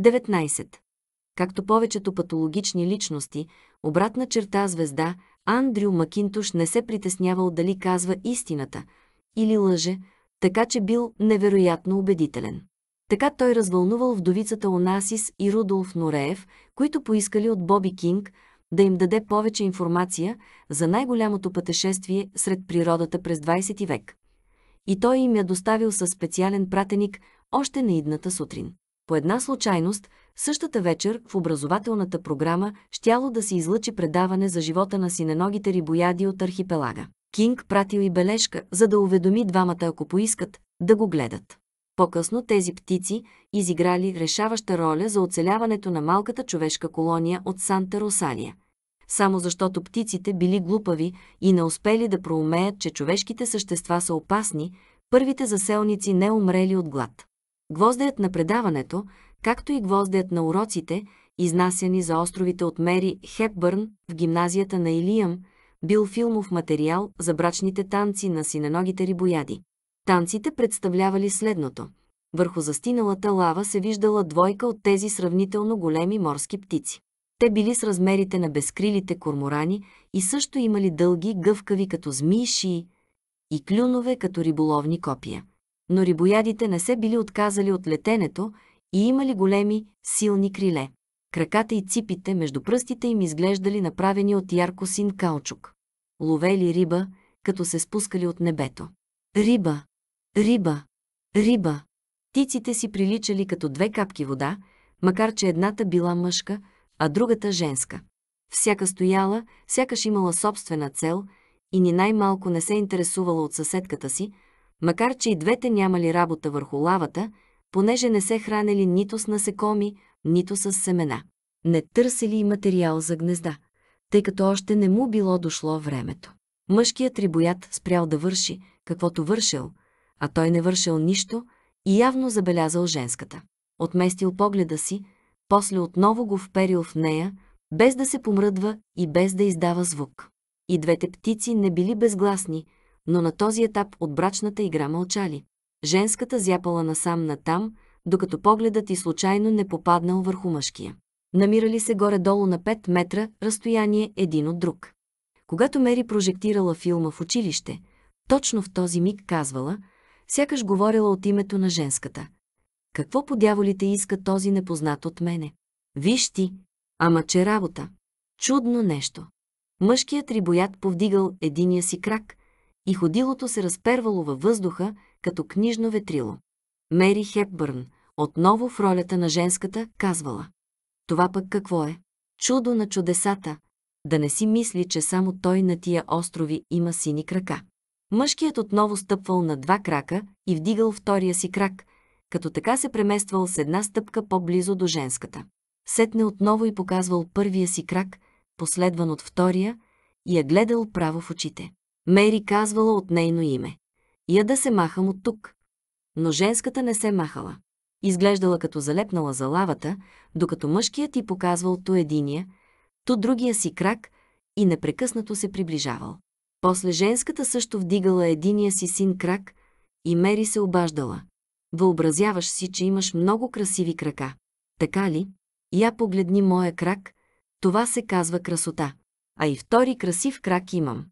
19. Както повечето патологични личности, обратна черта звезда, Андрю Макинтош не се притеснявал дали казва истината или лъже, така че бил невероятно убедителен. Така той развълнувал вдовицата Онасис и Рудолф Нореев, които поискали от Боби Кинг да им даде повече информация за най-голямото пътешествие сред природата през 20 век. И той им я доставил със специален пратеник още на идната сутрин по една случайност, същата вечер в образователната програма щяло да се излъчи предаване за живота на синеногите рибояди от архипелага. Кинг пратил и бележка, за да уведоми двамата, ако поискат, да го гледат. По-късно тези птици изиграли решаваща роля за оцеляването на малката човешка колония от Санта Росалия. Само защото птиците били глупави и не успели да проумеят, че човешките същества са опасни, първите заселници не умрели от глад. Гвоздеят на предаването, както и гвоздеят на уроците, изнасяни за островите от Мери Хепбърн в гимназията на Илиям, бил филмов материал за брачните танци на синеногите рибояди. Танците представлявали следното. Върху застиналата лава се виждала двойка от тези сравнително големи морски птици. Те били с размерите на безкрилите корморани и също имали дълги, гъвкави като змии шии и клюнове като риболовни копия но рибоядите не се били отказали от летенето и имали големи, силни криле. Краката и ципите между пръстите им изглеждали направени от ярко син каучук. Ловели риба, като се спускали от небето. Риба! Риба! Риба! Птиците си приличали като две капки вода, макар че едната била мъжка, а другата женска. Всяка стояла, сякаш имала собствена цел и ни най-малко не се интересувала от съседката си, Макар, че и двете нямали работа върху лавата, понеже не се хранели нито с насекоми, нито с семена. Не търсили и материал за гнезда, тъй като още не му било дошло времето. Мъжкият трибоят спрял да върши, каквото вършил, а той не вършил нищо и явно забелязал женската. Отместил погледа си, после отново го вперил в нея, без да се помръдва и без да издава звук. И двете птици не били безгласни – но на този етап от брачната игра мълчали. Женската зяпала насам натам, докато погледът и случайно не попаднал върху мъжкия. Намирали се горе-долу на 5 метра разстояние един от друг. Когато Мери прожектирала филма в училище, точно в този миг казвала, сякаш говорила от името на женската. Какво по дяволите иска този непознат от мене? Виж ти, ама че работа. Чудно нещо. Мъжкият рибоят повдигал единия си крак, и ходилото се разпервало във въздуха, като книжно ветрило. Мери Хепбърн, отново в ролята на женската, казвала. Това пък какво е? Чудо на чудесата! Да не си мисли, че само той на тия острови има сини крака. Мъжкият отново стъпвал на два крака и вдигал втория си крак, като така се премествал с една стъпка по-близо до женската. Сетне отново и показвал първия си крак, последван от втория, и я гледал право в очите. Мери казвала от нейно име. Я да се махам от тук. Но женската не се махала. Изглеждала като залепнала за лавата, докато мъжкият ти показвал то единия, то другия си крак и непрекъснато се приближавал. После женската също вдигала единия си син крак и Мери се обаждала. Въобразяваш си, че имаш много красиви крака. Така ли? Я погледни моя крак, това се казва красота. А и втори красив крак имам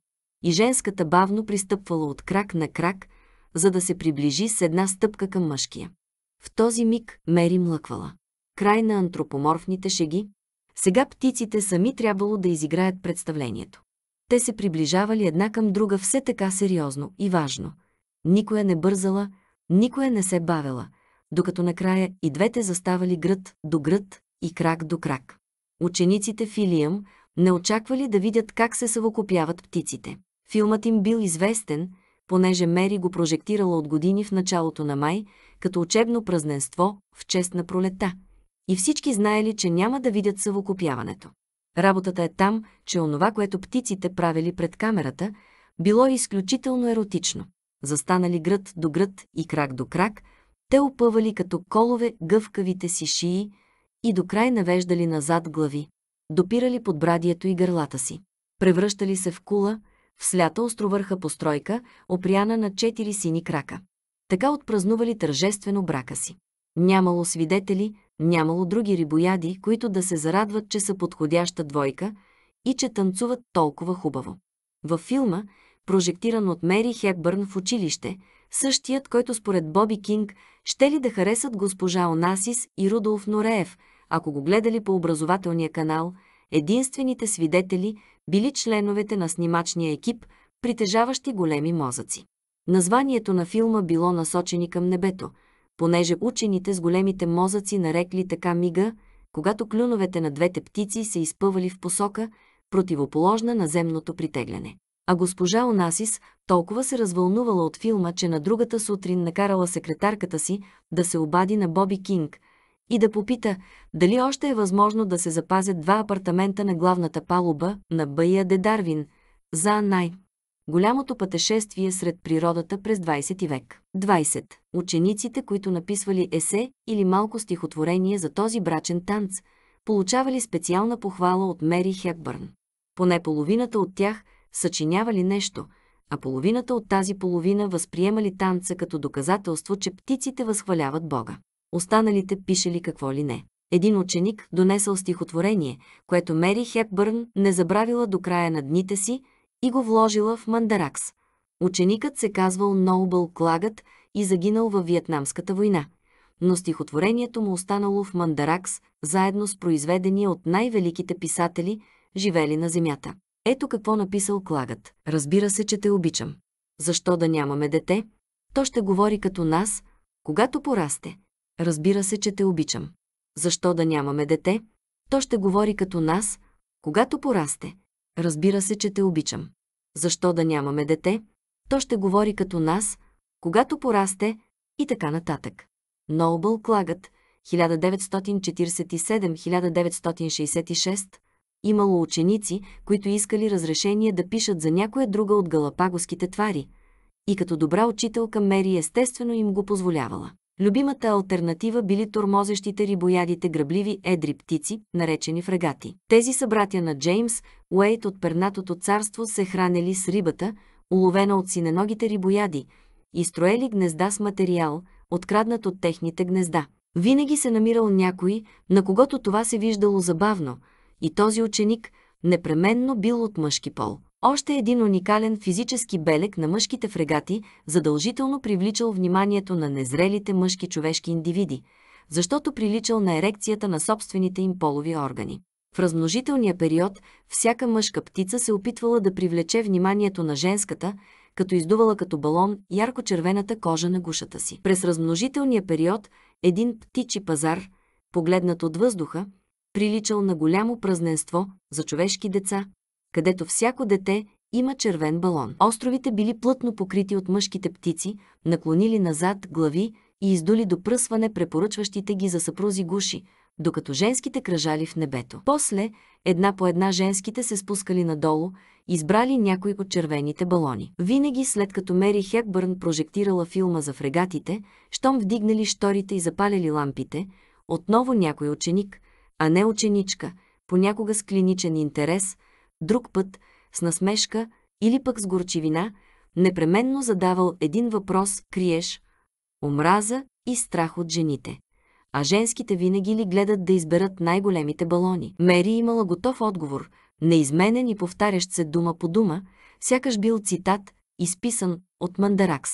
и женската бавно пристъпвала от крак на крак, за да се приближи с една стъпка към мъжкия. В този миг Мери млъквала. Край на антропоморфните шеги. Сега птиците сами трябвало да изиграят представлението. Те се приближавали една към друга все така сериозно и важно. Никоя не бързала, никоя не се бавела, докато накрая и двете заставали гръд до гръд и крак до крак. Учениците в не очаквали да видят как се съвокупяват птиците. Филмът им бил известен, понеже Мери го прожектирала от години в началото на май, като учебно празненство в чест на пролета. И всички знаели, че няма да видят съвокупяването. Работата е там, че онова, което птиците правили пред камерата, било изключително еротично. Застанали гръд до гръд и крак до крак, те опъвали като колове гъвкавите си шии и до край навеждали назад глави, допирали под брадието и гърлата си, превръщали се в кула, в слята островърха постройка, опряна на четири сини крака. Така отпразнували тържествено брака си. Нямало свидетели, нямало други рибояди, които да се зарадват, че са подходяща двойка и че танцуват толкова хубаво. Във филма, прожектиран от Мери Хепбърн в училище, същият, който според Боби Кинг ще ли да харесат госпожа Онасис и Рудолф Нореев, ако го гледали по образователния канал, единствените свидетели, били членовете на снимачния екип, притежаващи големи мозъци. Названието на филма било насочени към небето, понеже учените с големите мозъци нарекли така мига, когато клюновете на двете птици се изпъвали в посока, противоположна на земното притегляне. А госпожа Онасис толкова се развълнувала от филма, че на другата сутрин накарала секретарката си да се обади на Боби Кинг, и да попита дали още е възможно да се запазят два апартамента на главната палуба на Бая де Дарвин за най- голямото пътешествие сред природата през 20 век. 20. Учениците, които написвали есе или малко стихотворение за този брачен танц, получавали специална похвала от Мери Хепбърн. Поне половината от тях съчинявали нещо, а половината от тази половина възприемали танца като доказателство, че птиците възхваляват Бога останалите пишели какво ли не. Един ученик донесъл стихотворение, което Мери Хепбърн не забравила до края на дните си и го вложила в мандаракс. Ученикът се казвал Ноубъл Клагът и загинал във Виетнамската война, но стихотворението му останало в мандаракс, заедно с произведения от най-великите писатели, живели на земята. Ето какво написал Клагът. Разбира се, че те обичам. Защо да нямаме дете? То ще говори като нас, когато порасте. Разбира се, че те обичам. Защо да нямаме дете? То ще говори като нас, когато порасте. Разбира се, че те обичам. Защо да нямаме дете? То ще говори като нас, когато порасте и така нататък. Нобъл Клагът, 1947-1966, имало ученици, които искали разрешение да пишат за някоя друга от галапагоските твари, и като добра учителка Мери естествено им го позволявала. Любимата альтернатива били тормозещите рибоядите гръбливи едри птици, наречени фрегати. Тези събратя на Джеймс, Уейт от пернатото царство се хранели с рибата, уловена от синеногите рибояди, и строели гнезда с материал, откраднат от техните гнезда. Винаги се намирал някой, на когото това се виждало забавно, и този ученик непременно бил от мъжки пол. Още един уникален физически белег на мъжките фрегати задължително привличал вниманието на незрелите мъжки човешки индивиди, защото приличал на ерекцията на собствените им полови органи. В размножителния период всяка мъжка птица се опитвала да привлече вниманието на женската, като издувала като балон ярко-червената кожа на гушата си. През размножителния период един птичи пазар, погледнат от въздуха, приличал на голямо празненство за човешки деца, където всяко дете има червен балон. Островите били плътно покрити от мъжките птици, наклонили назад глави и издули до пръсване препоръчващите ги за съпрузи гуши, докато женските кръжали в небето. После, една по една женските се спускали надолу, избрали някой от червените балони. Винаги след като Мери Хепбърн прожектирала филма за фрегатите, щом вдигнали шторите и запаляли лампите, отново някой ученик, а не ученичка, понякога с клиничен интерес – друг път, с насмешка или пък с горчивина, непременно задавал един въпрос, криеш, омраза и страх от жените. А женските винаги ли гледат да изберат най-големите балони? Мери имала готов отговор, неизменен и повтарящ се дума по дума, сякаш бил цитат, изписан от Мандаракс.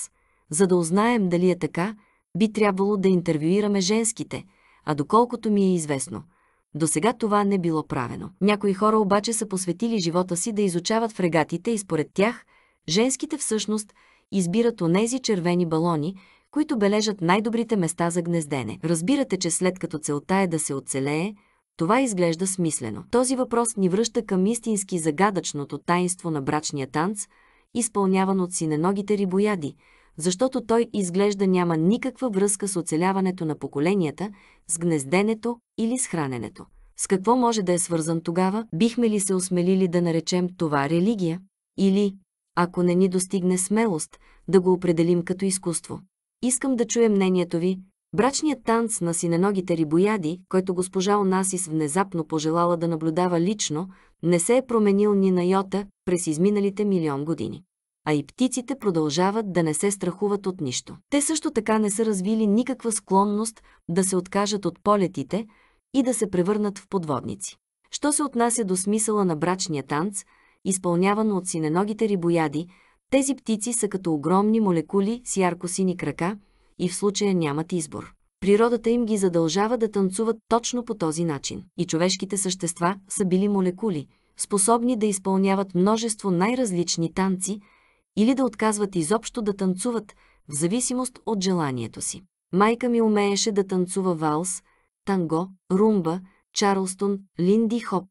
За да узнаем дали е така, би трябвало да интервюираме женските, а доколкото ми е известно – до сега това не било правено. Някои хора обаче са посветили живота си да изучават фрегатите и според тях, женските всъщност избират онези червени балони, които бележат най-добрите места за гнездене. Разбирате, че след като целта е да се оцелее, това изглежда смислено. Този въпрос ни връща към истински загадъчното таинство на брачния танц, изпълняван от синеногите рибояди – защото той изглежда няма никаква връзка с оцеляването на поколенията, с гнезденето или с храненето. С какво може да е свързан тогава? Бихме ли се осмелили да наречем това религия? Или, ако не ни достигне смелост, да го определим като изкуство? Искам да чуя мнението ви. Брачният танц на синеногите рибояди, който госпожа Онасис внезапно пожелала да наблюдава лично, не се е променил ни на йота през изминалите милион години а и птиците продължават да не се страхуват от нищо. Те също така не са развили никаква склонност да се откажат от полетите и да се превърнат в подводници. Що се отнася до смисъла на брачния танц, изпълняван от синеногите рибояди, тези птици са като огромни молекули с ярко-сини крака и в случая нямат избор. Природата им ги задължава да танцуват точно по този начин. И човешките същества са били молекули, способни да изпълняват множество най-различни танци, или да отказват изобщо да танцуват, в зависимост от желанието си. Майка ми умееше да танцува валс, танго, румба, Чарлстон, Линди Хоп,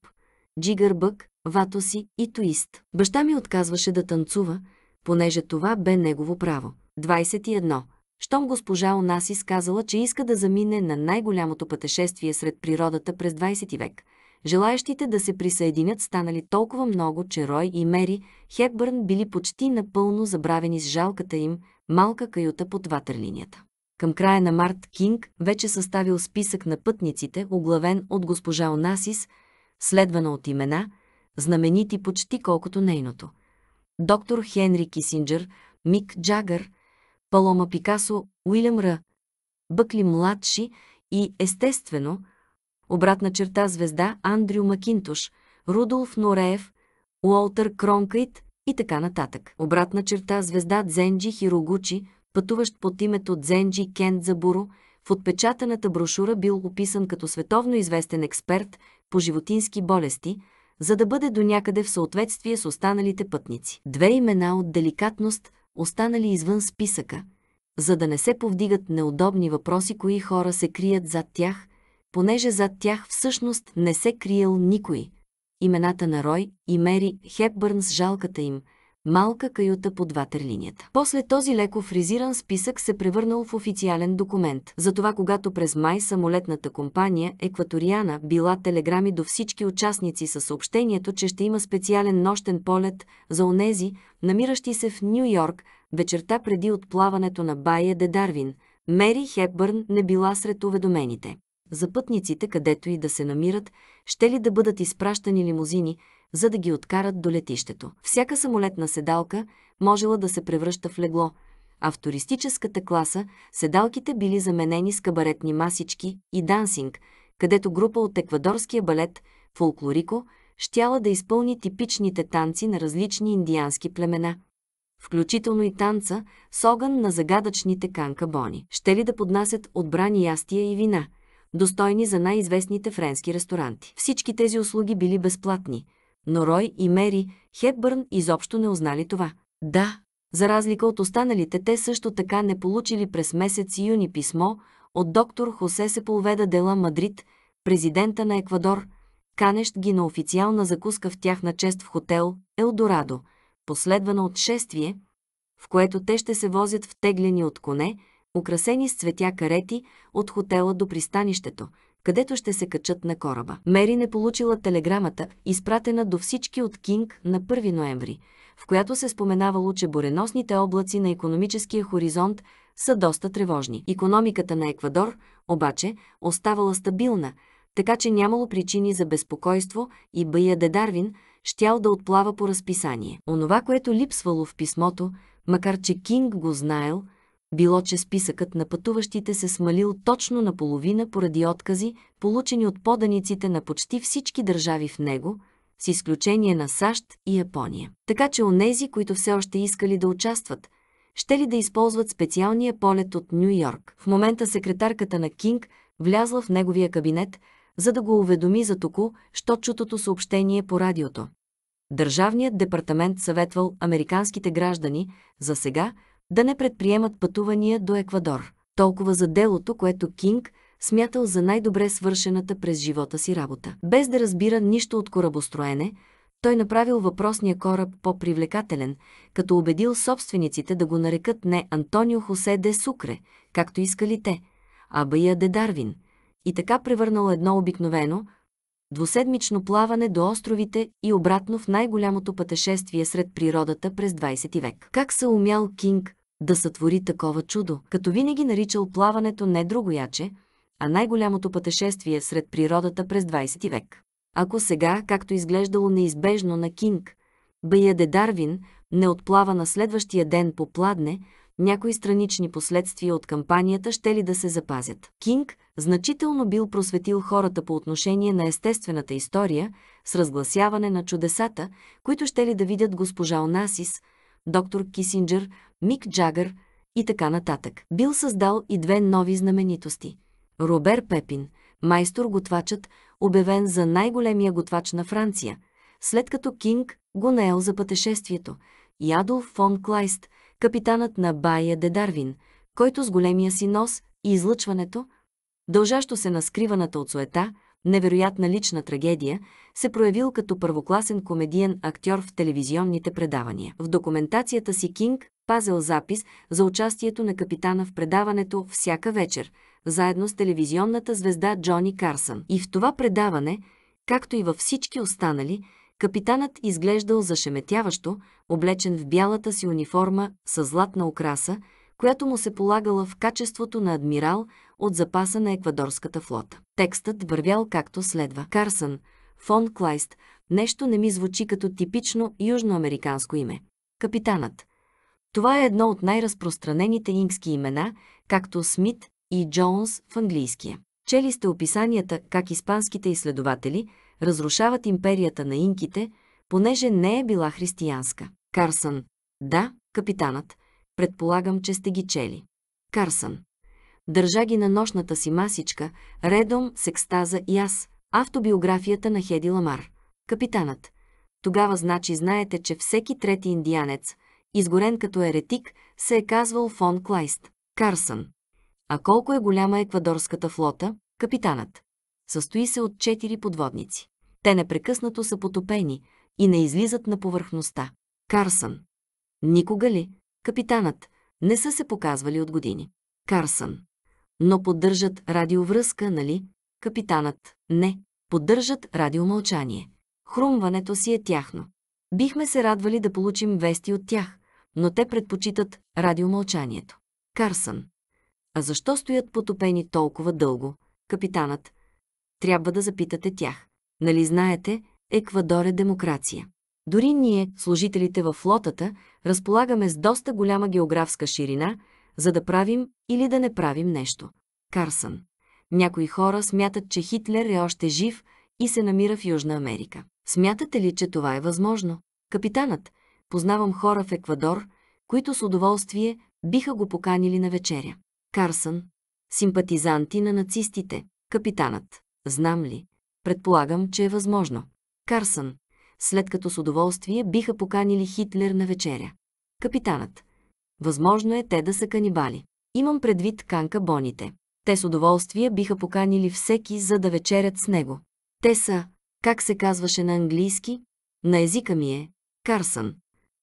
Джигърбък, Ватоси и Туист. Баща ми отказваше да танцува, понеже това бе негово право. 21. Щом госпожа Онаси сказала, че иска да замине на най-голямото пътешествие сред природата през 20 век, Желаещите да се присъединят станали толкова много, че Рой и Мери Хепбърн били почти напълно забравени с жалката им малка каюта под ватерлинията. Към края на март Кинг вече съставил списък на пътниците, оглавен от госпожа Онасис, следвана от имена, знаменити почти колкото нейното. Доктор Хенри Кисинджер, Мик Джагър, Палома Пикасо, Уилям Р. Бъкли младши и, естествено, Обратна черта звезда Андрю Макинтош, Рудолф Нореев, Уолтър Кронкрит и така нататък. Обратна черта звезда Дзенджи Хирогучи, пътуващ под името Дзенджи Кент Забуро, в отпечатаната брошура бил описан като световно известен експерт по животински болести, за да бъде до някъде в съответствие с останалите пътници. Две имена от деликатност останали извън списъка, за да не се повдигат неудобни въпроси, кои хора се крият зад тях понеже зад тях всъщност не се криел никой. Имената на Рой и Мери Хепбърн с жалката им, малка каюта под ватерлинията. После този леко фризиран списък се превърнал в официален документ. Затова когато през май самолетната компания Екваториана била телеграми до всички участници със съобщението, че ще има специален нощен полет за онези, намиращи се в Нью Йорк, вечерта преди отплаването на Бая де Дарвин, Мери Хепбърн не била сред уведомените за пътниците, където и да се намират, ще ли да бъдат изпращани лимузини, за да ги откарат до летището. Всяка самолетна седалка можела да се превръща в легло, а в туристическата класа седалките били заменени с кабаретни масички и дансинг, където група от еквадорския балет «Фолклорико» щяла да изпълни типичните танци на различни индиански племена включително и танца, с огън на загадъчните канкабони. Ще ли да поднасят отбрани ястия и вина – достойни за най-известните френски ресторанти. Всички тези услуги били безплатни, но Рой и Мери Хепбърн изобщо не узнали това. Да, за разлика от останалите, те също така не получили през месец юни писмо от доктор Хосе Сеполведа Дела Мадрид, президента на Еквадор, канещ ги на официална закуска в тяхна чест в хотел Елдорадо, последвана от шествие, в което те ще се возят в теглени от коне – украсени с цветя карети от хотела до пристанището, където ще се качат на кораба. Мери не получила телеграмата, изпратена до всички от Кинг на 1 ноември, в която се споменавало, че буреносните облаци на економическия хоризонт са доста тревожни. Економиката на Еквадор, обаче, оставала стабилна, така че нямало причини за безпокойство и Бая е де Дарвин щял да отплава по разписание. Онова, което липсвало в писмото, макар че Кинг го знаел – било че списъкът на пътуващите се смалил точно наполовина поради откази, получени от поданиците на почти всички държави в него, с изключение на САЩ и Япония. Така че онези, които все още искали да участват, ще ли да използват специалния полет от Нью Йорк. В момента секретарката на Кинг влязла в неговия кабинет, за да го уведоми за току, що чутото съобщение по радиото. Държавният департамент съветвал американските граждани за сега да не предприемат пътувания до Еквадор. Толкова за делото, което Кинг смятал за най-добре свършената през живота си работа. Без да разбира нищо от корабостроене, той направил въпросния кораб по-привлекателен, като убедил собствениците да го нарекат не Антонио Хосе де Сукре, както искали те, а Бая де Дарвин, и така превърнал едно обикновено, двуседмично плаване до островите и обратно в най-голямото пътешествие сред природата през 20 век. Как се умял Кинг да сътвори такова чудо, като винаги наричал плаването не другояче, а най-голямото пътешествие сред природата през 20 век. Ако сега, както изглеждало неизбежно на Кинг, Бейаде Дарвин не отплава на следващия ден по пладне, някои странични последствия от кампанията ще ли да се запазят. Кинг значително бил просветил хората по отношение на естествената история с разгласяване на чудесата, които ще ли да видят госпожа Онасис, доктор Кисинджер, Мик Джагър и така нататък. Бил създал и две нови знаменитости. Робер Пепин, майстор-готвачът, обявен за най-големия готвач на Франция, след като Кинг го наел за пътешествието, и Адолф фон Клайст, капитанът на Бая де Дарвин, който с големия си нос и излъчването, дължащо се на скриваната от суета, невероятна лична трагедия, се проявил като първокласен комедиен актьор в телевизионните предавания. В документацията си Кинг пазел запис за участието на капитана в предаването всяка вечер, заедно с телевизионната звезда Джони Карсън. И в това предаване, както и във всички останали, капитанът изглеждал зашеметяващо, облечен в бялата си униформа с златна украса, която му се полагала в качеството на адмирал от запаса на еквадорската флота. Текстът вървял както следва. Карсън, фон Клайст, нещо не ми звучи като типично южноамериканско име. Капитанът, това е едно от най-разпространените нимски имена, както Смит и Джонс в английския. Чели сте описанията как испанските изследователи разрушават империята на инките, понеже не е била християнска. Карсън. Да, капитанът. Предполагам, че сте ги чели. Карсън. Държа ги на нощната си масичка, редом, секстаза и аз. Автобиографията на Хеди Ламар. Капитанът. Тогава значи знаете, че всеки трети индианец – изгорен като еретик, се е казвал фон Клайст. Карсън. А колко е голяма еквадорската флота, капитанът? Състои се от четири подводници. Те непрекъснато са потопени и не излизат на повърхността. Карсън. Никога ли, капитанът, не са се показвали от години. Карсън. Но поддържат радиовръзка, нали? Капитанът. Не. Поддържат радиомълчание. Хрумването си е тяхно. Бихме се радвали да получим вести от тях, но те предпочитат радиомълчанието. Карсън. А защо стоят потопени толкова дълго, капитанът? Трябва да запитате тях. Нали знаете, Еквадор е демокрация. Дори ние, служителите във флотата, разполагаме с доста голяма географска ширина, за да правим или да не правим нещо. Карсън. Някои хора смятат, че Хитлер е още жив и се намира в Южна Америка. Смятате ли, че това е възможно? Капитанът, Познавам хора в Еквадор, които с удоволствие биха го поканили на вечеря. Карсън. Симпатизанти на нацистите. Капитанът. Знам ли? Предполагам, че е възможно. Карсън. След като с удоволствие биха поканили Хитлер на вечеря. Капитанът. Възможно е те да са канибали. Имам предвид канка боните. Те с удоволствие биха поканили всеки, за да вечерят с него. Те са, как се казваше на английски? На езика ми е, Карсън.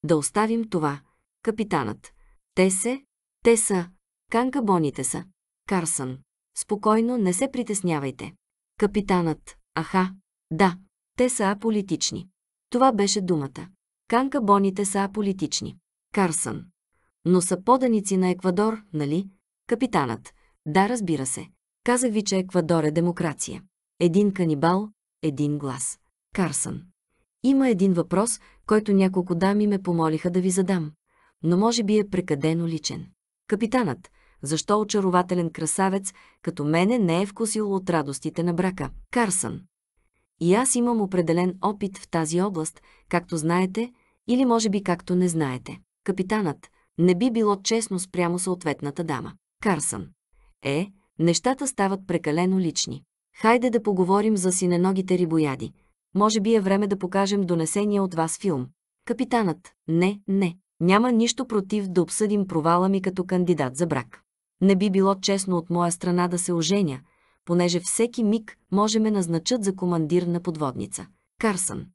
Да оставим това. Капитанът. Те се. Те са. Канкабоните са. Карсън. Спокойно, не се притеснявайте. Капитанът. Аха. Да. Те са аполитични. Това беше думата. Канкабоните са аполитични. Карсън. Но са поданици на Еквадор, нали? Капитанът. Да, разбира се. Казах ви, че Еквадор е демокрация. Един канибал, един глас. Карсън. Има един въпрос, който няколко дами ме помолиха да ви задам, но може би е прекадено личен. Капитанът, защо очарователен красавец, като мене не е вкусил от радостите на брака? Карсън. И аз имам определен опит в тази област, както знаете, или може би както не знаете. Капитанът, не би било честно спрямо съответната дама. Карсън. Е, нещата стават прекалено лични. Хайде да поговорим за синеногите рибояди. Може би е време да покажем донесения от вас филм. Капитанът. Не, не. Няма нищо против да обсъдим провала ми като кандидат за брак. Не би било честно от моя страна да се оженя, понеже всеки миг може ме назначат за командир на подводница. Карсън.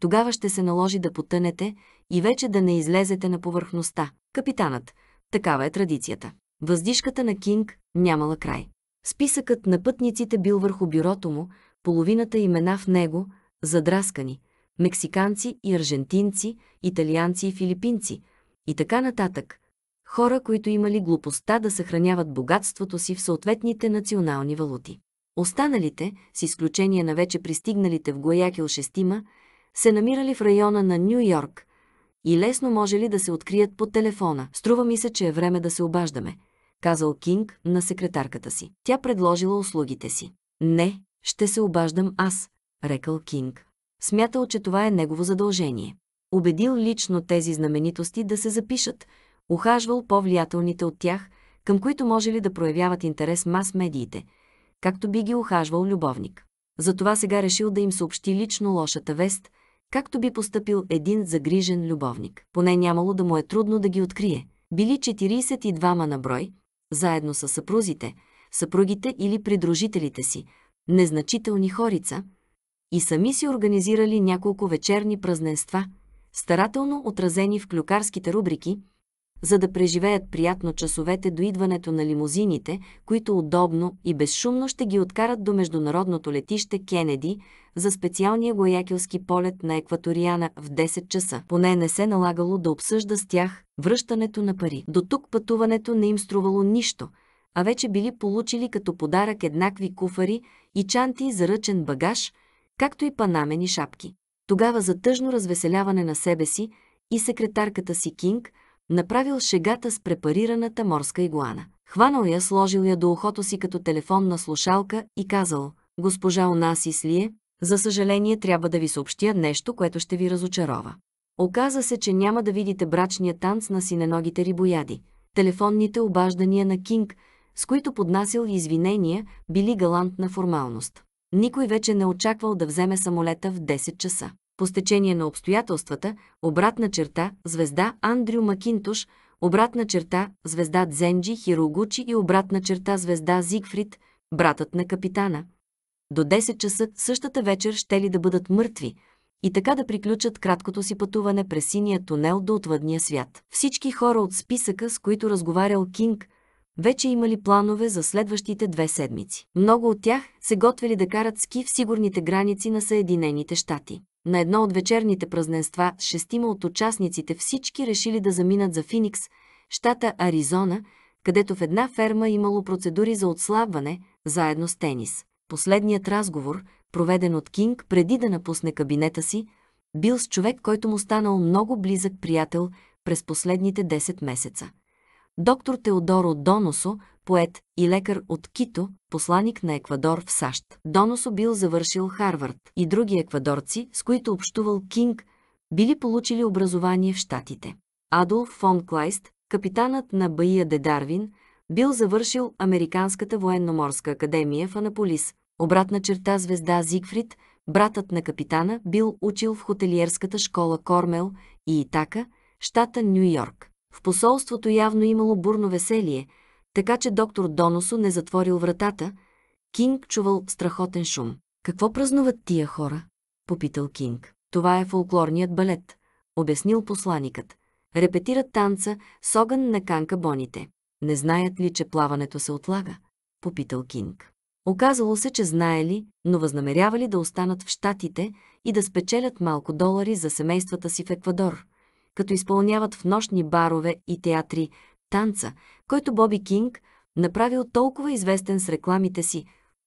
Тогава ще се наложи да потънете и вече да не излезете на повърхността. Капитанът. Такава е традицията. Въздишката на Кинг нямала край. Списъкът на пътниците бил върху бюрото му, половината имена в него – задраскани, мексиканци и аржентинци, италианци и филипинци и така нататък. Хора, които имали глупостта да съхраняват богатството си в съответните национални валути. Останалите, с изключение на вече пристигналите в Гоякил шестима, се намирали в района на Нью Йорк и лесно може ли да се открият по телефона. Струва ми се, че е време да се обаждаме, казал Кинг на секретарката си. Тя предложила услугите си. Не, ще се обаждам аз, рекал Кинг. Смятал, че това е негово задължение. Убедил лично тези знаменитости да се запишат, ухажвал по-влиятелните от тях, към които може ли да проявяват интерес мас-медиите, както би ги ухажвал любовник. Затова сега решил да им съобщи лично лошата вест, както би поступил един загрижен любовник. Поне нямало да му е трудно да ги открие. Били 42-ма на брой, заедно с съпрузите, съпругите или придружителите си, незначителни хорица – и сами си организирали няколко вечерни празненства, старателно отразени в клюкарските рубрики, за да преживеят приятно часовете до идването на лимузините, които удобно и безшумно ще ги откарат до международното летище Кенеди за специалния гоякелски полет на Екваториана в 10 часа. Поне не се налагало да обсъжда с тях връщането на пари. До тук пътуването не им струвало нищо, а вече били получили като подарък еднакви куфари и чанти за ръчен багаж – както и панамени шапки. Тогава за тъжно развеселяване на себе си и секретарката си Кинг направил шегата с препарираната морска игуана. Хванал я, сложил я до ухото си като телефонна слушалка и казал «Госпожа ли е, за съжаление трябва да ви съобщя нещо, което ще ви разочарова». Оказа се, че няма да видите брачния танц на синеногите рибояди. Телефонните обаждания на Кинг, с които поднасил извинения, били галантна формалност. Никой вече не очаквал да вземе самолета в 10 часа. По стечение на обстоятелствата, обратна черта, звезда Андрю Макинтош, обратна черта, звезда Дзенджи Хирогучи и обратна черта, звезда Зигфрид, братът на капитана. До 10 часа същата вечер ще ли да бъдат мъртви – и така да приключат краткото си пътуване през синия тунел до отвъдния свят. Всички хора от списъка, с които разговарял Кинг, вече имали планове за следващите две седмици. Много от тях се готвели да карат ски в сигурните граници на Съединените щати. На едно от вечерните празненства шестима от участниците всички решили да заминат за Финикс, щата Аризона, където в една ферма имало процедури за отслабване, заедно с тенис. Последният разговор, проведен от Кинг преди да напусне кабинета си, бил с човек, който му станал много близък приятел през последните 10 месеца доктор Теодоро Доносо, поет и лекар от Кито, посланик на Еквадор в САЩ. Доносо бил завършил Харвард и други еквадорци, с които общувал Кинг, били получили образование в Штатите. Адолф фон Клайст, капитанът на Баия де Дарвин, бил завършил Американската военноморска академия в Анаполис. Обратна черта звезда Зигфрид, братът на капитана, бил учил в хотелиерската школа Кормел и Итака, щата Нью-Йорк. В посолството явно имало бурно веселие, така че доктор Доносо не затворил вратата. Кинг чувал страхотен шум. Какво празнуват тия хора? Попитал Кинг. Това е фолклорният балет, обяснил посланикът. Репетират танца с огън на канка боните. Не знаят ли, че плаването се отлага? Попитал Кинг. Оказало се, че знаели, но възнамерявали да останат в Штатите и да спечелят малко долари за семействата си в Еквадор – като изпълняват в нощни барове и театри танца, който Боби Кинг направил толкова известен с рекламите си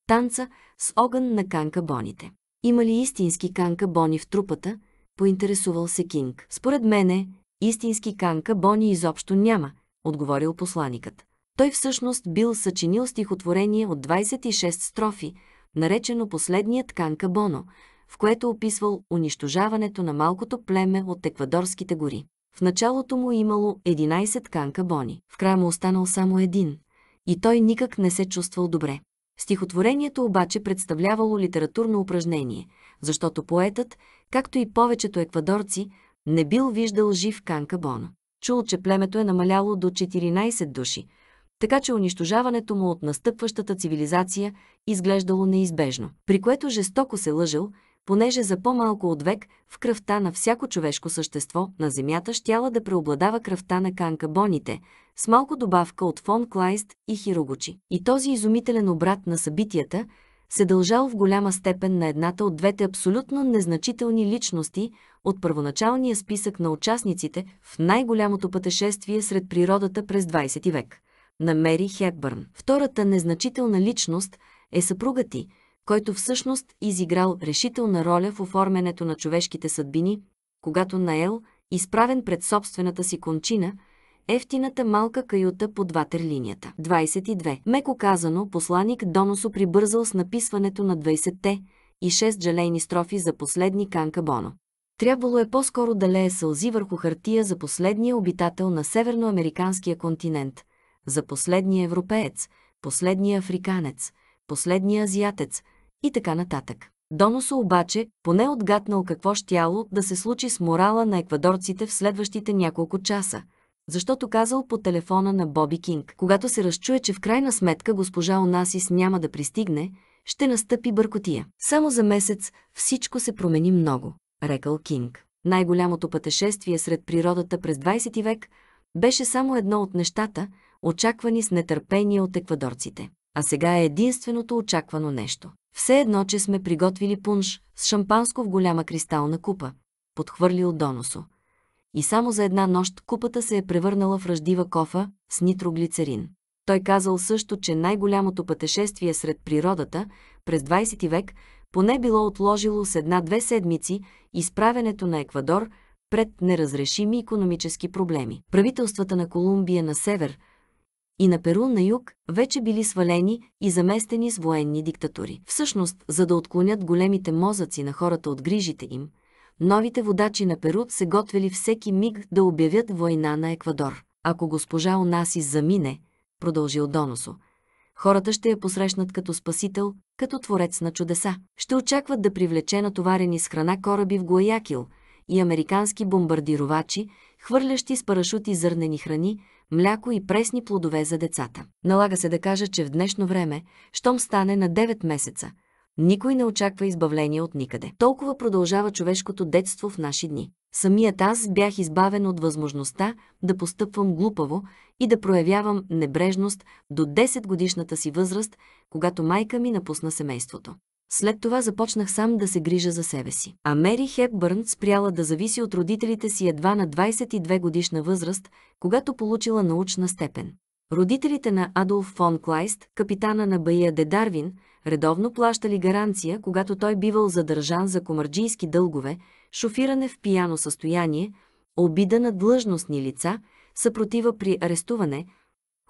танца с огън на канка боните. Има ли истински канка Бони в трупата? Поинтересувал се Кинг. Според мене, истински канка бони изобщо няма, отговорил посланикът. Той всъщност бил съчинил стихотворение от 26 строфи, наречено Последният канкабоно, в което описвал унищожаването на малкото племе от еквадорските гори. В началото му имало 11 канка бони, в края му останал само един, и той никак не се чувствал добре. Стихотворението обаче представлявало литературно упражнение, защото поетът, както и повечето еквадорци, не бил виждал жив канка бона. Чул, че племето е намаляло до 14 души, така че унищожаването му от настъпващата цивилизация изглеждало неизбежно, при което жестоко се лъжал, понеже за по-малко от век в кръвта на всяко човешко същество на Земята щяла да преобладава кръвта на канкабоните, с малко добавка от фон Клайст и Хирогочи. И този изумителен обрат на събитията се дължал в голяма степен на едната от двете абсолютно незначителни личности от първоначалния списък на участниците в най-голямото пътешествие сред природата през 20 век – на Мери Хепбърн. Втората незначителна личност е съпруга ти – който всъщност изиграл решителна роля в оформянето на човешките съдбини, когато Наел, изправен пред собствената си кончина, ефтината малка каюта под ватерлинията. 22. Меко казано, посланик Доносо прибързал с написването на 20-те и 6 джалейни строфи за последни Канка Боно. Трябвало е по-скоро да лее сълзи върху хартия за последния обитател на северноамериканския континент, за последния европеец, последния африканец, последния азиатец – и така нататък. Доносо обаче поне отгатнал какво щяло да се случи с морала на еквадорците в следващите няколко часа, защото казал по телефона на Боби Кинг. Когато се разчуе, че в крайна сметка госпожа Онасис няма да пристигне, ще настъпи бъркотия. Само за месец всичко се промени много, рекал Кинг. Най-голямото пътешествие сред природата през 20 век беше само едно от нещата, очаквани с нетърпение от еквадорците. А сега е единственото очаквано нещо. Все едно, че сме приготвили пунш с шампанско в голяма кристална купа, подхвърли от Доносо. И само за една нощ купата се е превърнала в ръждива кофа с нитроглицерин. Той казал също, че най-голямото пътешествие сред природата през 20 век поне било отложило с една-две седмици изправенето на Еквадор пред неразрешими економически проблеми. Правителствата на Колумбия на север и на Перу на юг вече били свалени и заместени с военни диктатури. Всъщност, за да отклонят големите мозъци на хората от грижите им, новите водачи на Перу се готвели всеки миг да обявят война на Еквадор. Ако госпожа Онаси замине, продължи Доносо, хората ще я посрещнат като спасител, като творец на чудеса. Ще очакват да привлече натоварени с храна кораби в Гуаякил и американски бомбардировачи, хвърлящи с парашути зърнени храни, мляко и пресни плодове за децата. Налага се да кажа, че в днешно време, щом стане на 9 месеца, никой не очаква избавление от никъде. Толкова продължава човешкото детство в наши дни. Самият аз бях избавен от възможността да постъпвам глупаво и да проявявам небрежност до 10 годишната си възраст, когато майка ми напусна семейството. След това започнах сам да се грижа за себе си. А Мери Хепбърн спряла да зависи от родителите си едва на 22 годишна възраст, когато получила научна степен. Родителите на Адолф фон Клайст, капитана на Бая де Дарвин, редовно плащали гаранция, когато той бивал задържан за комарджийски дългове, шофиране в пияно състояние, обида на длъжностни лица, съпротива при арестуване,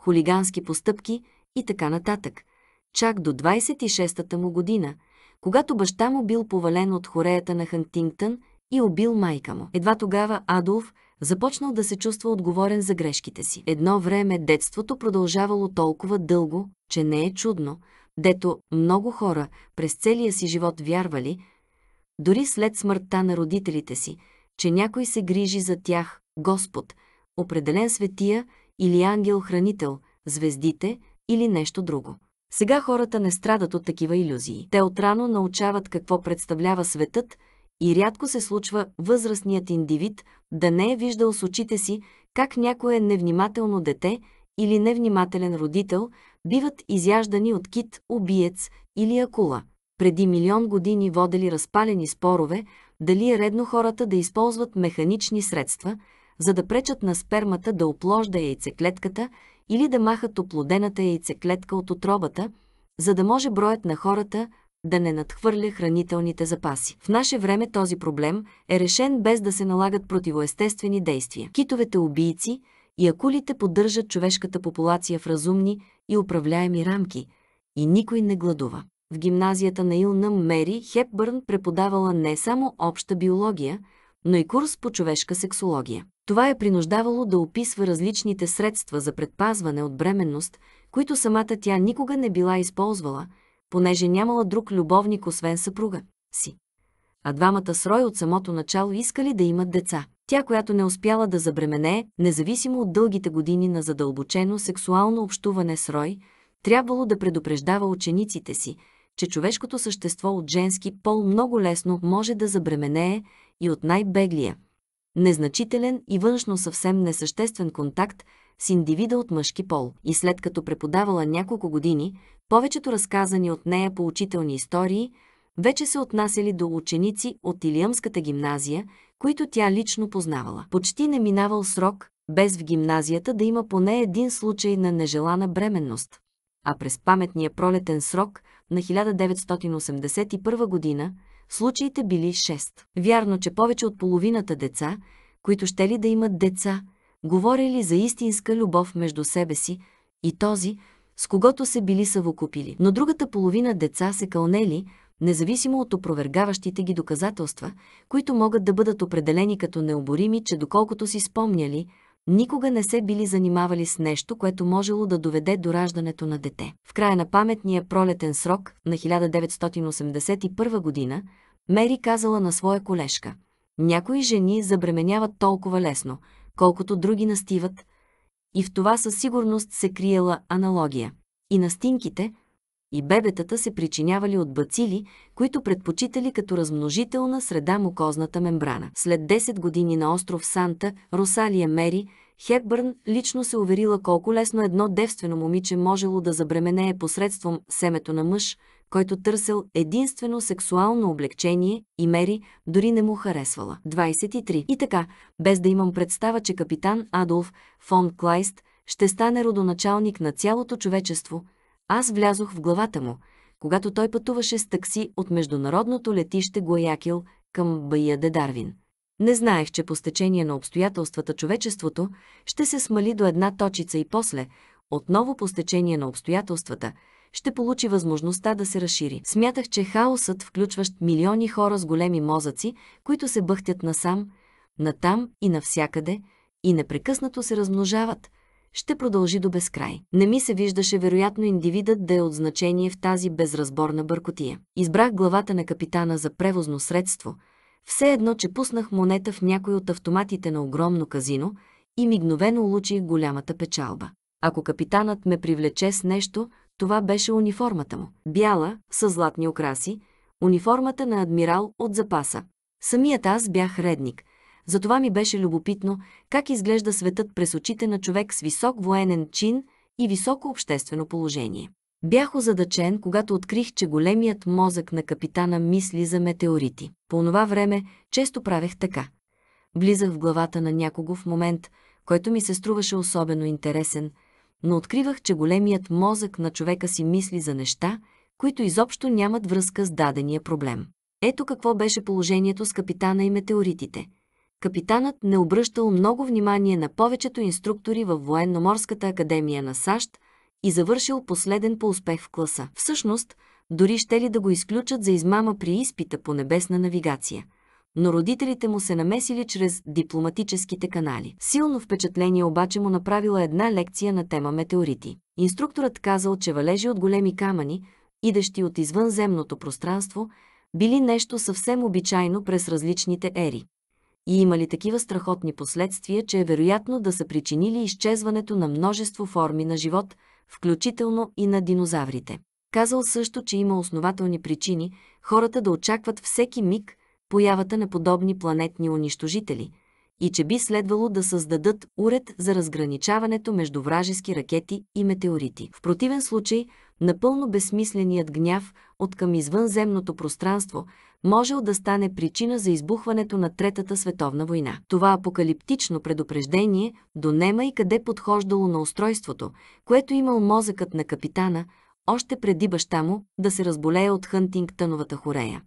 хулигански постъпки и така нататък – чак до 26-та му година, когато баща му бил повален от хореята на Хантингтън и убил майка му. Едва тогава Адолф започнал да се чувства отговорен за грешките си. Едно време детството продължавало толкова дълго, че не е чудно, дето много хора през целия си живот вярвали, дори след смъртта на родителите си, че някой се грижи за тях, Господ, определен светия или ангел-хранител, звездите или нещо друго. Сега хората не страдат от такива иллюзии. Те отрано научават какво представлява светът и рядко се случва възрастният индивид да не е виждал с очите си как някое невнимателно дете или невнимателен родител биват изяждани от кит, убиец или акула. Преди милион години водели разпалени спорове дали е редно хората да използват механични средства, за да пречат на спермата да опложда яйцеклетката или да махат оплодената яйцеклетка от отробата, за да може броят на хората да не надхвърля хранителните запаси. В наше време този проблем е решен без да се налагат противоестествени действия. Китовете убийци и акулите поддържат човешката популация в разумни и управляеми рамки и никой не гладува. В гимназията на Илнъм Мери Хепбърн преподавала не само обща биология, но и курс по човешка сексология. Това е принуждавало да описва различните средства за предпазване от бременност, които самата тя никога не била използвала, понеже нямала друг любовник освен съпруга си. А двамата с Рой от самото начало искали да имат деца. Тя, която не успяла да забремене, независимо от дългите години на задълбочено сексуално общуване с Рой, трябвало да предупреждава учениците си, че човешкото същество от женски пол много лесно може да забременее и от най-беглия, незначителен и външно съвсем несъществен контакт с индивида от мъжки пол. И след като преподавала няколко години, повечето разказани от нея поучителни истории вече се отнасяли до ученици от Илиъмската гимназия, които тя лично познавала. Почти не минавал срок, без в гимназията да има поне един случай на нежелана бременност. А през паметния пролетен срок на 1981 година – случаите били 6. Вярно, че повече от половината деца, които ще ли да имат деца, говорили за истинска любов между себе си и този, с когото се били съвокупили. Но другата половина деца се кълнели, независимо от опровергаващите ги доказателства, които могат да бъдат определени като необорими, че доколкото си спомняли – Никога не се били занимавали с нещо, което можело да доведе до раждането на дете. В края на паметния пролетен срок на 1981 година Мери казала на своя колежка «Някои жени забременяват толкова лесно, колкото други настиват, и в това със сигурност се криела аналогия. И настинките – и бебетата се причинявали от бацили, които предпочитали като размножителна среда мукозната мембрана. След 10 години на остров Санта, Росалия Мери, Хепбърн лично се уверила колко лесно едно девствено момиче можело да забременее посредством семето на мъж, който търсел единствено сексуално облегчение и Мери дори не му харесвала. 23. И така, без да имам представа, че капитан Адолф фон Клайст ще стане родоначалник на цялото човечество – аз влязох в главата му, когато той пътуваше с такси от международното летище Гоякил към Бая де Дарвин. Не знаех, че по стечение на обстоятелствата човечеството ще се смали до една точица и после, отново по стечение на обстоятелствата, ще получи възможността да се разшири. Смятах, че хаосът, включващ милиони хора с големи мозъци, които се бъхтят насам, натам и навсякъде, и непрекъснато се размножават – ще продължи до безкрай. Не ми се виждаше вероятно индивидът да е от значение в тази безразборна бъркотия. Избрах главата на капитана за превозно средство, все едно, че пуснах монета в някой от автоматите на огромно казино и мигновено улучих голямата печалба. Ако капитанът ме привлече с нещо, това беше униформата му. Бяла, с златни окраси, униформата на адмирал от запаса. Самият аз бях редник – затова ми беше любопитно как изглежда светът през очите на човек с висок военен чин и високо обществено положение. Бях озадачен, когато открих, че големият мозък на капитана мисли за метеорити. По това време често правех така. Влизах в главата на някого в момент, който ми се струваше особено интересен, но откривах, че големият мозък на човека си мисли за неща, които изобщо нямат връзка с дадения проблем. Ето какво беше положението с капитана и метеоритите капитанът не обръщал много внимание на повечето инструктори в Военноморската академия на САЩ и завършил последен по успех в класа. Всъщност, дори ще ли да го изключат за измама при изпита по небесна навигация. Но родителите му се намесили чрез дипломатическите канали. Силно впечатление обаче му направила една лекция на тема метеорити. Инструкторът казал, че валежи от големи камъни, идещи от извънземното пространство, били нещо съвсем обичайно през различните ери и имали такива страхотни последствия, че е вероятно да са причинили изчезването на множество форми на живот, включително и на динозаврите. Казал също, че има основателни причини хората да очакват всеки миг появата на подобни планетни унищожители и че би следвало да създадат уред за разграничаването между вражески ракети и метеорити. В противен случай, напълно безсмисленият гняв от към извънземното пространство – можел да стане причина за избухването на Третата световна война. Това апокалиптично предупреждение донема и къде подхождало на устройството, което имал мозъкът на капитана, още преди баща му да се разболее от Тъновата хорея.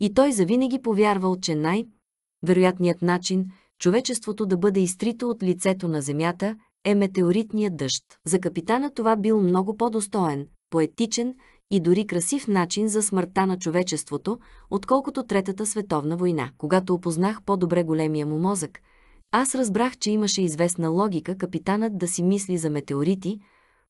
И той завинаги повярвал, че най-вероятният начин човечеството да бъде изтрито от лицето на земята е метеоритният дъжд. За капитана това бил много по-достоен, поетичен и дори красив начин за смъртта на човечеството, отколкото Третата световна война. Когато опознах по-добре големия му мозък, аз разбрах, че имаше известна логика капитанът да си мисли за метеорити,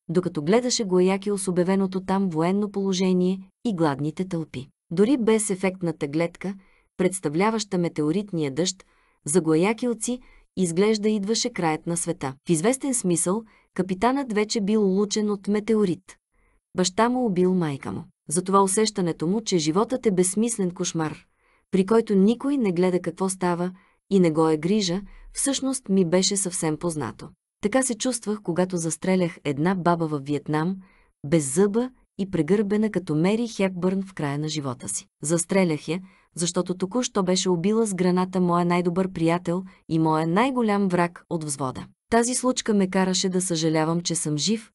докато гледаше Гояки с обявеното там военно положение и гладните тълпи. Дори без ефектната гледка, представляваща метеоритния дъжд, за Гоякилци изглежда идваше краят на света. В известен смисъл, капитанът вече бил улучен от метеорит. Баща му убил майка му. Затова усещането му, че животът е безсмислен кошмар, при който никой не гледа какво става и не го е грижа, всъщност ми беше съвсем познато. Така се чувствах, когато застрелях една баба във Виетнам, без зъба и прегърбена като Мери Хепбърн в края на живота си. Застрелях я, защото току-що беше убила с граната моя най-добър приятел и моя най-голям враг от взвода. Тази случка ме караше да съжалявам, че съм жив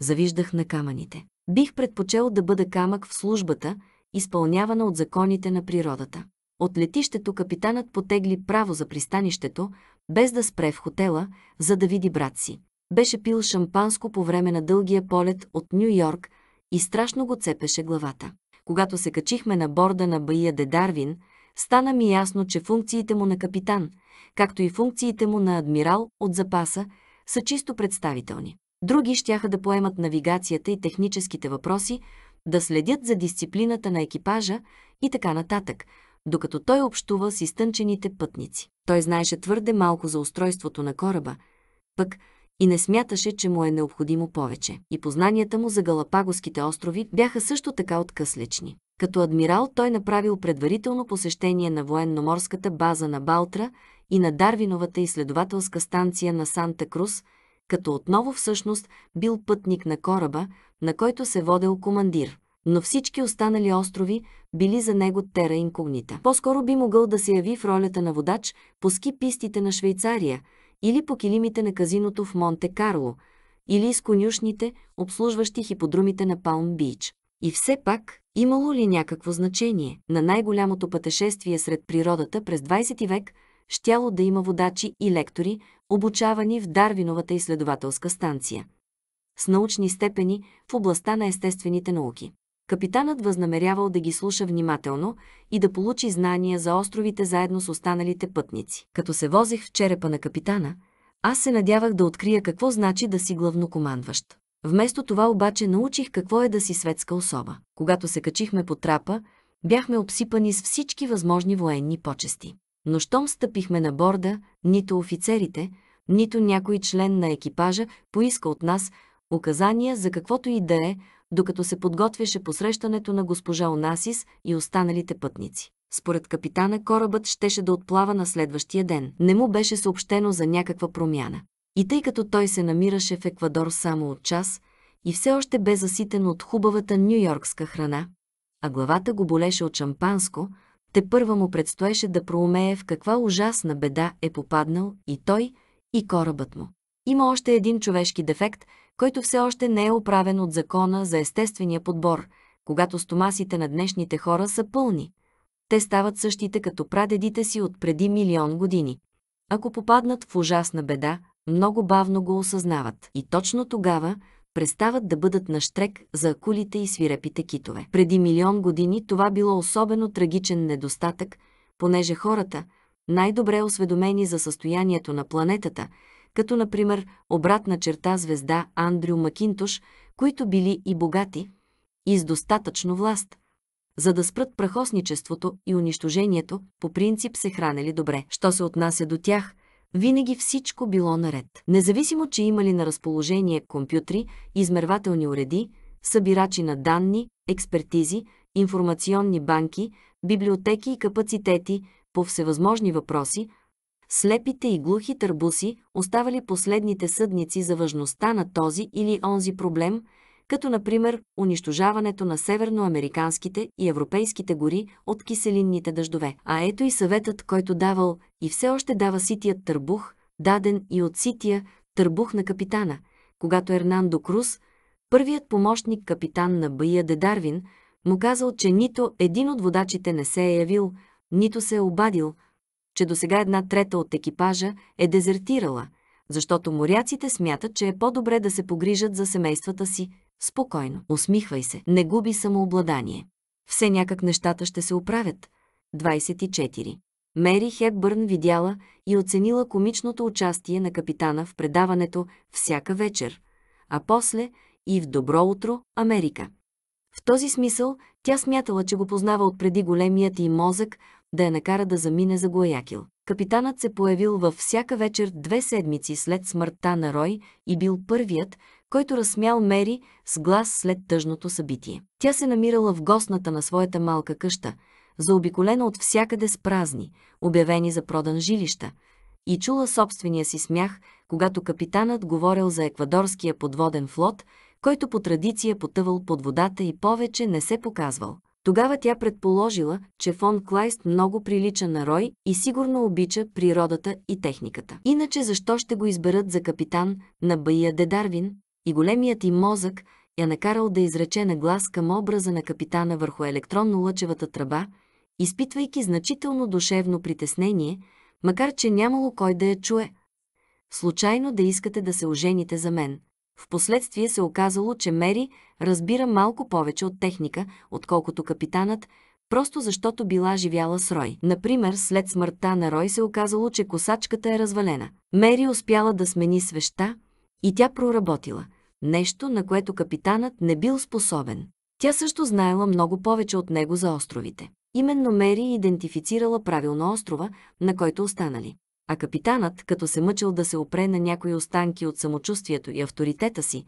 завиждах на камъните. Бих предпочел да бъда камък в службата, изпълнявана от законите на природата. От летището капитанът потегли право за пристанището, без да спре в хотела, за да види брат си. Беше пил шампанско по време на дългия полет от Нью-Йорк и страшно го цепеше главата. Когато се качихме на борда на Баия де Дарвин, стана ми ясно, че функциите му на капитан, както и функциите му на адмирал от запаса, са чисто представителни други щяха да поемат навигацията и техническите въпроси, да следят за дисциплината на екипажа и така нататък, докато той общува с изтънчените пътници. Той знаеше твърде малко за устройството на кораба, пък и не смяташе, че му е необходимо повече. И познанията му за Галапагоските острови бяха също така откъслечни. Като адмирал той направил предварително посещение на военноморската база на Балтра и на Дарвиновата изследователска станция на Санта Крус – като отново всъщност бил пътник на кораба, на който се водел командир. Но всички останали острови били за него тера инкогнита. По-скоро би могъл да се яви в ролята на водач по ски пистите на Швейцария или по килимите на казиното в Монте-Карло, или из конюшните, обслужващи хиподрумите на Палм Бич. И все пак, имало ли някакво значение на най-голямото пътешествие сред природата през 20 век – щяло да има водачи и лектори, обучавани в Дарвиновата изследователска станция. С научни степени в областта на естествените науки. Капитанът възнамерявал да ги слуша внимателно и да получи знания за островите заедно с останалите пътници. Като се возех в черепа на капитана, аз се надявах да открия какво значи да си главнокомандващ. Вместо това обаче научих какво е да си светска особа. Когато се качихме по трапа, бяхме обсипани с всички възможни военни почести но щом стъпихме на борда, нито офицерите, нито някой член на екипажа поиска от нас указания за каквото и да е, докато се подготвяше посрещането на госпожа Онасис и останалите пътници. Според капитана корабът щеше да отплава на следващия ден. Не му беше съобщено за някаква промяна. И тъй като той се намираше в Еквадор само от час и все още бе заситен от хубавата нью-йоркска храна, а главата го болеше от шампанско, те първа му предстоеше да проумее в каква ужасна беда е попаднал и той, и корабът му. Има още един човешки дефект, който все още не е оправен от закона за естествения подбор, когато стомасите на днешните хора са пълни. Те стават същите като прадедите си от преди милион години. Ако попаднат в ужасна беда, много бавно го осъзнават. И точно тогава, престават да бъдат на штрек за акулите и свирепите китове. Преди милион години това било особено трагичен недостатък, понеже хората, най-добре осведомени за състоянието на планетата, като например обратна черта звезда Андрю Макинтош, които били и богати, и с достатъчно власт – за да спрат прахосничеството и унищожението, по принцип се хранели добре. Що се отнася до тях, винаги всичко било наред. Независимо, че имали на разположение компютри, измервателни уреди, събирачи на данни, експертизи, информационни банки, библиотеки и капацитети по всевъзможни въпроси, слепите и глухи търбуси оставали последните съдници за важността на този или онзи проблем – като например унищожаването на северноамериканските и европейските гори от киселинните дъждове. А ето и съветът, който давал и все още дава ситият търбух, даден и от сития търбух на капитана, когато Ернандо Круз, първият помощник капитан на Бая де Дарвин, му казал, че нито един от водачите не се е явил, нито се е обадил, че до сега една трета от екипажа е дезертирала, защото моряците смятат, че е по-добре да се погрижат за семействата си, Спокойно, усмихвай се, не губи самообладание. Все някак нещата ще се оправят. 24. Мери Хепбърн видяла и оценила комичното участие на капитана в предаването всяка вечер, а после и в Добро утро, Америка. В този смисъл тя смятала, че го познава от преди големият и мозък да я накара да замине за Гоякил. Капитанът се появил във всяка вечер две седмици след смъртта на Рой и бил първият, който разсмял Мери с глас след тъжното събитие. Тя се намирала в гостната на своята малка къща, заобиколена от всякъде с празни, обявени за продан жилища, и чула собствения си смях, когато капитанът говорил за еквадорския подводен флот, който по традиция потъвал под водата и повече не се показвал. Тогава тя предположила, че фон Клайст много прилича на Рой и сигурно обича природата и техниката. Иначе защо ще го изберат за капитан на Баия де Дарвин? и големият им мозък я накарал да изрече на глас към образа на капитана върху електронно-лъчевата тръба, изпитвайки значително душевно притеснение, макар че нямало кой да я чуе. Случайно да искате да се ожените за мен. Впоследствие се оказало, че Мери разбира малко повече от техника, отколкото капитанът, просто защото била живяла с Рой. Например, след смъртта на Рой се оказало, че косачката е развалена. Мери успяла да смени свеща и тя проработила нещо, на което капитанът не бил способен. Тя също знаела много повече от него за островите. Именно Мери идентифицирала правилно острова, на който останали. А капитанът, като се мъчил да се опре на някои останки от самочувствието и авторитета си,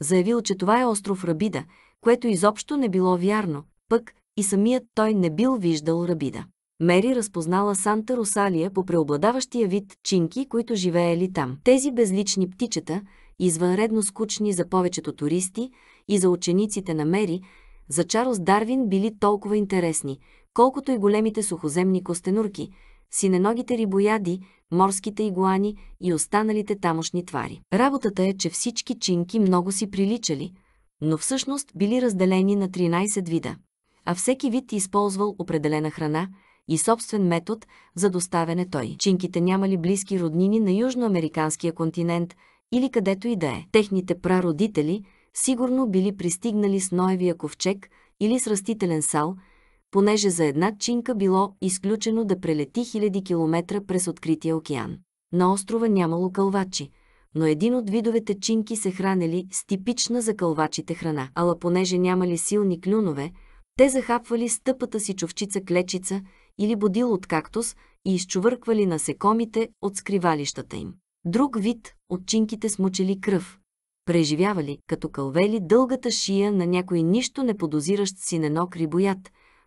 заявил, че това е остров Рабида, което изобщо не било вярно, пък и самият той не бил виждал Рабида. Мери разпознала Санта Русалия по преобладаващия вид чинки, които живеели там. Тези безлични птичета – извънредно скучни за повечето туристи и за учениците на Мери, за Чарлз Дарвин били толкова интересни, колкото и големите сухоземни костенурки, синеногите рибояди, морските игуани и останалите тамошни твари. Работата е, че всички чинки много си приличали, но всъщност били разделени на 13 вида, а всеки вид използвал определена храна и собствен метод за доставяне той. Чинките нямали близки роднини на южноамериканския континент – или където и да е. Техните прародители сигурно били пристигнали с Ноевия ковчег или с растителен сал, понеже за една чинка било изключено да прелети хиляди километра през открития океан. На острова нямало кълвачи, но един от видовете чинки се хранели с типична за кълвачите храна. Ала понеже нямали силни клюнове, те захапвали стъпата си човчица клечица или бодил от кактус и изчувърквали насекомите от скривалищата им. Друг вид, отчинките смучили кръв, преживявали, като кълвели дългата шия на някой нищо не подозиращ синенок рибоят,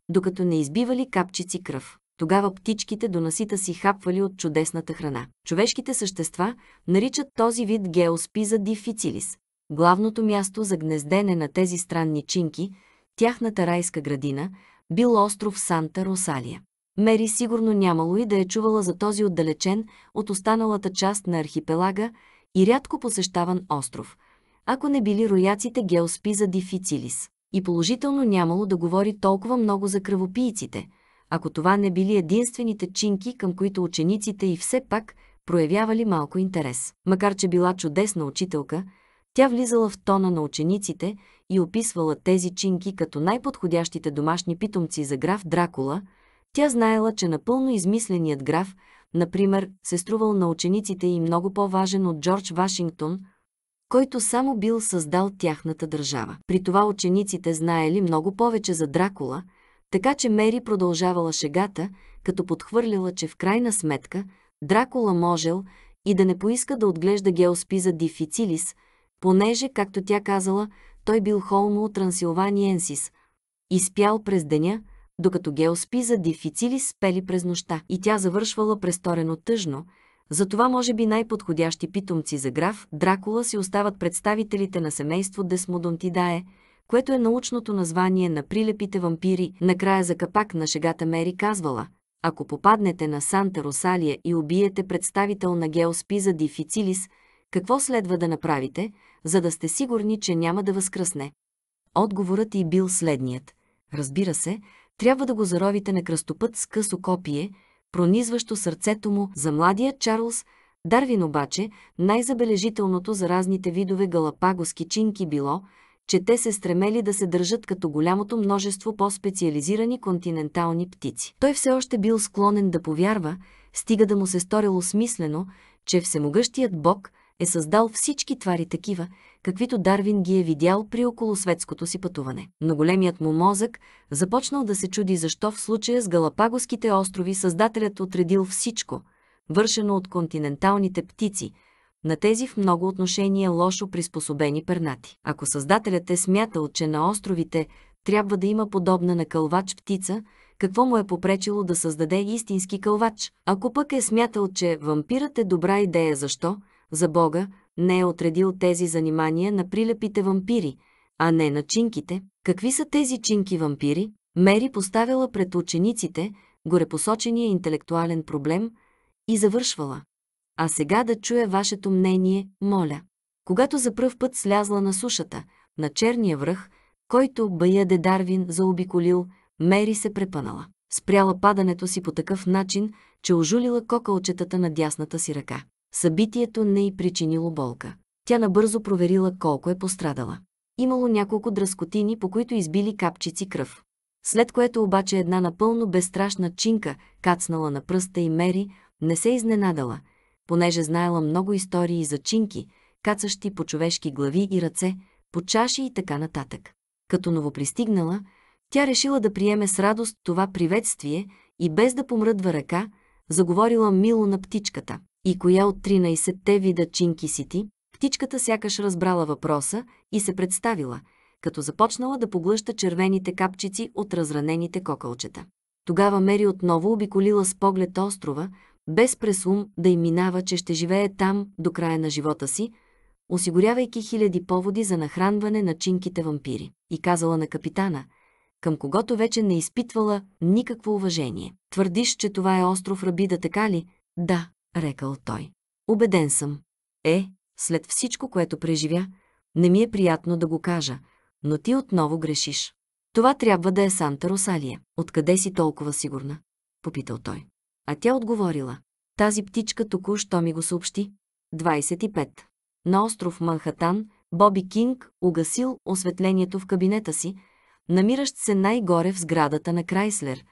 докато не избивали капчици кръв. Тогава птичките до насита си хапвали от чудесната храна. Човешките същества наричат този вид геоспиза дифицилис. Главното място за гнездене на тези странни чинки, тяхната райска градина, бил остров Санта Росалия. Мери сигурно нямало и да е чувала за този отдалечен от останалата част на архипелага и рядко посещаван остров, ако не били рояците Геоспиза дифицилис. И положително нямало да говори толкова много за кръвопийците, ако това не били единствените чинки, към които учениците и все пак проявявали малко интерес. Макар че била чудесна учителка, тя влизала в тона на учениците и описвала тези чинки като най-подходящите домашни питомци за граф Дракула – тя знаела, че напълно измисленият граф, например, се струвал на учениците и много по-важен от Джордж Вашингтон, който само бил създал тяхната държава. При това учениците знаели много повече за Дракула, така че Мери продължавала шегата, като подхвърлила, че в крайна сметка Дракула можел и да не поиска да отглежда Геоспиза дифицилис, понеже, както тя казала, той бил холмо от Енсис, изпял през деня – докато Гео спи за дефицили спели през нощта и тя завършвала престорено тъжно, затова може би най-подходящи питомци за граф Дракула си остават представителите на семейство Десмодонтидае, което е научното название на прилепите вампири. Накрая за капак на шегата Мери казвала «Ако попаднете на Санта Росалия и убиете представител на Геоспиза Дифицилис, какво следва да направите, за да сте сигурни, че няма да възкръсне?» Отговорът и бил следният. Разбира се, трябва да го заровите на кръстопът с късо копие, пронизващо сърцето му. За младия Чарлз Дарвин обаче най-забележителното за разните видове галапагоски чинки било, че те се стремели да се държат като голямото множество по-специализирани континентални птици. Той все още бил склонен да повярва, стига да му се сторило смислено, че всемогъщият Бог е създал всички твари такива, каквито Дарвин ги е видял при околосветското си пътуване. Но големият му мозък започнал да се чуди защо в случая с Галапагоските острови създателят отредил всичко, вършено от континенталните птици, на тези в много отношения лошо приспособени пернати. Ако създателят е смятал, че на островите трябва да има подобна на кълвач птица, какво му е попречило да създаде истински кълвач? Ако пък е смятал, че вампирът е добра идея, защо, за Бога, не е отредил тези занимания на прилепите вампири, а не на чинките. Какви са тези чинки вампири? Мери поставила пред учениците горепосочения интелектуален проблем и завършвала. А сега да чуя вашето мнение, моля. Когато за пръв път слязла на сушата, на черния връх, който Баяде Дарвин заобиколил, Мери се препънала. Спряла падането си по такъв начин, че ожулила кокалчетата на дясната си ръка. Събитието не й причинило болка. Тя набързо проверила колко е пострадала. Имало няколко дръскотини, по които избили капчици кръв. След което обаче една напълно безстрашна чинка, кацнала на пръста и Мери, не се изненадала, понеже знаела много истории за чинки, кацащи по човешки глави и ръце, по чаши и така нататък. Като новопристигнала, тя решила да приеме с радост това приветствие и без да помръдва ръка, заговорила мило на птичката и коя от 13-те вида чинки си ти, птичката сякаш разбрала въпроса и се представила, като започнала да поглъща червените капчици от разранените кокълчета. Тогава Мери отново обиколила с поглед острова, без през ум да им минава, че ще живее там до края на живота си, осигурявайки хиляди поводи за нахранване на чинките вампири. И казала на капитана, към когото вече не изпитвала никакво уважение. Твърдиш, че това е остров Рабида, така ли? Да, рекал той. Обеден съм. Е, след всичко, което преживя, не ми е приятно да го кажа, но ти отново грешиш. Това трябва да е Санта Росалия. Откъде си толкова сигурна? Попитал той. А тя отговорила. Тази птичка току-що ми го съобщи. 25. На остров Манхатан Боби Кинг угасил осветлението в кабинета си, намиращ се най-горе в сградата на Крайслер.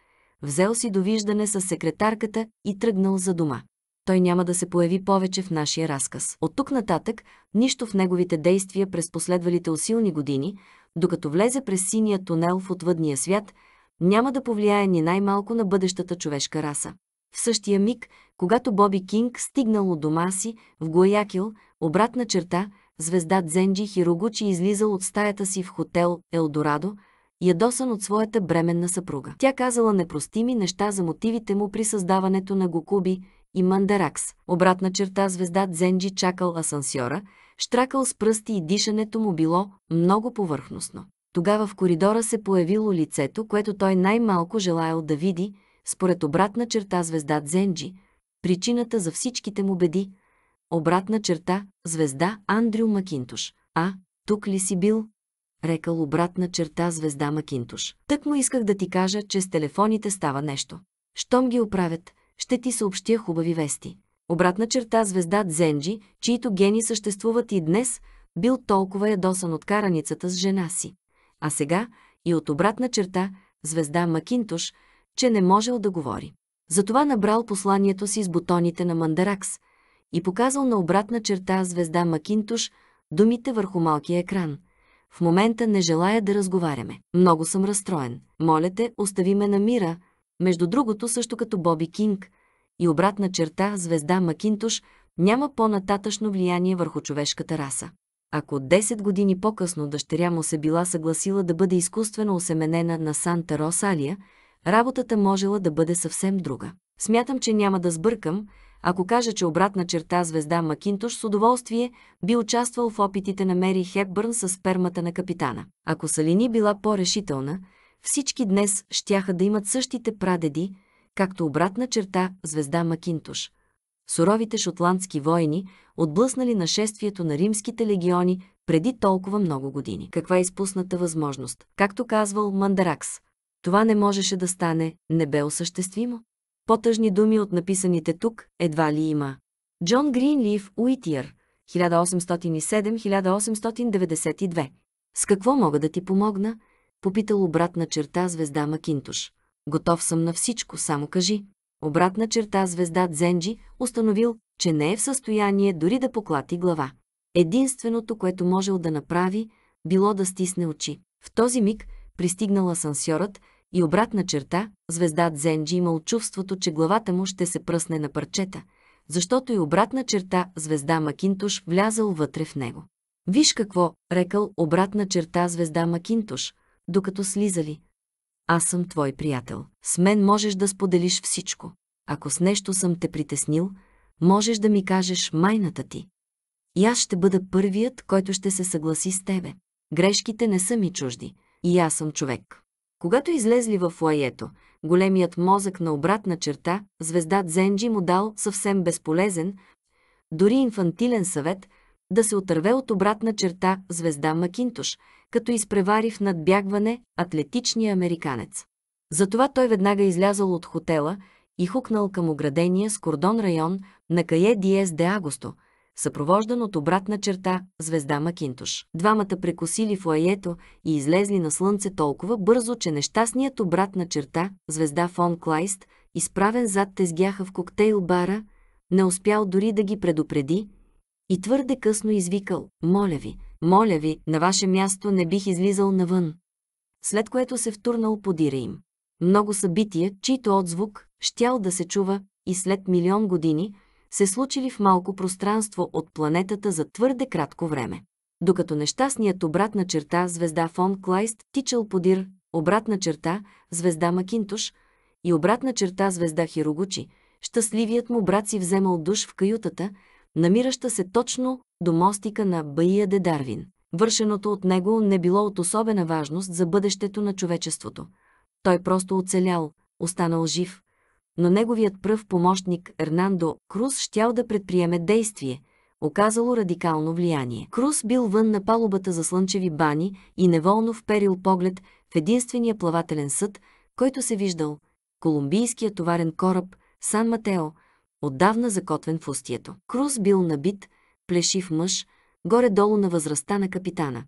Взел си довиждане с секретарката и тръгнал за дома той няма да се появи повече в нашия разказ. От тук нататък, нищо в неговите действия през последвалите усилни години, докато влезе през синия тунел в отвъдния свят, няма да повлияе ни най-малко на бъдещата човешка раса. В същия миг, когато Боби Кинг стигнал от дома си, в Гуаякил, обратна черта, звезда Дзенджи Хирогучи излизал от стаята си в хотел Елдорадо, ядосан от своята бременна съпруга. Тя казала непростими неща за мотивите му при създаването на Гокуби и Мандаракс. Обратна черта звезда Дзенджи чакал асансьора, штракал с пръсти и дишането му било много повърхностно. Тогава в коридора се появило лицето, което той най-малко желаял да види, според обратна черта звезда Дзенджи, причината за всичките му беди. Обратна черта звезда Андрю Макинтош. А, тук ли си бил? Рекал обратна черта звезда Макинтош. Тък му исках да ти кажа, че с телефоните става нещо. Щом ги оправят, ще ти съобщя хубави вести. Обратна черта звезда Дзенджи, чието гени съществуват и днес, бил толкова ядосан от караницата с жена си. А сега и от обратна черта звезда Макинтош, че не можел да говори. Затова набрал посланието си с бутоните на Мандаракс и показал на обратна черта звезда Макинтош думите върху малкия екран. В момента не желая да разговаряме. Много съм разстроен. Моля те, остави ме на мира, между другото също като Боби Кинг, и обратна черта звезда Макинтош няма по-нататъчно влияние върху човешката раса. Ако 10 години по-късно дъщеря му се била съгласила да бъде изкуствено осеменена на Санта Росалия, работата можела да бъде съвсем друга. Смятам, че няма да сбъркам, ако кажа, че обратна черта звезда Макинтош с удоволствие би участвал в опитите на Мери Хепбърн с спермата на капитана. Ако Салини била по-решителна, всички днес щяха да имат същите прадеди, както обратна черта звезда Макинтош. Суровите шотландски войни отблъснали нашествието на римските легиони преди толкова много години. Каква е изпусната възможност? Както казвал Мандаракс, това не можеше да стане, небеосъществимо. осъществимо. По-тъжни думи от написаните тук едва ли има. Джон Гринлиф Уитиер, 1807-1892. С какво мога да ти помогна? попитал обратна черта звезда Макинтош. Готов съм на всичко, само кажи. Обратна черта звезда Дзенджи установил, че не е в състояние дори да поклати глава. Единственото, което можел да направи, било да стисне очи. В този миг пристигнал асансьорът и обратна черта, звезда Дзенджи имал чувството, че главата му ще се пръсне на парчета, защото и обратна черта, звезда Макинтош влязал вътре в него. Виж какво, рекал обратна черта звезда Макинтош, докато слизали. Аз съм твой приятел. С мен можеш да споделиш всичко. Ако с нещо съм те притеснил, можеш да ми кажеш майната ти. И аз ще бъда първият, който ще се съгласи с тебе. Грешките не са ми чужди. И аз съм човек. Когато излезли в лаето, големият мозък на обратна черта, звезда Дзенджи му дал съвсем безполезен, дори инфантилен съвет, да се отърве от обратна черта звезда Макинтош като изпревари в надбягване атлетичния американец. Затова той веднага е излязъл от хотела и хукнал към оградения с кордон район на Кае Диес де Агусто, съпровождан от обратна черта звезда Макинтош. Двамата прекосили фуайето и излезли на слънце толкова бързо, че нещастният обратна черта звезда Фон Клайст, изправен зад тезгяха в коктейл бара, не успял дори да ги предупреди и твърде късно извикал «Моля ви, моля ви, на ваше място не бих излизал навън. След което се втурнал подира им. Много събития, чийто отзвук, щял да се чува и след милион години, се случили в малко пространство от планетата за твърде кратко време. Докато нещастният обратна черта звезда фон Клайст тичал подир, обратна черта звезда Макинтош и обратна черта звезда Хирогучи, щастливият му брат си вземал душ в каютата – намираща се точно до мостика на Баия де Дарвин. Вършеното от него не било от особена важност за бъдещето на човечеството. Той просто оцелял, останал жив. Но неговият пръв помощник Ернандо Круз щял да предприеме действие, оказало радикално влияние. Круз бил вън на палубата за слънчеви бани и неволно вперил поглед в единствения плавателен съд, който се виждал – колумбийския товарен кораб Сан Матео – отдавна закотвен в устието. Круз бил набит, плешив мъж, горе-долу на възрастта на капитана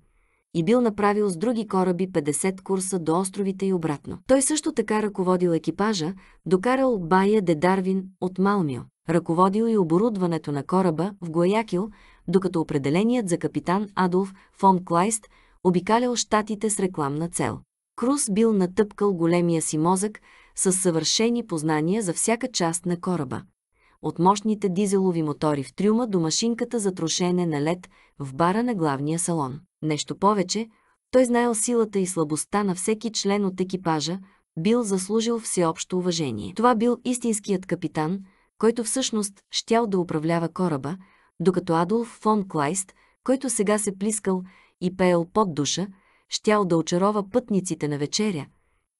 и бил направил с други кораби 50 курса до островите и обратно. Той също така ръководил екипажа, докарал Бая де Дарвин от Малмио, ръководил и оборудването на кораба в Гуаякил, докато определеният за капитан Адолф фон Клайст обикалял щатите с рекламна цел. Круз бил натъпкал големия си мозък с съвършени познания за всяка част на кораба от мощните дизелови мотори в трюма до машинката за трошене на лед в бара на главния салон. Нещо повече, той знаел силата и слабостта на всеки член от екипажа, бил заслужил всеобщо уважение. Това бил истинският капитан, който всъщност щял да управлява кораба, докато Адолф фон Клайст, който сега се плискал и пеел под душа, щял да очарова пътниците на вечеря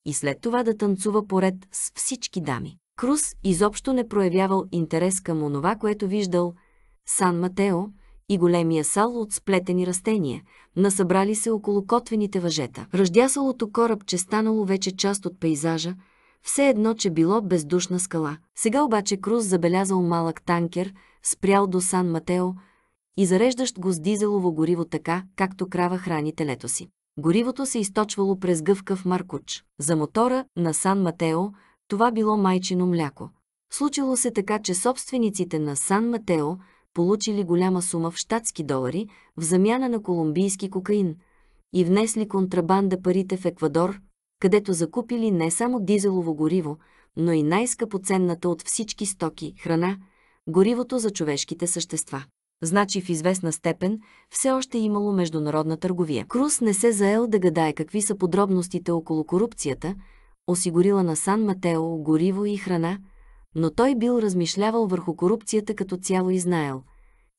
и след това да танцува поред с всички дами. Круз изобщо не проявявал интерес към онова, което виждал Сан Матео и големия сал от сплетени растения, насъбрали се около котвените въжета. Ръждясалото корабче станало вече част от пейзажа, все едно, че било бездушна скала. Сега обаче Круз забелязал малък танкер, спрял до Сан Матео и зареждащ го с дизелово гориво така, както крава храни телето си. Горивото се източвало през гъвкав маркуч. За мотора на Сан Матео това било майчино мляко. Случило се така, че собствениците на Сан Матео получили голяма сума в штатски долари в замяна на колумбийски кокаин и внесли контрабанда парите в Еквадор, където закупили не само дизелово гориво, но и най-скъпоценната от всички стоки – храна, горивото за човешките същества. Значи в известна степен все още е имало международна търговия. Крус не се заел да гадае какви са подробностите около корупцията – осигурила на Сан Матео гориво и храна, но той бил размишлявал върху корупцията като цяло и знаел.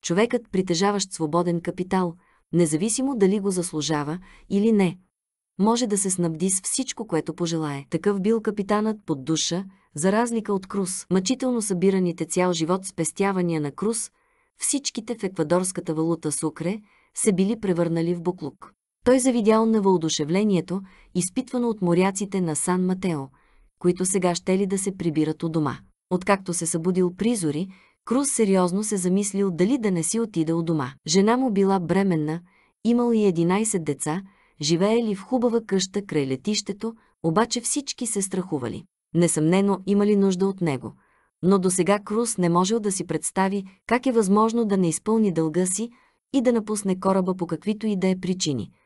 Човекът, притежаващ свободен капитал, независимо дали го заслужава или не, може да се снабди с всичко, което пожелае. Такъв бил капитанът под душа, за разлика от Крус. Мъчително събираните цял живот спестявания на Крус, всичките в еквадорската валута Сукре, се били превърнали в буклук. Той завидял на въодушевлението, изпитвано от моряците на Сан Матео, които сега ще ли да се прибират у дома. Откакто се събудил призори, Круз сериозно се замислил дали да не си отида у дома. Жена му била бременна, имал и 11 деца, живеели в хубава къща край летището, обаче всички се страхували. Несъмнено имали нужда от него. Но до сега Круз не можел да си представи как е възможно да не изпълни дълга си и да напусне кораба по каквито и да е причини –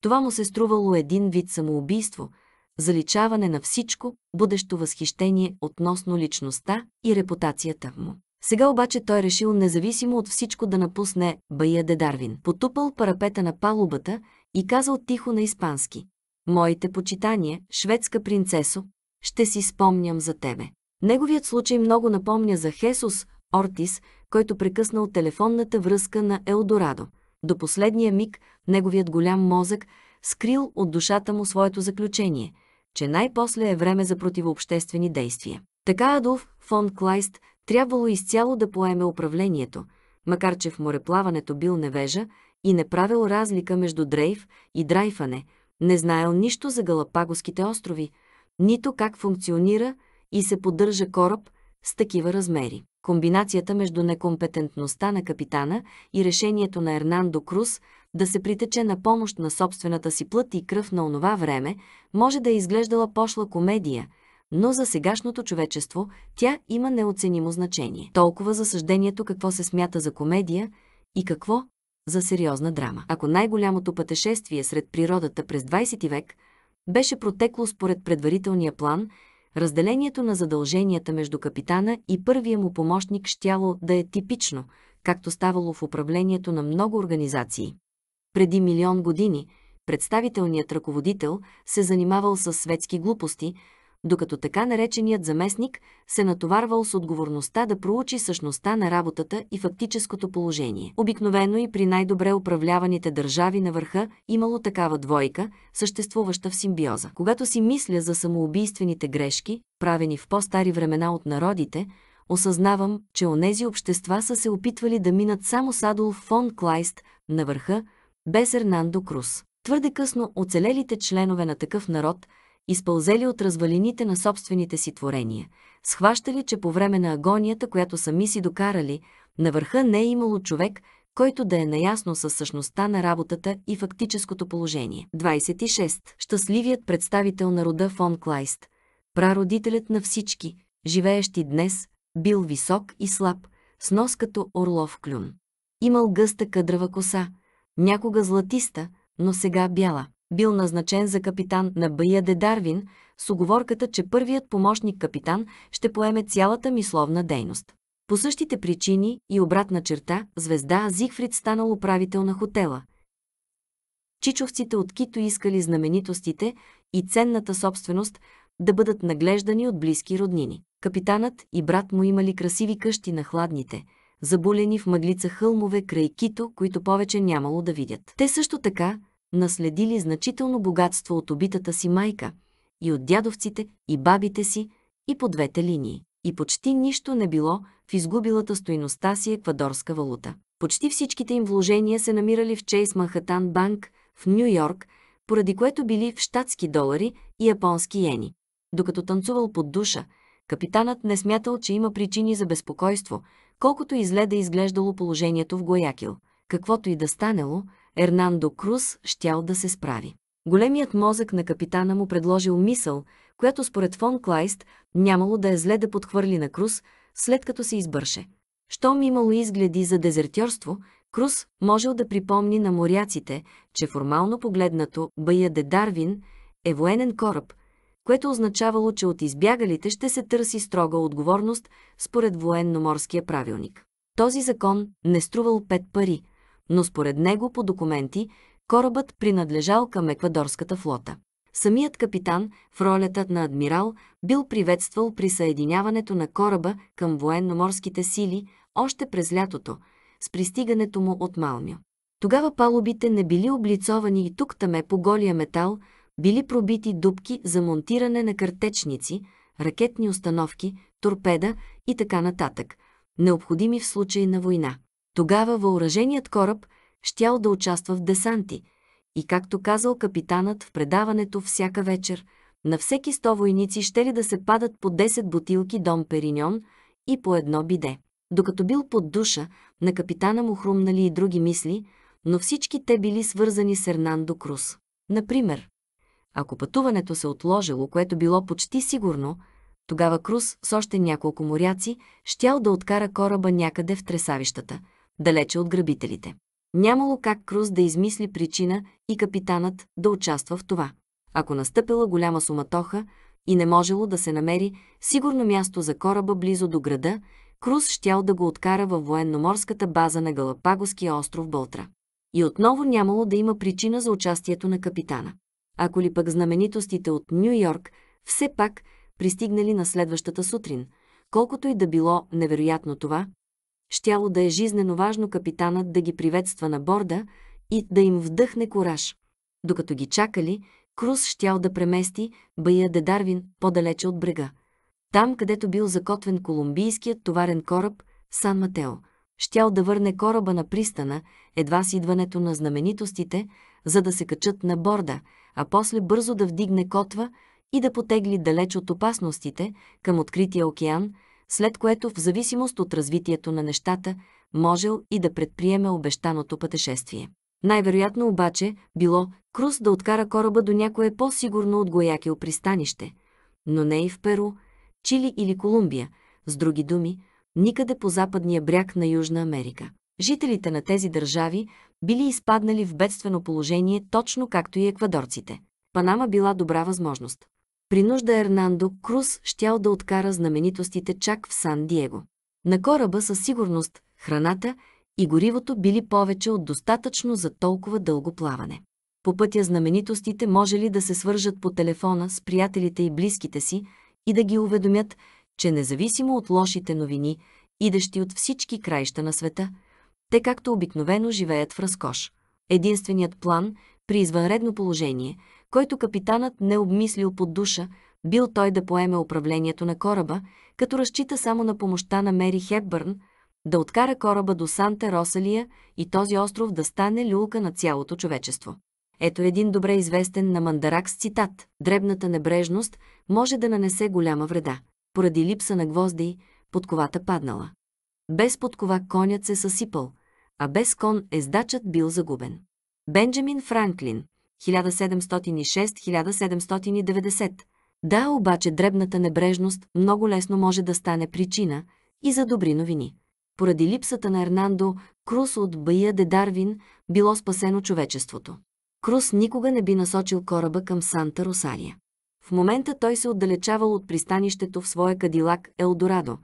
това му се струвало един вид самоубийство, заличаване на всичко, будещо възхищение относно личността и репутацията му. Сега обаче той решил независимо от всичко да напусне Бая де Дарвин. Потупал парапета на палубата и казал тихо на испански. «Моите почитания, шведска принцесо, ще си спомням за тебе». Неговият случай много напомня за Хесус Ортис, който прекъснал телефонната връзка на Елдорадо. До последния миг неговият голям мозък скрил от душата му своето заключение, че най-после е време за противообществени действия. Така Адолф фон Клайст трябвало изцяло да поеме управлението, макар че в мореплаването бил невежа и не правил разлика между дрейф и драйфане, не знаел нищо за Галапагоските острови, нито как функционира и се поддържа кораб с такива размери. Комбинацията между некомпетентността на капитана и решението на Ернандо Крус да се притече на помощ на собствената си плът и кръв на онова време може да е изглеждала пошла комедия, но за сегашното човечество тя има неоценимо значение. Толкова за съждението какво се смята за комедия и какво за сериозна драма. Ако най-голямото пътешествие сред природата през 20 век беше протекло според предварителния план – разделението на задълженията между капитана и първия му помощник щяло да е типично, както ставало в управлението на много организации. Преди милион години представителният ръководител се занимавал с светски глупости, докато така нареченият заместник се натоварвал с отговорността да проучи същността на работата и фактическото положение. Обикновено и при най-добре управляваните държави на върха имало такава двойка, съществуваща в симбиоза. Когато си мисля за самоубийствените грешки, правени в по-стари времена от народите, осъзнавам, че онези общества са се опитвали да минат само с Адолф фон Клайст на върха, без Ернандо Крус. Твърде късно оцелелите членове на такъв народ – изпълзели от развалините на собствените си творения, схващали, че по време на агонията, която сами си докарали, на върха не е имало човек, който да е наясно със същността на работата и фактическото положение. 26. Щастливият представител на рода фон Клайст, прародителят на всички, живеещи днес, бил висок и слаб, с нос като орлов клюн. Имал гъста кадрава коса, някога златиста, но сега бяла бил назначен за капитан на Бая де Дарвин с оговорката, че първият помощник-капитан ще поеме цялата мисловна дейност. По същите причини и обратна черта, звезда Зигфрид станал управител на хотела. Чичовците от Кито искали знаменитостите и ценната собственост да бъдат наглеждани от близки роднини. Капитанът и брат му имали красиви къщи на хладните – забулени в мъглица хълмове край Кито, които повече нямало да видят. Те също така, наследили значително богатство от убитата си майка и от дядовците и бабите си и по двете линии. И почти нищо не било в изгубилата стоиността си еквадорска валута. Почти всичките им вложения се намирали в Чейс Манхатан Банк в Нью Йорк, поради което били в штатски долари и японски йени. Докато танцувал под душа, капитанът не смятал, че има причини за безпокойство, колкото изле да изглеждало положението в Гоякил. Каквото и да станело, Ернандо Круз щял да се справи. Големият мозък на капитана му предложил мисъл, която според фон Клайст нямало да е зле да подхвърли на Круз, след като се избърше. Щом имало изгледи за дезертьорство, Круз можел да припомни на моряците, че формално погледнато Бая де Дарвин е военен кораб, което означавало, че от избягалите ще се търси строга отговорност според военноморския правилник. Този закон не струвал пет пари, но според него по документи корабът принадлежал към еквадорската флота. Самият капитан в ролята на адмирал бил приветствал присъединяването на кораба към военноморските сили още през лятото, с пристигането му от Малмя. Тогава палубите не били облицовани и тук-таме по голия метал, били пробити дубки за монтиране на картечници, ракетни установки, торпеда и така нататък, необходими в случай на война. Тогава въоръженият кораб щял да участва в десанти и, както казал капитанът в предаването всяка вечер, на всеки 100 войници ще ли да се падат по 10 бутилки Дом Периньон и по едно биде. Докато бил под душа, на капитана му хрумнали и други мисли, но всички те били свързани с Ернандо Крус. Например, ако пътуването се отложило, което било почти сигурно, тогава Крус с още няколко моряци щял да откара кораба някъде в тресавищата – далече от грабителите. Нямало как Круз да измисли причина и капитанът да участва в това. Ако настъпила голяма суматоха и не можело да се намери сигурно място за кораба близо до града, Круз щял да го откара във военноморската база на Галапагоския остров Болтра. И отново нямало да има причина за участието на капитана. Ако ли пък знаменитостите от Нью Йорк все пак пристигнали на следващата сутрин, колкото и да било невероятно това, щяло да е жизнено важно капитанът да ги приветства на борда и да им вдъхне кораж. Докато ги чакали, Круз щял да премести Бая де Дарвин по-далече от брега. Там, където бил закотвен колумбийският товарен кораб Сан Матео, щял да върне кораба на пристана, едва с идването на знаменитостите, за да се качат на борда, а после бързо да вдигне котва и да потегли далеч от опасностите към открития океан – след което в зависимост от развитието на нещата можел и да предприеме обещаното пътешествие. Най-вероятно обаче било Крус да откара кораба до някое по-сигурно от Гоякил пристанище, но не и в Перу, Чили или Колумбия, с други думи, никъде по западния бряг на Южна Америка. Жителите на тези държави били изпаднали в бедствено положение точно както и еквадорците. Панама била добра възможност. При нужда Ернандо Круз щял да откара знаменитостите чак в Сан-Диего. На кораба със сигурност храната и горивото били повече от достатъчно за толкова дълго плаване. По пътя знаменитостите може ли да се свържат по телефона с приятелите и близките си и да ги уведомят, че независимо от лошите новини, идещи от всички краища на света, те както обикновено живеят в разкош. Единственият план при извънредно положение – който капитанът не обмислил под душа, бил той да поеме управлението на кораба, като разчита само на помощта на Мери Хепбърн, да откара кораба до Санта Росалия и този остров да стане люлка на цялото човечество. Ето един добре известен на Мандаракс цитат. Дребната небрежност може да нанесе голяма вреда. Поради липса на гвозди, подковата паднала. Без подкова конят се съсипал, а без кон ездачът бил загубен. Бенджамин Франклин, 1706-1790. Да, обаче дребната небрежност много лесно може да стане причина и за добри новини. Поради липсата на Ернандо, Крус от Бая де Дарвин било спасено човечеството. Крус никога не би насочил кораба към Санта Росария. В момента той се отдалечавал от пристанището в своя кадилак Елдорадо,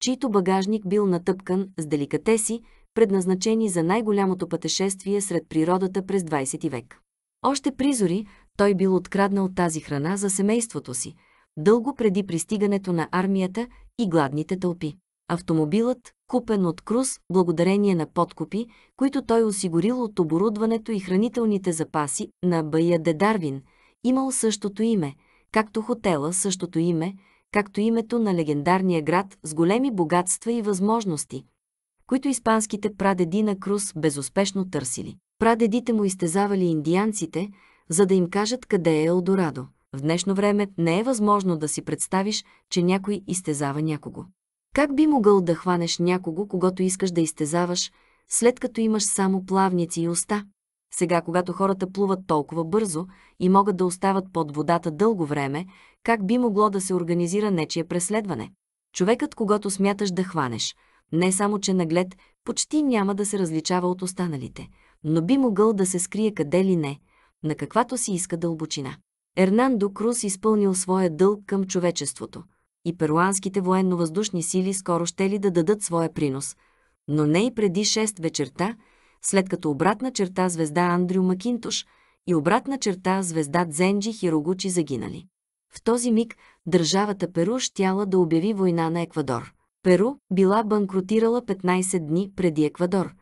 чийто багажник бил натъпкан с деликатеси, предназначени за най-голямото пътешествие сред природата през 20 век. Още призори той бил откраднал тази храна за семейството си, дълго преди пристигането на армията и гладните тълпи. Автомобилът, купен от Круз, благодарение на подкупи, които той осигурил от оборудването и хранителните запаси на Бая де Дарвин, имал същото име, както хотела същото име, както името на легендарния град с големи богатства и възможности, които испанските прадеди на Круз безуспешно търсили. Прадедите му изтезавали индианците, за да им кажат къде е Елдорадо. В днешно време не е възможно да си представиш, че някой изтезава някого. Как би могъл да хванеш някого, когато искаш да изтезаваш, след като имаш само плавници и уста? Сега, когато хората плуват толкова бързо и могат да остават под водата дълго време, как би могло да се организира нечие преследване? Човекът, когато смяташ да хванеш, не само че наглед, почти няма да се различава от останалите – но би могъл да се скрие къде ли не, на каквато си иска дълбочина. Ернандо Крус изпълнил своя дълг към човечеството и перуанските военно-въздушни сили скоро ще ли да дадат своя принос, но не и преди 6 вечерта, след като обратна черта звезда Андрю Макинтош и обратна черта звезда Дзенджи Хирогучи загинали. В този миг държавата Перу щяла да обяви война на Еквадор. Перу била банкротирала 15 дни преди Еквадор,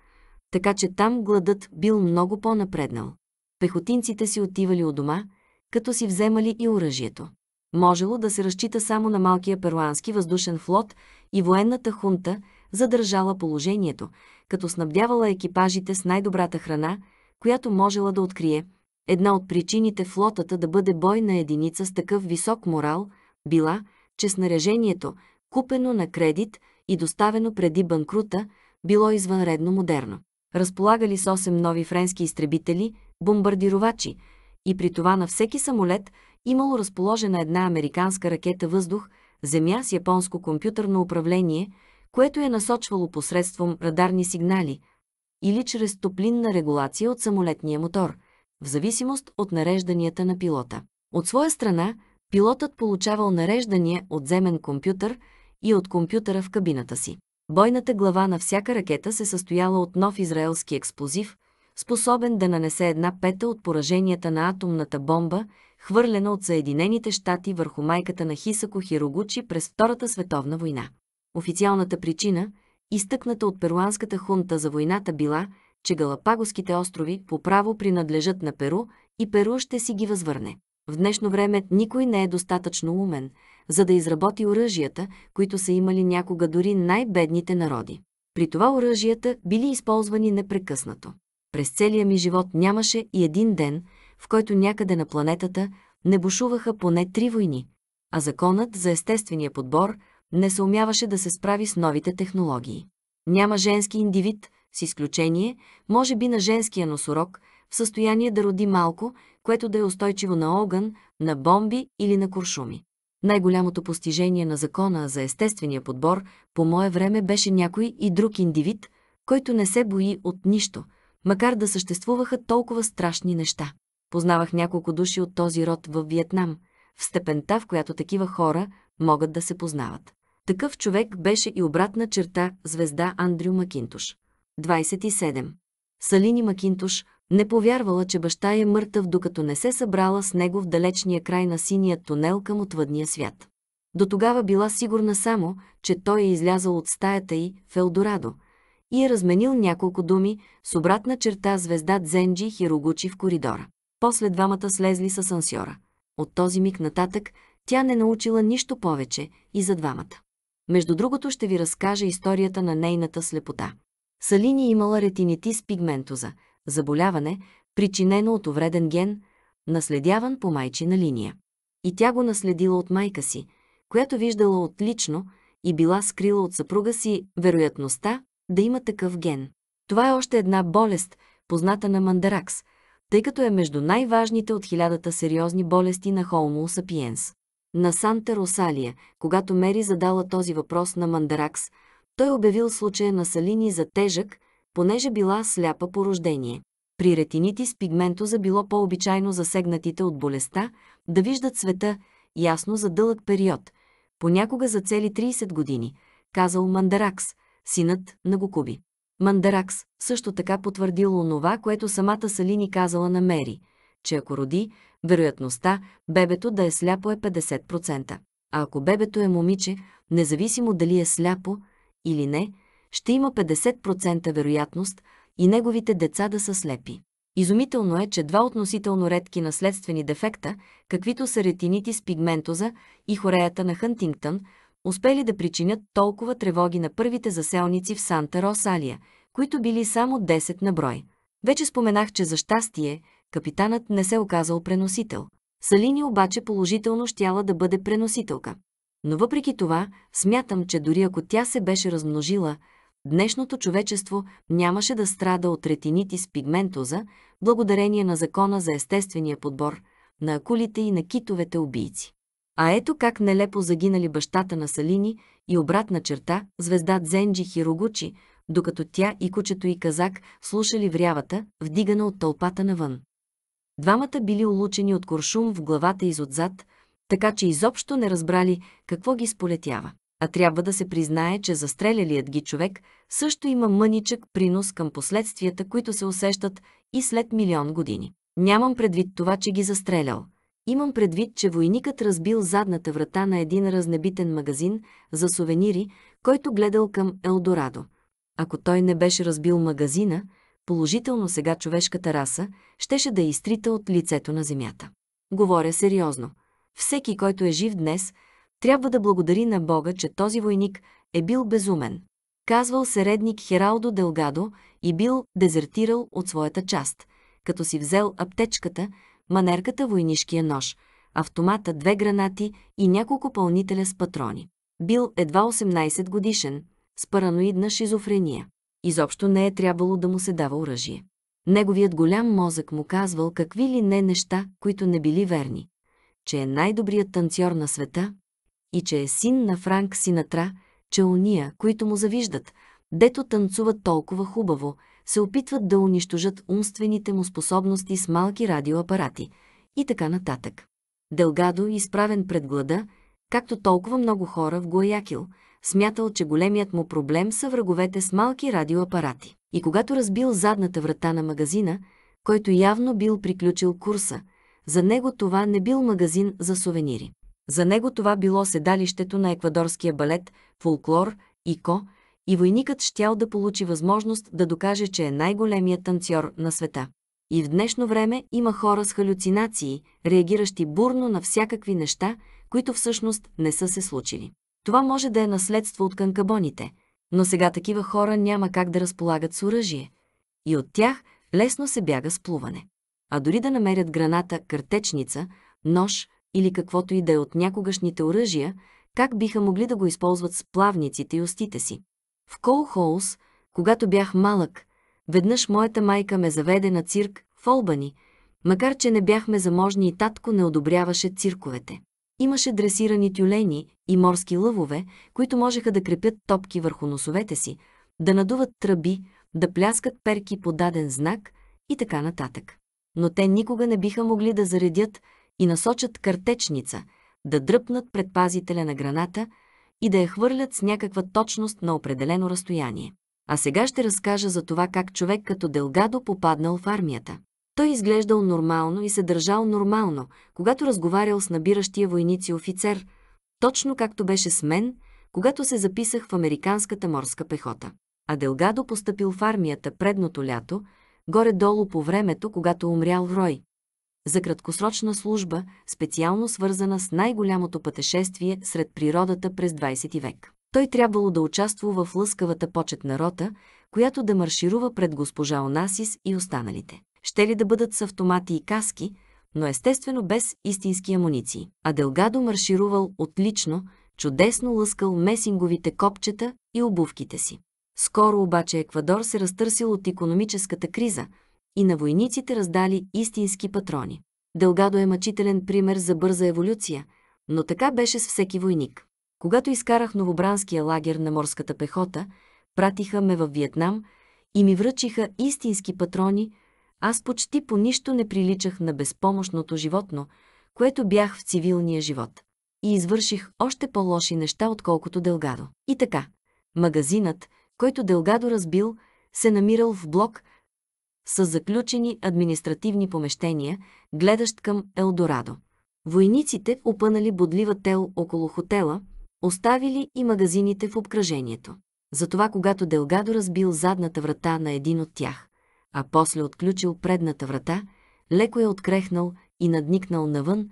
така че там гладът бил много по-напреднал. Пехотинците си отивали у дома, като си вземали и оръжието. Можело да се разчита само на малкия перуански въздушен флот и военната хунта задържала положението, като снабдявала екипажите с най-добрата храна, която можела да открие. Една от причините флотата да бъде бойна единица с такъв висок морал била, че снаряжението, купено на кредит и доставено преди банкрута, било извънредно модерно разполагали с 8 нови френски изтребители, бомбардировачи, и при това на всеки самолет имало разположена една американска ракета въздух, земя с японско компютърно управление, което е насочвало посредством радарни сигнали или чрез топлинна регулация от самолетния мотор, в зависимост от нарежданията на пилота. От своя страна, пилотът получавал нареждания от земен компютър и от компютъра в кабината си. Бойната глава на всяка ракета се състояла от нов израелски експлозив, способен да нанесе една пета от пораженията на атомната бомба, хвърлена от Съединените щати върху майката на Хисако Хирогучи през Втората световна война. Официалната причина, изтъкната от перуанската хунта за войната била, че Галапагоските острови по право принадлежат на Перу и Перу ще си ги възвърне. В днешно време никой не е достатъчно умен – за да изработи оръжията, които са имали някога дори най-бедните народи. При това оръжията били използвани непрекъснато. През целия ми живот нямаше и един ден, в който някъде на планетата не бушуваха поне три войни, а законът за естествения подбор не съумяваше да се справи с новите технологии. Няма женски индивид, с изключение, може би на женския носорог, в състояние да роди малко, което да е устойчиво на огън, на бомби или на куршуми. Най-голямото постижение на закона за естествения подбор по мое време беше някой и друг индивид, който не се бои от нищо, макар да съществуваха толкова страшни неща. Познавах няколко души от този род в Виетнам, в степента, в която такива хора могат да се познават. Такъв човек беше и обратна черта звезда Андрю Макинтош. 27. Салини Макинтош, не повярвала, че баща е мъртъв, докато не се събрала с него в далечния край на синия тунел към отвъдния свят. До тогава била сигурна само, че той е излязъл от стаята й в Елдорадо и е разменил няколко думи с обратна черта звезда Дзенджи Хирогучи в коридора. После двамата слезли с асансьора. От този миг нататък тя не научила нищо повече и за двамата. Между другото ще ви разкажа историята на нейната слепота. Салини имала ретинити с пигментоза – заболяване, причинено от увреден ген, наследяван по майчина линия. И тя го наследила от майка си, която виждала отлично и била скрила от съпруга си вероятността да има такъв ген. Това е още една болест, позната на мандаракс, тъй като е между най-важните от хилядата сериозни болести на Холмо сапиенс. На Санта Росалия, когато Мери задала този въпрос на мандаракс, той обявил случая на Салини за тежък, понеже била сляпа по рождение. При с пигментоза било по-обичайно засегнатите от болестта да виждат света ясно за дълъг период, понякога за цели 30 години, казал Мандаракс, синът на Гокуби. Мандаракс също така потвърдил онова, което самата Салини казала на Мери, че ако роди, вероятността бебето да е сляпо е 50%. А ако бебето е момиче, независимо дали е сляпо или не, ще има 50% вероятност и неговите деца да са слепи. Изумително е, че два относително редки наследствени дефекта, каквито са ретините с пигментоза и хореята на Хантингтън, успели да причинят толкова тревоги на първите заселници в Санта Росалия, които били само 10 на брой. Вече споменах, че за щастие капитанът не се оказал преносител. Салини обаче положително щяла да бъде преносителка. Но въпреки това, смятам, че дори ако тя се беше размножила, днешното човечество нямаше да страда от ретинити с пигментоза, благодарение на закона за естествения подбор, на акулите и на китовете убийци. А ето как нелепо загинали бащата на Салини и обратна черта звезда Дзенджи Хирогучи, докато тя и кучето и казак слушали врявата, вдигана от тълпата навън. Двамата били улучени от куршум в главата изотзад, така че изобщо не разбрали какво ги сполетява а трябва да се признае, че застрелялият ги човек също има мъничък принос към последствията, които се усещат и след милион години. Нямам предвид това, че ги застрелял. Имам предвид, че войникът разбил задната врата на един разнебитен магазин за сувенири, който гледал към Елдорадо. Ако той не беше разбил магазина, положително сега човешката раса щеше да е изтрита от лицето на земята. Говоря сериозно. Всеки, който е жив днес – трябва да благодари на Бога, че този войник е бил безумен. Казвал середник Хералдо Делгадо и бил дезертирал от своята част, като си взел аптечката, манерката войнишкия нож, автомата, две гранати и няколко пълнителя с патрони. Бил едва 18 годишен, с параноидна шизофрения. Изобщо не е трябвало да му се дава оръжие. Неговият голям мозък му казвал какви ли не неща, които не били верни. Че е най-добрият танцор на света, и че е син на Франк Синатра, че уния, които му завиждат, дето танцуват толкова хубаво, се опитват да унищожат умствените му способности с малки радиоапарати и така нататък. Делгадо, изправен пред глада, както толкова много хора в Гуаякил, смятал, че големият му проблем са враговете с малки радиоапарати. И когато разбил задната врата на магазина, който явно бил приключил курса, за него това не бил магазин за сувенири. За него това било седалището на еквадорския балет, фолклор и ко, и войникът щял да получи възможност да докаже, че е най-големият танцор на света. И в днешно време има хора с халюцинации, реагиращи бурно на всякакви неща, които всъщност не са се случили. Това може да е наследство от канкабоните, но сега такива хора няма как да разполагат с оръжие. И от тях лесно се бяга с плуване. А дори да намерят граната, картечница, нож, или каквото и да е от някогашните оръжия, как биха могли да го използват с плавниците и устите си. В Кол Холс, когато бях малък, веднъж моята майка ме заведе на цирк в Олбани, макар че не бяхме заможни и татко не одобряваше цирковете. Имаше дресирани тюлени и морски лъвове, които можеха да крепят топки върху носовете си, да надуват тръби, да пляскат перки по даден знак и така нататък. Но те никога не биха могли да заредят и насочат картечница, да дръпнат предпазителя на граната и да я хвърлят с някаква точност на определено разстояние. А сега ще разкажа за това как човек като Делгадо попаднал в армията. Той изглеждал нормално и се държал нормално, когато разговарял с набиращия войници офицер, точно както беше с мен, когато се записах в американската морска пехота. А Делгадо постъпил в армията предното лято, горе-долу по времето, когато умрял Рой за краткосрочна служба, специално свързана с най-голямото пътешествие сред природата през 20 век. Той трябвало да участва в лъскавата почет на рота, която да марширува пред госпожа Онасис и останалите. Ще ли да бъдат с автомати и каски, но естествено без истински амуниции. А Делгадо марширувал отлично, чудесно лъскал месинговите копчета и обувките си. Скоро обаче Еквадор се разтърсил от економическата криза – и на войниците раздали истински патрони. Дългадо е мъчителен пример за бърза еволюция, но така беше с всеки войник. Когато изкарах новобранския лагер на морската пехота, пратиха ме във Виетнам и ми връчиха истински патрони, аз почти по нищо не приличах на безпомощното животно, което бях в цивилния живот. И извърших още по-лоши неща, отколкото Дългадо. И така, магазинът, който Дългадо разбил, се намирал в блок – с заключени административни помещения, гледащ към Елдорадо. Войниците опънали бодлива тел около хотела, оставили и магазините в обкръжението. Затова, когато Делгадо разбил задната врата на един от тях, а после отключил предната врата, леко я открехнал и надникнал навън,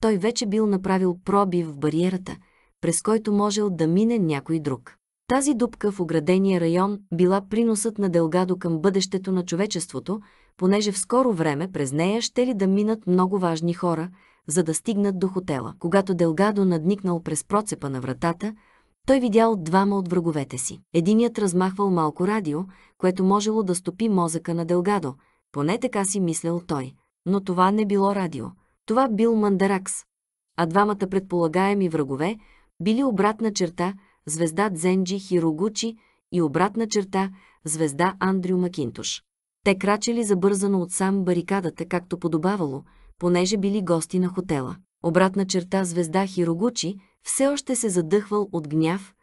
той вече бил направил пробив в бариерата, през който можел да мине някой друг. Тази дупка в оградения район била приносът на Делгадо към бъдещето на човечеството, понеже в скоро време през нея ще ли да минат много важни хора, за да стигнат до хотела. Когато Делгадо надникнал през процепа на вратата, той видял двама от враговете си. Единият размахвал малко радио, което можело да стопи мозъка на Делгадо, поне така си мислял той. Но това не било радио. Това бил мандаракс. А двамата предполагаеми врагове били обратна черта – звезда Дзенджи Хирогучи и обратна черта звезда Андрю Макинтош. Те крачели забързано от сам барикадата, както подобавало, понеже били гости на хотела. Обратна черта звезда Хирогучи все още се задъхвал от гняв,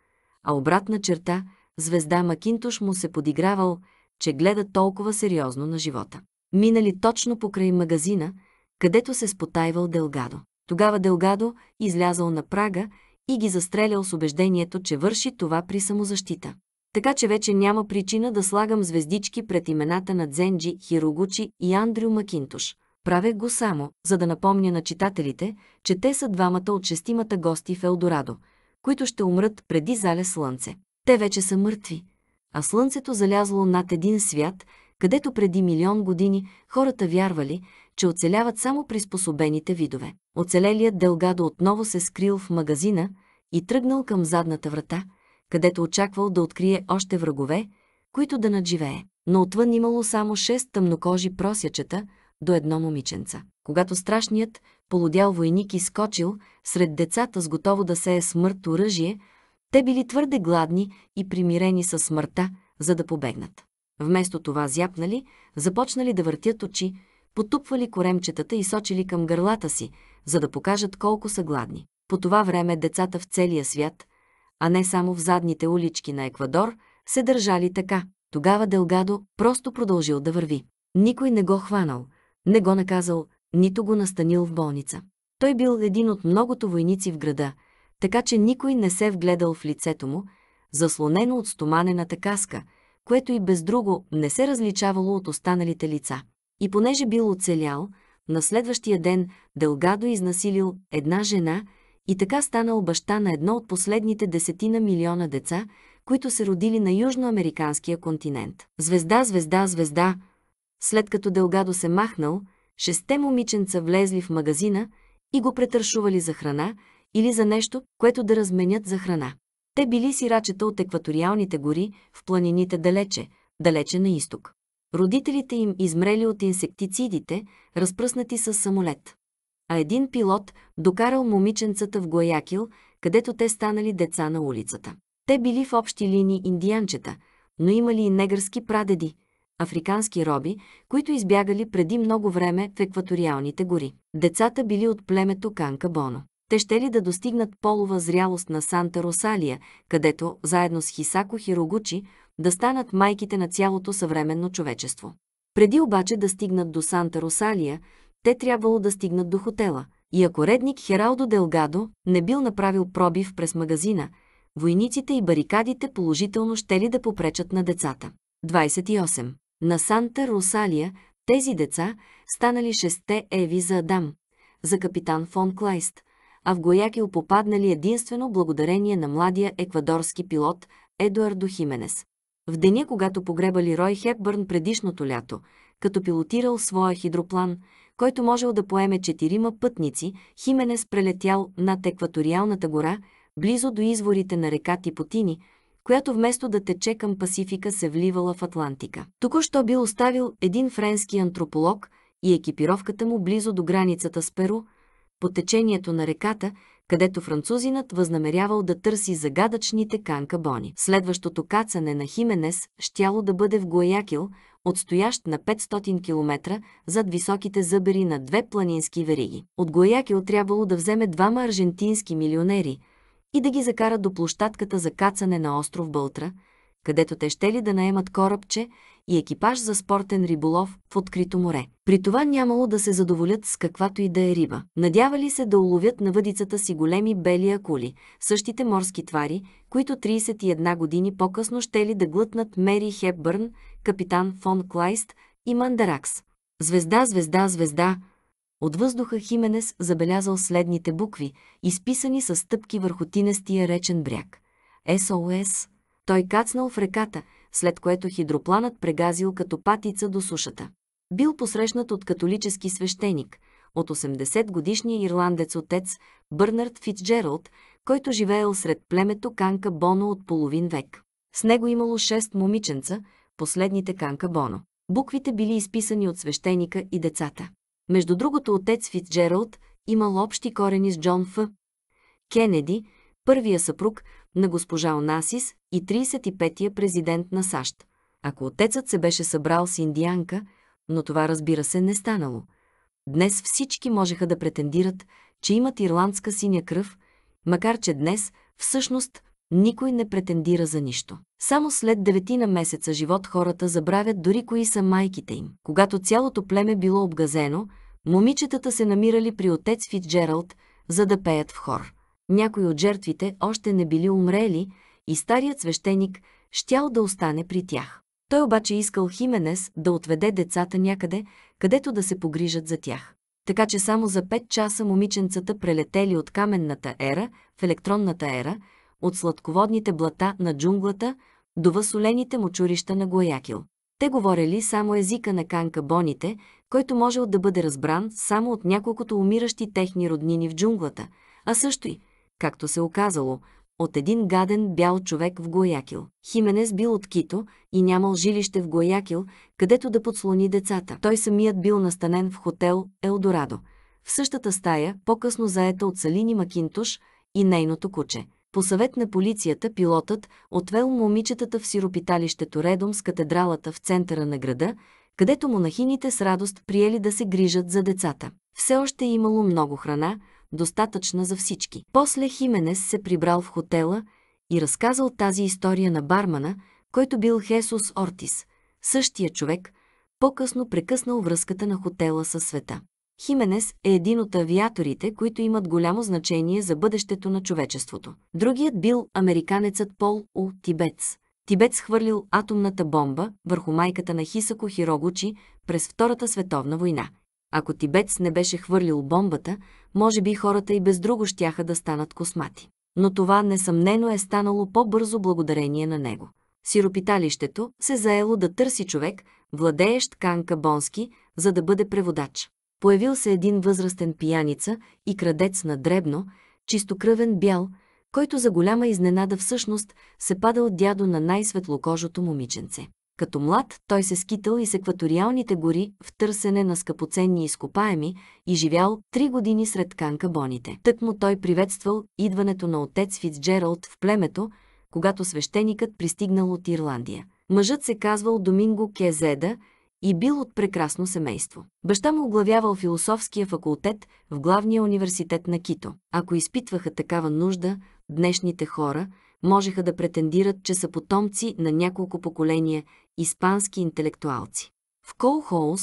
а обратна черта звезда Макинтош му се подигравал, че гледа толкова сериозно на живота. Минали точно покрай магазина, където се спотайвал Делгадо. Тогава Делгадо излязал на прага и ги застрелял с убеждението, че върши това при самозащита. Така че вече няма причина да слагам звездички пред имената на Дзенджи, Хирогучи и Андрю Макинтош. Правя го само, за да напомня на читателите, че те са двамата от шестимата гости в Елдорадо, които ще умрат преди зале слънце. Те вече са мъртви, а слънцето залязло над един свят, където преди милион години хората вярвали, че оцеляват само приспособените видове. Оцелелият Делгадо отново се скрил в магазина и тръгнал към задната врата, където очаквал да открие още врагове, които да надживее. Но отвън имало само шест тъмнокожи просячета до едно момиченца. Когато страшният, полудял войник изскочил сред децата с готово да се е смърт оръжие, те били твърде гладни и примирени със смъртта, за да побегнат. Вместо това зяпнали, започнали да въртят очи, потупвали коремчетата и сочили към гърлата си, за да покажат колко са гладни. По това време децата в целия свят, а не само в задните улички на Еквадор, се държали така. Тогава Делгадо просто продължил да върви. Никой не го хванал, не го наказал, нито го настанил в болница. Той бил един от многото войници в града, така че никой не се вгледал в лицето му, заслонено от стоманената каска, което и без друго не се различавало от останалите лица. И понеже бил оцелял, на следващия ден Делгадо изнасилил една жена и така станал баща на едно от последните десетина милиона деца, които се родили на южноамериканския континент. Звезда, звезда, звезда. След като Делгадо се махнал, шесте момиченца влезли в магазина и го претършували за храна или за нещо, което да разменят за храна. Те били сирачета от екваториалните гори в планините далече, далече на изток. Родителите им измрели от инсектицидите, разпръснати с самолет. А един пилот докарал момиченцата в Гоякил, където те станали деца на улицата. Те били в общи линии индианчета, но имали и негърски прадеди, африкански роби, които избягали преди много време в екваториалните гори. Децата били от племето Канка Боно. Те ще ли да достигнат полова зрялост на Санта Росалия, където, заедно с Хисако Хирогучи, да станат майките на цялото съвременно човечество. Преди обаче да стигнат до Санта Русалия, те трябвало да стигнат до хотела. И ако редник Хералдо Делгадо не бил направил пробив през магазина, войниците и барикадите положително щели да попречат на децата. 28. На Санта Русалия тези деца станали шесте еви за Адам, за капитан фон Клайст, а в Гоякил попаднали единствено благодарение на младия еквадорски пилот Едуардо Хименес в деня, когато погребали Рой Хепбърн предишното лято, като пилотирал своя хидроплан, който можел да поеме четирима пътници, Хименес прелетял над екваториалната гора, близо до изворите на река Типотини, която вместо да тече към Пасифика се вливала в Атлантика. Току-що бил оставил един френски антрополог и екипировката му близо до границата с Перу, по течението на реката – където французинът възнамерявал да търси загадъчните канкабони. Следващото кацане на Хименес щяло да бъде в Гуаякил, отстоящ на 500 км зад високите зъбери на две планински вериги. От Гуаякил трябвало да вземе двама аржентински милионери и да ги закара до площадката за кацане на остров Бълтра – където те ще ли да наемат корабче и екипаж за спортен риболов в открито море. При това нямало да се задоволят с каквато и да е риба. Надявали се да уловят на въдицата си големи бели акули, същите морски твари, които 31 години по-късно ще ли да глътнат Мери Хепбърн, капитан фон Клайст и Мандаракс. Звезда, звезда, звезда! От въздуха Хименес забелязал следните букви, изписани с стъпки върху тинестия речен бряг. SOS той кацнал в реката, след което хидропланът прегазил като патица до сушата. Бил посрещнат от католически свещеник, от 80-годишния ирландец отец Бърнард Фицджералд, който живеел сред племето Канка Боно от половин век. С него имало 6 момиченца, последните Канка Боно. Буквите били изписани от свещеника и децата. Между другото, отец Фицджералд имал общи корени с Джон Ф. Кенеди, първия съпруг, на госпожа Онасис и 35-я президент на САЩ. Ако отецът се беше събрал с индианка, но това разбира се не станало. Днес всички можеха да претендират, че имат ирландска синя кръв, макар че днес, всъщност, никой не претендира за нищо. Само след деветина месеца живот хората забравят дори кои са майките им. Когато цялото племе било обгазено, момичетата се намирали при отец Фитджералд, за да пеят в хор. Някои от жертвите още не били умрели и старият свещеник щял да остане при тях. Той обаче искал Хименес да отведе децата някъде, където да се погрижат за тях. Така че само за 5 часа момиченцата прелетели от каменната ера в електронната ера, от сладководните блата на джунглата до възолените му чурища на Гоякил. Те говорили само езика на канка боните, който можел да бъде разбран само от няколкото умиращи техни роднини в джунглата, а също и както се оказало, от един гаден бял човек в Гоякил. Хименес бил от Кито и нямал жилище в Гоякил, където да подслони децата. Той самият бил настанен в хотел Елдорадо, в същата стая, по-късно заета от Салини Макинтош и нейното куче. По съвет на полицията пилотът отвел момичетата в сиропиталището редом с катедралата в центъра на града, където монахините с радост приели да се грижат за децата. Все още е имало много храна, достатъчна за всички. После Хименес се прибрал в хотела и разказал тази история на бармана, който бил Хесус Ортис, същия човек, по-късно прекъснал връзката на хотела със света. Хименес е един от авиаторите, които имат голямо значение за бъдещето на човечеството. Другият бил американецът Пол У. Тибец. Тибец хвърлил атомната бомба върху майката на Хисако Хирогучи през Втората световна война. Ако Тибец не беше хвърлил бомбата, може би хората и без друго щяха да станат космати. Но това несъмнено е станало по-бързо благодарение на него. Сиропиталището се заело да търси човек, владеещ Канка Бонски, за да бъде преводач. Появил се един възрастен пияница и крадец на дребно, чистокръвен бял, който за голяма изненада всъщност се падал дядо на най-светлокожото момиченце. Като млад, той се скитал из екваториалните гори в търсене на скъпоценни изкопаеми и живял три години сред канкабоните. Тък му той приветствал идването на отец Фицджералд в племето, когато свещеникът пристигнал от Ирландия. Мъжът се казвал Доминго Кезеда и бил от прекрасно семейство. Баща му оглавявал философския факултет в главния университет на Кито. Ако изпитваха такава нужда, днешните хора можеха да претендират, че са потомци на няколко поколения испански интелектуалци. В Кол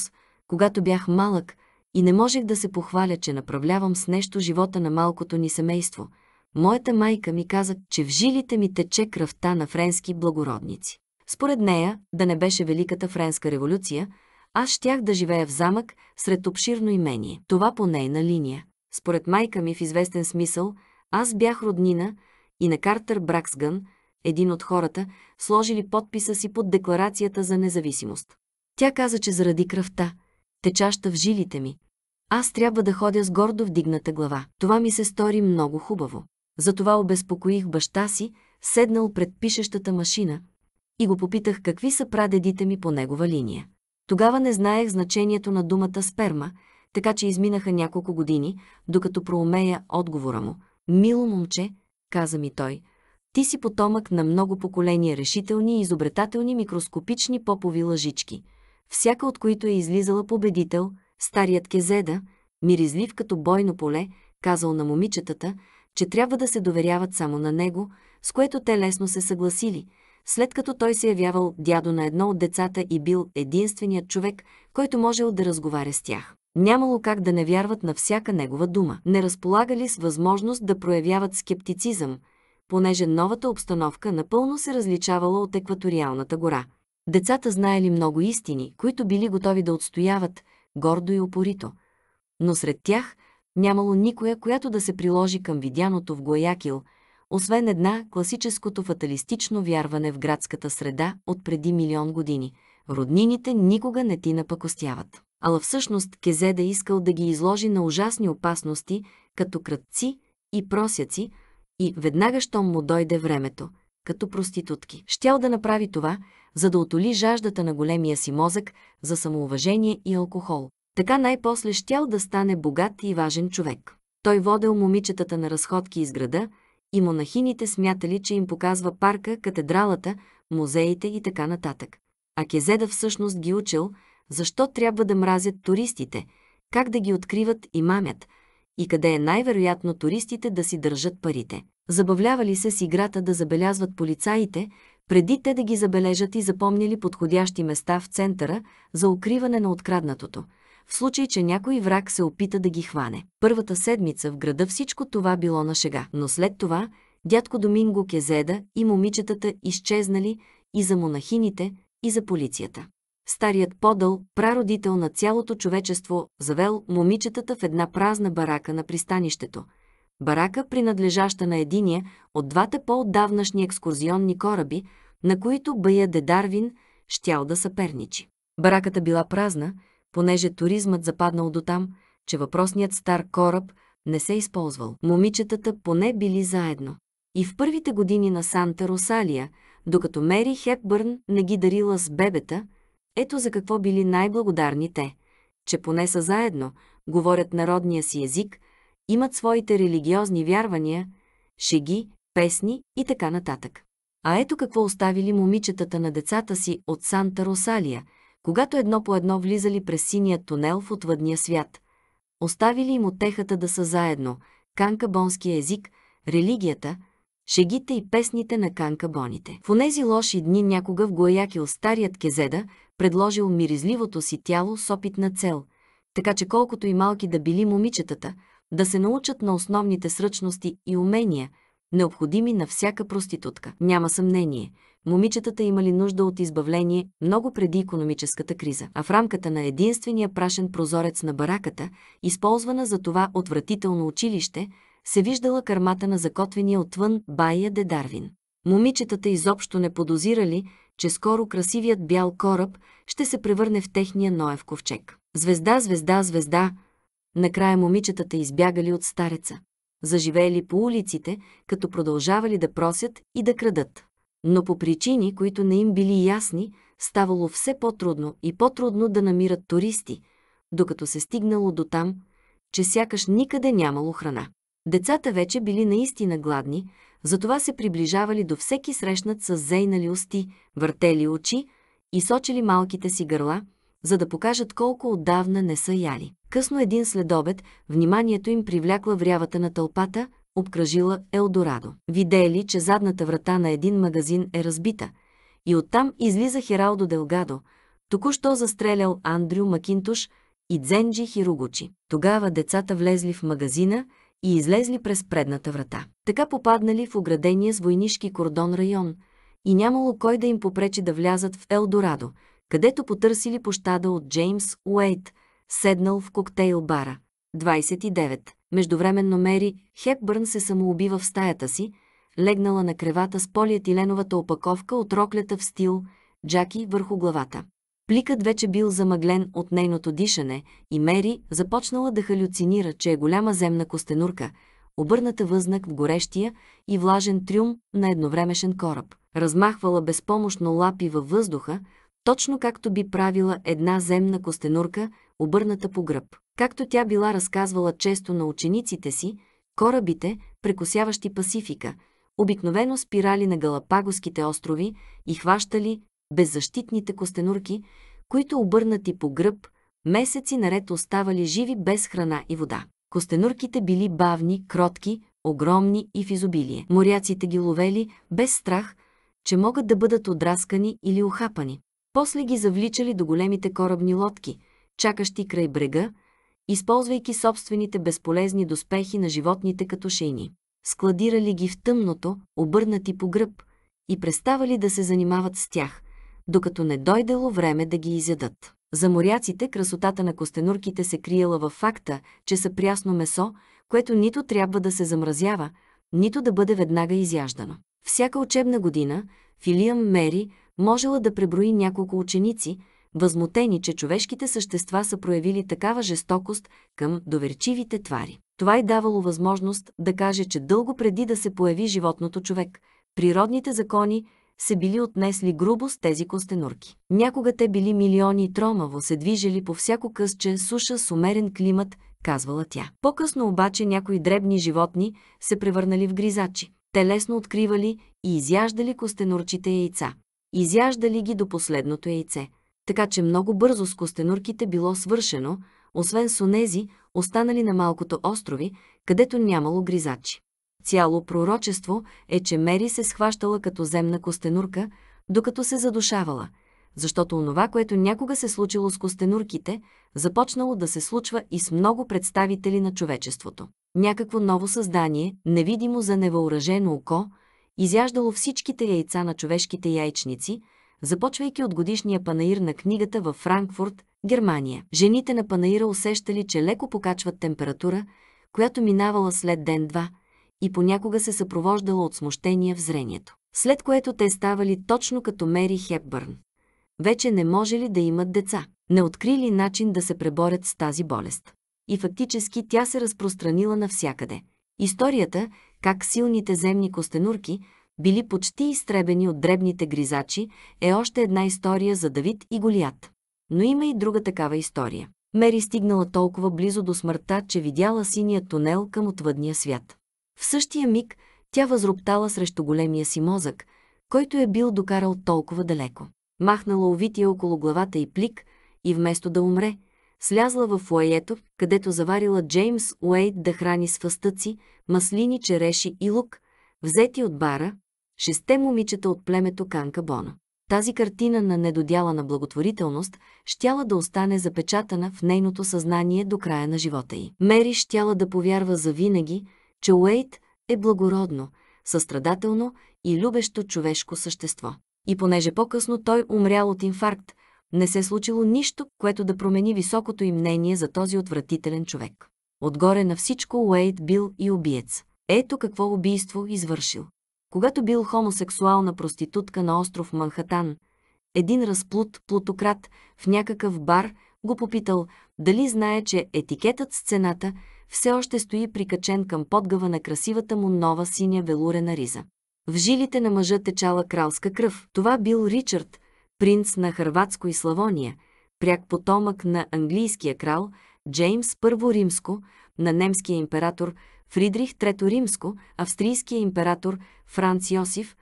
когато бях малък и не можех да се похваля, че направлявам с нещо живота на малкото ни семейство, моята майка ми каза, че в жилите ми тече кръвта на френски благородници. Според нея, да не беше Великата френска революция, аз щях да живея в замък сред обширно имение. Това по нейна линия. Според майка ми в известен смисъл, аз бях роднина и на Картер Браксгън – един от хората, сложили подписа си под Декларацията за независимост. Тя каза, че заради кръвта, течаща в жилите ми, аз трябва да ходя с гордо вдигната глава. Това ми се стори много хубаво. Затова обезпокоих баща си, седнал пред пишещата машина, и го попитах какви са прадедите ми по негова линия. Тогава не знаех значението на думата сперма, така че изминаха няколко години, докато проумея отговора му. Мило момче, каза ми той, ти си потомък на много поколения решителни и изобретателни микроскопични попови лъжички, всяка от които е излизала победител, старият Кезеда, миризлив като бойно поле, казал на момичетата, че трябва да се доверяват само на него, с което те лесно се съгласили, след като той се явявал дядо на едно от децата и бил единственият човек, който можел да разговаря с тях. Нямало как да не вярват на всяка негова дума. Не разполагали с възможност да проявяват скептицизъм – понеже новата обстановка напълно се различавала от екваториалната гора. Децата знаели много истини, които били готови да отстояват, гордо и опорито. Но сред тях нямало никоя, която да се приложи към видяното в Гоякил, освен една класическото фаталистично вярване в градската среда от преди милион години. Роднините никога не ти напакостяват. Ала всъщност Кезеда искал да ги изложи на ужасни опасности, като кратци и просяци, и веднага, щом му дойде времето, като проститутки. Щял да направи това, за да отоли жаждата на големия си мозък за самоуважение и алкохол. Така най-после щял да стане богат и важен човек. Той водел момичетата на разходки из града и монахините смятали, че им показва парка, катедралата, музеите и така нататък. А Кезеда всъщност ги учил, защо трябва да мразят туристите, как да ги откриват и мамят – и къде е най-вероятно туристите да си държат парите. Забавлявали се с играта да забелязват полицаите, преди те да ги забележат и запомнили подходящи места в центъра за укриване на откраднатото, в случай, че някой враг се опита да ги хване. Първата седмица в града всичко това било на шега, но след това дядко Доминго Кезеда и момичетата изчезнали и за монахините, и за полицията старият подъл, прародител на цялото човечество, завел момичетата в една празна барака на пристанището. Барака, принадлежаща на единия от двата по-отдавнашни екскурзионни кораби, на които Бая де Дарвин щял да съперничи. Бараката била празна, понеже туризмът западнал до там, че въпросният стар кораб не се използвал. Момичетата поне били заедно. И в първите години на Санта Росалия, докато Мери Хепбърн не ги дарила с бебета, ето за какво били най-благодарни те, че поне са заедно, говорят народния си език, имат своите религиозни вярвания, шеги, песни и така нататък. А ето какво оставили момичетата на децата си от Санта Росалия, когато едно по едно влизали през синия тунел в отвъдния свят. Оставили им отехата да са заедно, канкабонския език, религията, шегите и песните на Канка Боните. В онези лоши дни някога в Гоякил старият Кезеда предложил миризливото си тяло с опитна цел, така че колкото и малки да били момичетата, да се научат на основните сръчности и умения, необходими на всяка проститутка. Няма съмнение, момичетата имали нужда от избавление много преди економическата криза, а в рамката на единствения прашен прозорец на бараката, използвана за това отвратително училище, се виждала кърмата на закотвения отвън Бая де Дарвин. Момичетата изобщо не подозирали, че скоро красивият бял кораб ще се превърне в техния Ноев ковчег. Звезда, звезда, звезда! Накрая момичетата избягали от стареца. Заживели по улиците, като продължавали да просят и да крадат. Но по причини, които не им били ясни, ставало все по-трудно и по-трудно да намират туристи, докато се стигнало до там, че сякаш никъде нямало храна. Децата вече били наистина гладни, затова се приближавали до всеки срещнат с зейнали усти, въртели очи и сочили малките си гърла, за да покажат колко отдавна не са яли. Късно един следобед, вниманието им привлякла врявата на тълпата, обкръжила Елдорадо. Видели, че задната врата на един магазин е разбита и оттам излиза Хералдо Делгадо, току-що застрелял Андрю Макинтуш и Дзенджи Хиругучи. Тогава децата влезли в магазина – и излезли през предната врата. Така попаднали в оградения с войнишки кордон район и нямало кой да им попречи да влязат в Елдорадо, където потърсили пощада от Джеймс Уейт, седнал в коктейл бара. 29. Междувременно Мери Хепбърн се самоубива в стаята си, легнала на кревата с полиетиленовата опаковка от роклята в стил Джаки върху главата. Пликът вече бил замъглен от нейното дишане и Мери започнала да халюцинира, че е голяма земна костенурка, обърната възнак в горещия и влажен трюм на едновремешен кораб. Размахвала безпомощно лапи във въздуха, точно както би правила една земна костенурка, обърната по гръб. Както тя била разказвала често на учениците си, корабите, прекосяващи Пасифика, обикновено спирали на Галапагоските острови и хващали беззащитните костенурки, които обърнати по гръб, месеци наред оставали живи без храна и вода. Костенурките били бавни, кротки, огромни и в изобилие. Моряците ги ловели без страх, че могат да бъдат отраскани или ухапани. После ги завличали до големите корабни лодки, чакащи край брега, използвайки собствените безполезни доспехи на животните като шейни. Складирали ги в тъмното, обърнати по гръб, и преставали да се занимават с тях, докато не дойдело време да ги изядат. За моряците красотата на костенурките се криела във факта, че са прясно месо, което нито трябва да се замразява, нито да бъде веднага изяждано. Всяка учебна година Филиам Мери можела да преброи няколко ученици, възмутени, че човешките същества са проявили такава жестокост към доверчивите твари. Това и е давало възможност да каже, че дълго преди да се появи животното човек, природните закони се били отнесли грубо с тези костенурки. Някога те били милиони тромаво се движели по всяко късче суша с умерен климат, казвала тя. По-късно обаче някои дребни животни се превърнали в гризачи. Те лесно откривали и изяждали костенурчите яйца. Изяждали ги до последното яйце. Така че много бързо с костенурките било свършено, освен с онези, останали на малкото острови, където нямало гризачи. Цяло пророчество е, че Мери се схващала като земна костенурка, докато се задушавала, защото онова, което някога се случило с костенурките, започнало да се случва и с много представители на човечеството. Някакво ново създание, невидимо за невъоръжено око, изяждало всичките яйца на човешките яйчници, започвайки от годишния панаир на книгата във Франкфурт, Германия. Жените на панаира усещали, че леко покачват температура, която минавала след ден-два – и понякога се съпровождала от смущения в зрението. След което те ставали точно като Мери Хепбърн. Вече не може ли да имат деца? Не открили начин да се преборят с тази болест. И фактически тя се разпространила навсякъде. Историята, как силните земни костенурки били почти изтребени от дребните гризачи, е още една история за Давид и Голият. Но има и друга такава история. Мери стигнала толкова близо до смъртта, че видяла синия тунел към отвъдния свят. В същия миг тя възроптала срещу големия си мозък, който е бил докарал толкова далеко. Махнала овития около главата и плик и вместо да умре, слязла в лоето, където заварила Джеймс Уейт да храни с фъстъци, маслини, череши и лук, взети от бара, шесте момичета от племето Канка Бона. Тази картина на недодяла на благотворителност щяла да остане запечатана в нейното съзнание до края на живота й. Мери щяла да повярва завинаги, че Уейт е благородно, състрадателно и любещо човешко същество. И понеже по-късно той умрял от инфаркт, не се е случило нищо, което да промени високото им мнение за този отвратителен човек. Отгоре на всичко Уейт бил и убиец. Ето какво убийство извършил. Когато бил хомосексуална проститутка на остров Манхатан, един разплут плутократ в някакъв бар го попитал дали знае, че етикетът с цената – все още стои прикачен към подгъва на красивата му нова синя велурена риза. В жилите на мъжа течала кралска кръв. Това бил Ричард, принц на Хърватско и Славония, пряк потомък на английския крал Джеймс I Римско, на немския император Фридрих III Римско, австрийския император Франц Йосиф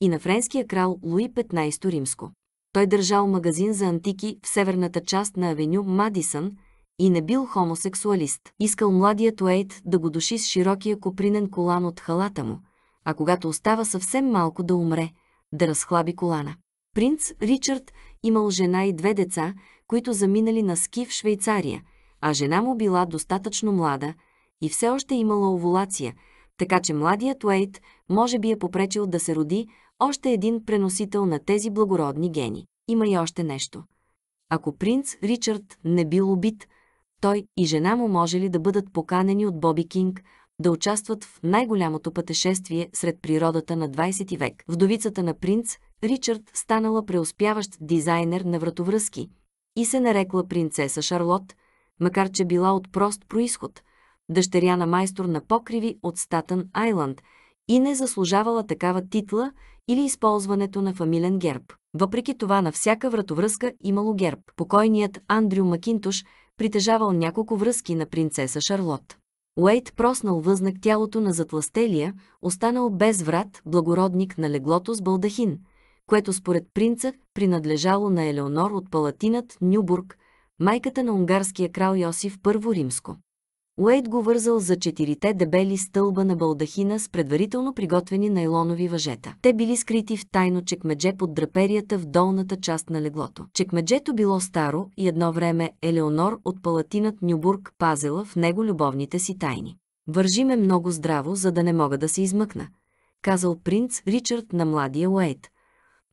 и на френския крал Луи XV Римско. Той държал магазин за антики в северната част на авеню Мадисън – и не бил хомосексуалист. Искал младият Уейт да го души с широкия копринен колан от халата му, а когато остава съвсем малко да умре, да разхлаби колана. Принц Ричард имал жена и две деца, които заминали на ски в Швейцария, а жена му била достатъчно млада и все още имала овулация, така че младият Уейт може би е попречил да се роди още един преносител на тези благородни гени. Има и още нещо. Ако принц Ричард не бил убит, той и жена му може ли да бъдат поканени от Боби Кинг да участват в най-голямото пътешествие сред природата на 20 век. Вдовицата на принц Ричард станала преуспяващ дизайнер на вратовръзки и се нарекла принцеса Шарлот, макар че била от прост происход, дъщеря на майстор на покриви от Статън Айланд и не заслужавала такава титла или използването на фамилен герб. Въпреки това на всяка вратовръзка имало герб. Покойният Андрю Макинтош – притежавал няколко връзки на принцеса Шарлот. Уейт проснал възнак тялото на затластелия, останал без врат, благородник на леглото с балдахин, което според принца принадлежало на Елеонор от Палатинат Нюбург, майката на унгарския крал Йосиф I Римско. Уейд го вързал за четирите дебели стълба на балдахина с предварително приготвени найлонови въжета. Те били скрити в тайно чекмедже под драперията в долната част на леглото. Чекмеджето било старо и едно време Елеонор от палатинат Нюбург пазела в него любовните си тайни. Вържи ме много здраво, за да не мога да се измъкна, казал принц Ричард на младия Уейд.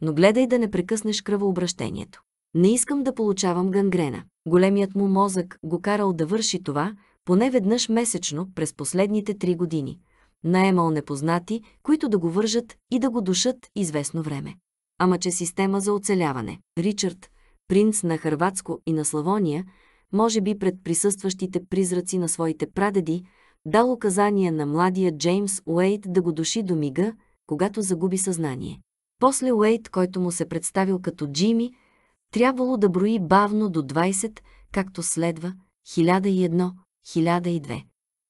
Но гледай да не прекъснеш кръвообращението. Не искам да получавам гангрена. Големият му мозък го карал да върши това – поне веднъж месечно през последните три години. Наемал непознати, които да го вържат и да го душат известно време. Ама че система за оцеляване. Ричард, принц на Харватско и на Славония, може би пред присъстващите призраци на своите прадеди, дал указание на младия Джеймс Уейт да го души до мига, когато загуби съзнание. После Уейт, който му се представил като Джими, трябвало да брои бавно до 20, както следва, 1001, 1002.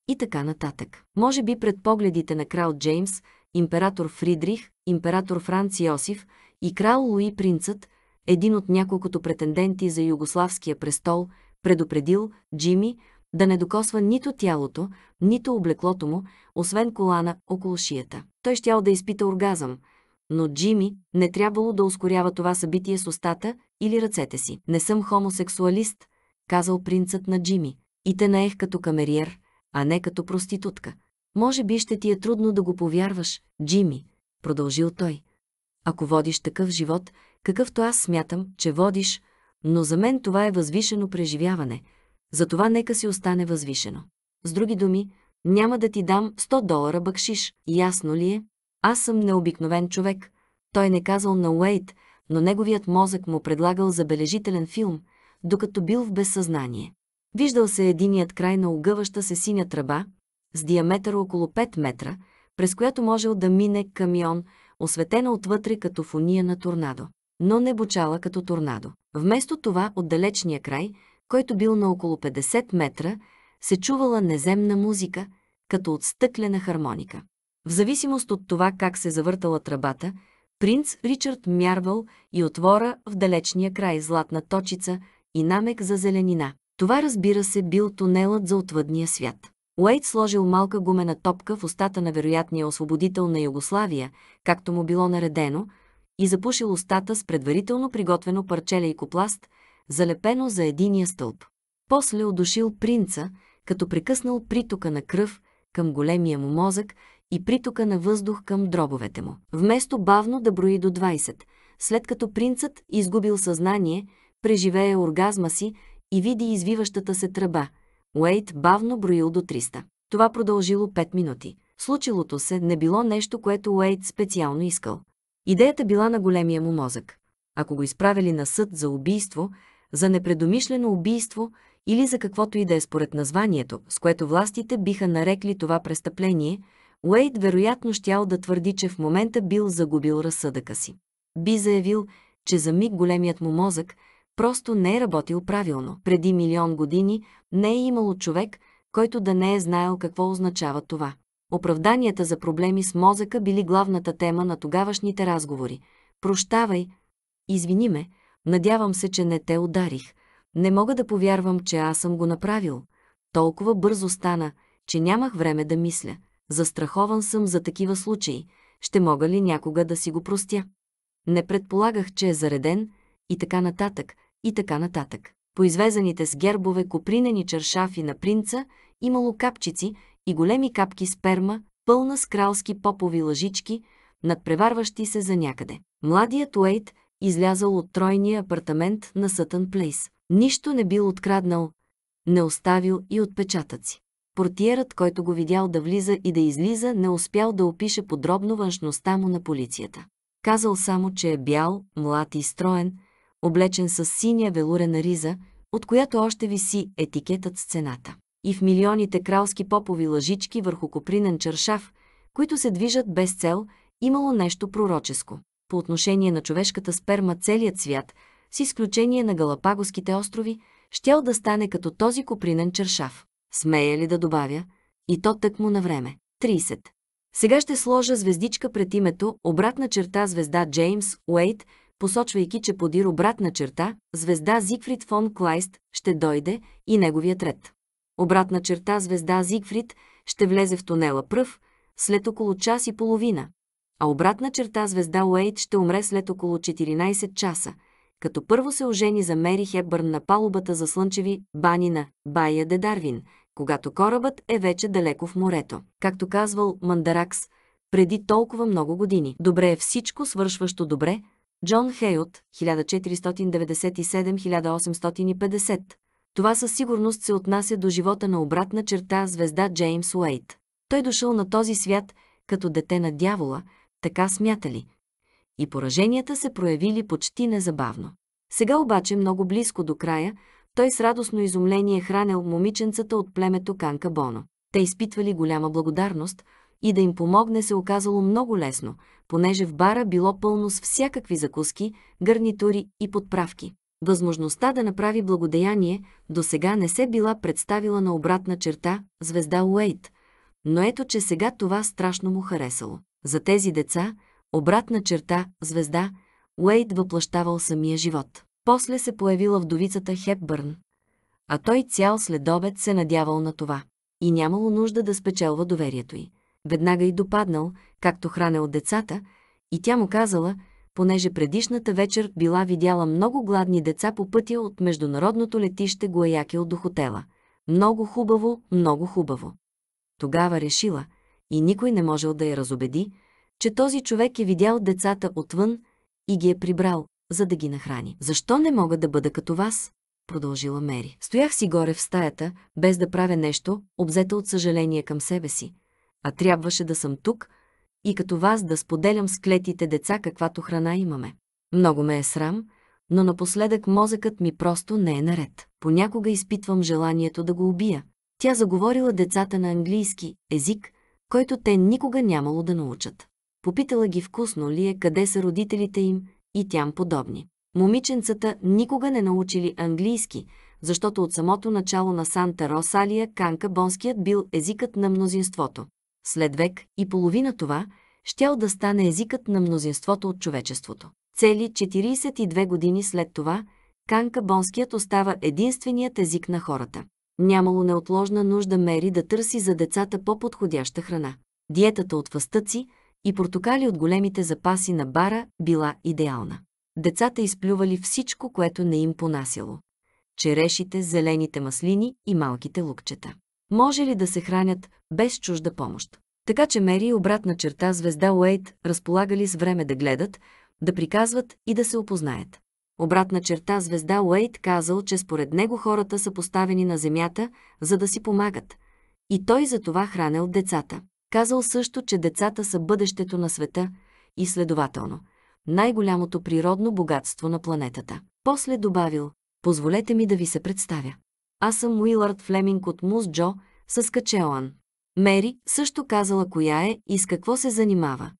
И така нататък. Може би пред погледите на крал Джеймс, император Фридрих, император Франц Йосиф и крал Луи Принцът, един от няколкото претенденти за югославския престол, предупредил Джими да не докосва нито тялото, нито облеклото му, освен колана около шията. Той щял да изпита оргазъм, но Джими не трябвало да ускорява това събитие с устата или ръцете си. «Не съм хомосексуалист», казал принцът на Джими. И те наех като камериер, а не като проститутка. Може би ще ти е трудно да го повярваш, Джими, продължил той. Ако водиш такъв живот, какъвто аз смятам, че водиш, но за мен това е възвишено преживяване, затова нека си остане възвишено. С други думи, няма да ти дам 100 долара бъкшиш, ясно ли е? Аз съм необикновен човек. Той не казал на Уейт, но неговият мозък му предлагал забележителен филм, докато бил в безсъзнание. Виждал се единият край на огъваща се синя тръба, с диаметър около 5 метра, през която можел да мине камион, осветена отвътре като фуния на торнадо, но не бучала като торнадо. Вместо това от далечния край, който бил на около 50 метра, се чувала неземна музика, като от стъклена хармоника. В зависимост от това как се завъртала тръбата, принц Ричард мярвал и отвора в далечния край златна точица и намек за зеленина. Това разбира се бил тунелът за отвъдния свят. Уейт сложил малка гумена топка в устата на вероятния освободител на Югославия, както му било наредено, и запушил устата с предварително приготвено парче лейкопласт, залепено за единия стълб. После удушил принца, като прекъснал притока на кръв към големия му мозък и притока на въздух към дробовете му. Вместо бавно да брои до 20, след като принцът, изгубил съзнание, преживее оргазма си, и види извиващата се тръба. Уейт бавно броил до 300. Това продължило 5 минути. Случилото се не било нещо, което Уейт специално искал. Идеята била на големия му мозък. Ако го изправили на съд за убийство, за непредомишлено убийство или за каквото и да е според названието, с което властите биха нарекли това престъпление, Уейт вероятно щял да твърди, че в момента бил загубил разсъдъка си. Би заявил, че за миг големият му мозък – просто не е работил правилно. Преди милион години не е имало човек, който да не е знаел какво означава това. Оправданията за проблеми с мозъка били главната тема на тогавашните разговори. Прощавай, извини ме, надявам се, че не те ударих. Не мога да повярвам, че аз съм го направил. Толкова бързо стана, че нямах време да мисля. Застрахован съм за такива случаи. Ще мога ли някога да си го простя? Не предполагах, че е зареден и така нататък и така нататък. По извезаните с гербове копринени чершафи на принца имало капчици и големи капки сперма, пълна с кралски попови лъжички, надпреварващи се за някъде. Младият Уейт излязал от тройния апартамент на Сътън Плейс. Нищо не бил откраднал, не оставил и отпечатъци. Портиерът, който го видял да влиза и да излиза, не успял да опише подробно външността му на полицията. Казал само, че е бял, млад и строен, облечен с синя велурена риза, от която още виси етикетът с цената. И в милионите кралски попови лъжички върху копринен чаршав, които се движат без цел, имало нещо пророческо. По отношение на човешката сперма целият свят, с изключение на Галапагоските острови, щял да стане като този копринен чершав. Смея ли да добавя? И то тък му на време. 30. Сега ще сложа звездичка пред името, обратна черта звезда Джеймс Уейт, посочвайки, че подир обратна черта, звезда Зигфрид фон Клайст ще дойде и неговият ред. Обратна черта звезда Зигфрид ще влезе в тунела пръв, след около час и половина, а обратна черта звезда Уейт ще умре след около 14 часа, като първо се ожени за Мери Хебърн на палубата за слънчеви бани на Бая де Дарвин, когато корабът е вече далеко в морето. Както казвал Мандаракс, преди толкова много години. Добре е всичко, свършващо добре, Джон Хейот, 1497-1850. Това със сигурност се отнася до живота на обратна черта звезда Джеймс Уейт. Той дошъл на този свят като дете на дявола, така смятали. И пораженията се проявили почти незабавно. Сега обаче, много близко до края, той с радостно изумление е хранел момиченцата от племето Канка Боно. Те изпитвали голяма благодарност – и да им помогне се оказало много лесно, понеже в бара било пълно с всякакви закуски, гарнитури и подправки. Възможността да направи благодеяние до сега не се била представила на обратна черта звезда Уейт, но ето, че сега това страшно му харесало. За тези деца, обратна черта звезда, Уейт въплащавал самия живот. После се появила вдовицата Хепбърн, а той цял следобед се надявал на това и нямало нужда да спечелва доверието й веднага и допаднал, както хранел децата, и тя му казала, понеже предишната вечер била видяла много гладни деца по пътя от международното летище Гуаякел до хотела. Много хубаво, много хубаво. Тогава решила, и никой не можел да я разобеди, че този човек е видял децата отвън и ги е прибрал, за да ги нахрани. Защо не мога да бъда като вас? Продължила Мери. Стоях си горе в стаята, без да правя нещо, обзета от съжаление към себе си а трябваше да съм тук и като вас да споделям с клетите деца каквато храна имаме. Много ме е срам, но напоследък мозъкът ми просто не е наред. Понякога изпитвам желанието да го убия. Тя заговорила децата на английски език, който те никога нямало да научат. Попитала ги вкусно ли е, къде са родителите им и тям подобни. Момиченцата никога не научили английски, защото от самото начало на Санта Росалия Канка Бонският бил езикът на мнозинството след век и половина това, щял да стане езикът на мнозинството от човечеството. Цели 42 години след това, Канка Бонският остава единственият език на хората. Нямало неотложна нужда Мери да търси за децата по-подходяща храна. Диетата от фастъци и портокали от големите запаси на бара била идеална. Децата изплювали всичко, което не им понасяло черешите, зелените маслини и малките лукчета може ли да се хранят без чужда помощ. Така че Мери и обратна черта звезда Уейт разполагали с време да гледат, да приказват и да се опознаят. Обратна черта звезда Уейт казал, че според него хората са поставени на земята, за да си помагат. И той за това хранел децата. Казал също, че децата са бъдещето на света и следователно най-голямото природно богатство на планетата. После добавил, позволете ми да ви се представя. Аз съм Уилард Флеминг от Мус Джо, Съскачелан. Мери също казала коя е и с какво се занимава.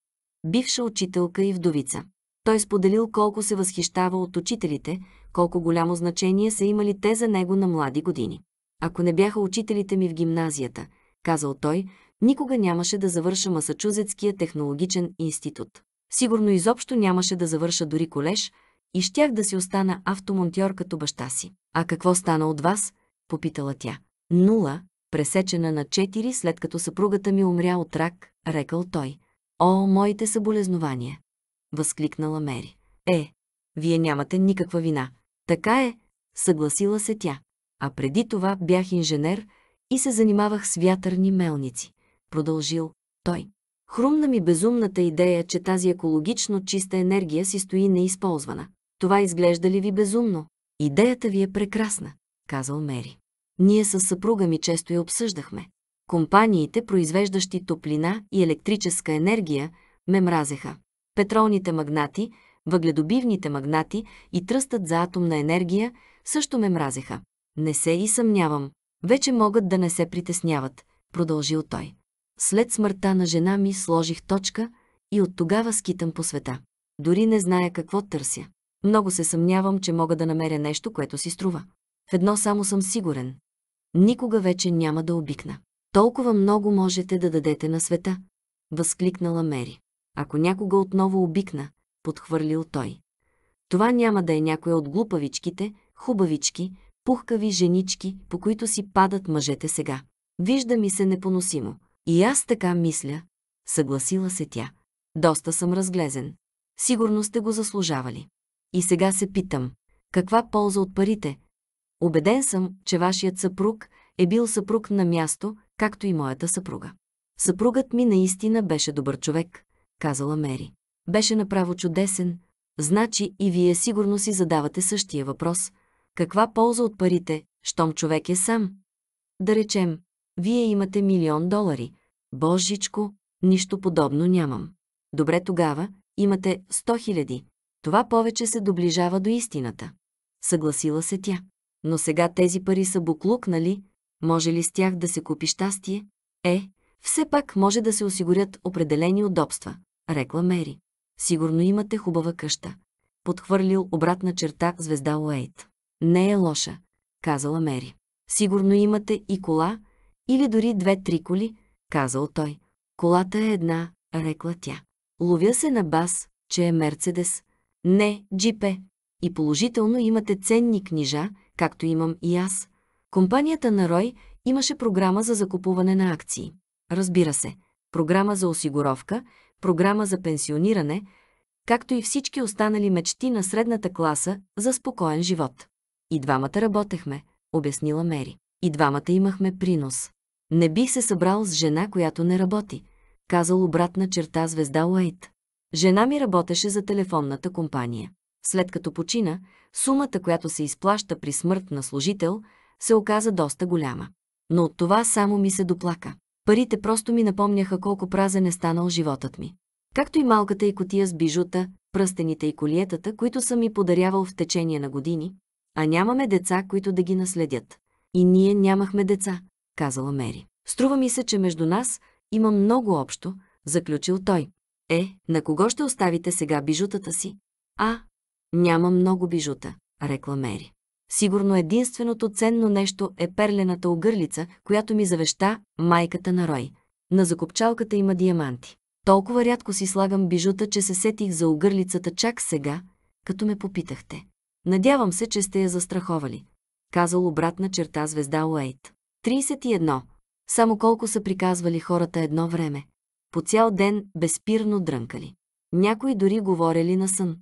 Бивша учителка и вдовица. Той споделил колко се възхищава от учителите, колко голямо значение са имали те за него на млади години. Ако не бяха учителите ми в гимназията, казал той, никога нямаше да завърша Масачузетския технологичен институт. Сигурно изобщо нямаше да завърша дори колеж и щях да си остана автомонтьор като баща си. А какво стана от вас, попитала тя. Нула, пресечена на 4, след като съпругата ми умря от рак, рекал той. О, моите съболезнования! Възкликнала Мери. Е, вие нямате никаква вина. Така е, съгласила се тя. А преди това бях инженер и се занимавах с вятърни мелници. Продължил той. Хрумна ми безумната идея, че тази екологично чиста енергия си стои неизползвана. Това изглежда ли ви безумно? Идеята ви е прекрасна, казал Мери. Ние с съпруга ми често я обсъждахме. Компаниите, произвеждащи топлина и електрическа енергия, ме мразеха. Петролните магнати, въгледобивните магнати и тръстът за атомна енергия също ме мразеха. Не се и съмнявам. Вече могат да не се притесняват, продължил той. След смъртта на жена ми сложих точка и от тогава скитам по света. Дори не зная какво търся. Много се съмнявам, че мога да намеря нещо, което си струва. В едно само съм сигурен никога вече няма да обикна. Толкова много можете да дадете на света, възкликнала Мери. Ако някога отново обикна, подхвърлил той. Това няма да е някоя от глупавичките, хубавички, пухкави женички, по които си падат мъжете сега. Вижда ми се непоносимо. И аз така мисля, съгласила се тя. Доста съм разглезен. Сигурно сте го заслужавали. И сега се питам, каква полза от парите, Обеден съм, че вашият съпруг е бил съпруг на място, както и моята съпруга. Съпругът ми наистина беше добър човек, казала Мери. Беше направо чудесен, значи и вие сигурно си задавате същия въпрос. Каква полза от парите, щом човек е сам? Да речем, вие имате милион долари. Божичко, нищо подобно нямам. Добре тогава, имате 100 хиляди. Това повече се доближава до истината. Съгласила се тя. Но сега тези пари са буклук, нали? Може ли с тях да се купи щастие? Е, все пак може да се осигурят определени удобства, рекла Мери. Сигурно имате хубава къща. Подхвърлил обратна черта звезда Уейт. Не е лоша, казала Мери. Сигурно имате и кола, или дори две-три коли, казал той. Колата е една, рекла тя. Ловя се на бас, че е Мерцедес. Не, джипе. И положително имате ценни книжа както имам и аз. Компанията на Рой имаше програма за закупуване на акции. Разбира се, програма за осигуровка, програма за пенсиониране, както и всички останали мечти на средната класа за спокоен живот. И двамата работехме, обяснила Мери. И двамата имахме принос. Не бих се събрал с жена, която не работи, казал обратна черта звезда Уейт. Жена ми работеше за телефонната компания. След като почина, сумата, която се изплаща при смърт на служител, се оказа доста голяма. Но от това само ми се доплака. Парите просто ми напомняха колко празен е станал животът ми. Както и малката и котия с бижута, пръстените и колиетата, които съм ми подарявал в течение на години, а нямаме деца, които да ги наследят. И ние нямахме деца, казала Мери. Струва ми се, че между нас има много общо, заключил той. Е, на кого ще оставите сега бижутата си? А, няма много бижута, рекла Мери. Сигурно единственото ценно нещо е перлената огърлица, която ми завеща майката на Рой. На закопчалката има диаманти. Толкова рядко си слагам бижута, че се сетих за огърлицата чак сега, като ме попитахте. Надявам се, че сте я застраховали. Казал обратна черта звезда Уейт. 31. Само колко са приказвали хората едно време. По цял ден безпирно дрънкали. Някои дори говорили на сън.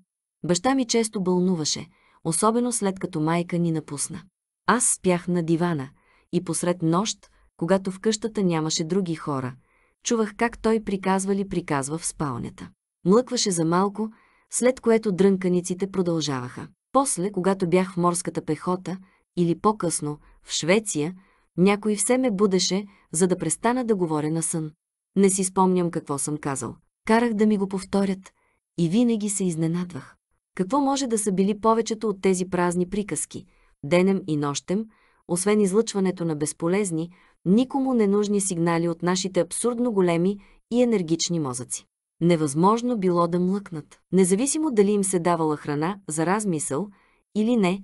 Баща ми често бълнуваше, особено след като майка ни напусна. Аз спях на дивана и посред нощ, когато в къщата нямаше други хора, чувах как той приказва ли приказва в спалнята. Млъкваше за малко, след което дрънканиците продължаваха. После, когато бях в морската пехота, или по-късно, в Швеция, някой все ме будеше, за да престана да говоря на сън. Не си спомням какво съм казал. Карах да ми го повторят и винаги се изненадвах. Какво може да са били повечето от тези празни приказки, денем и нощем, освен излъчването на безполезни, никому ненужни сигнали от нашите абсурдно големи и енергични мозъци. Невъзможно било да млъкнат. Независимо дали им се давала храна за размисъл или не,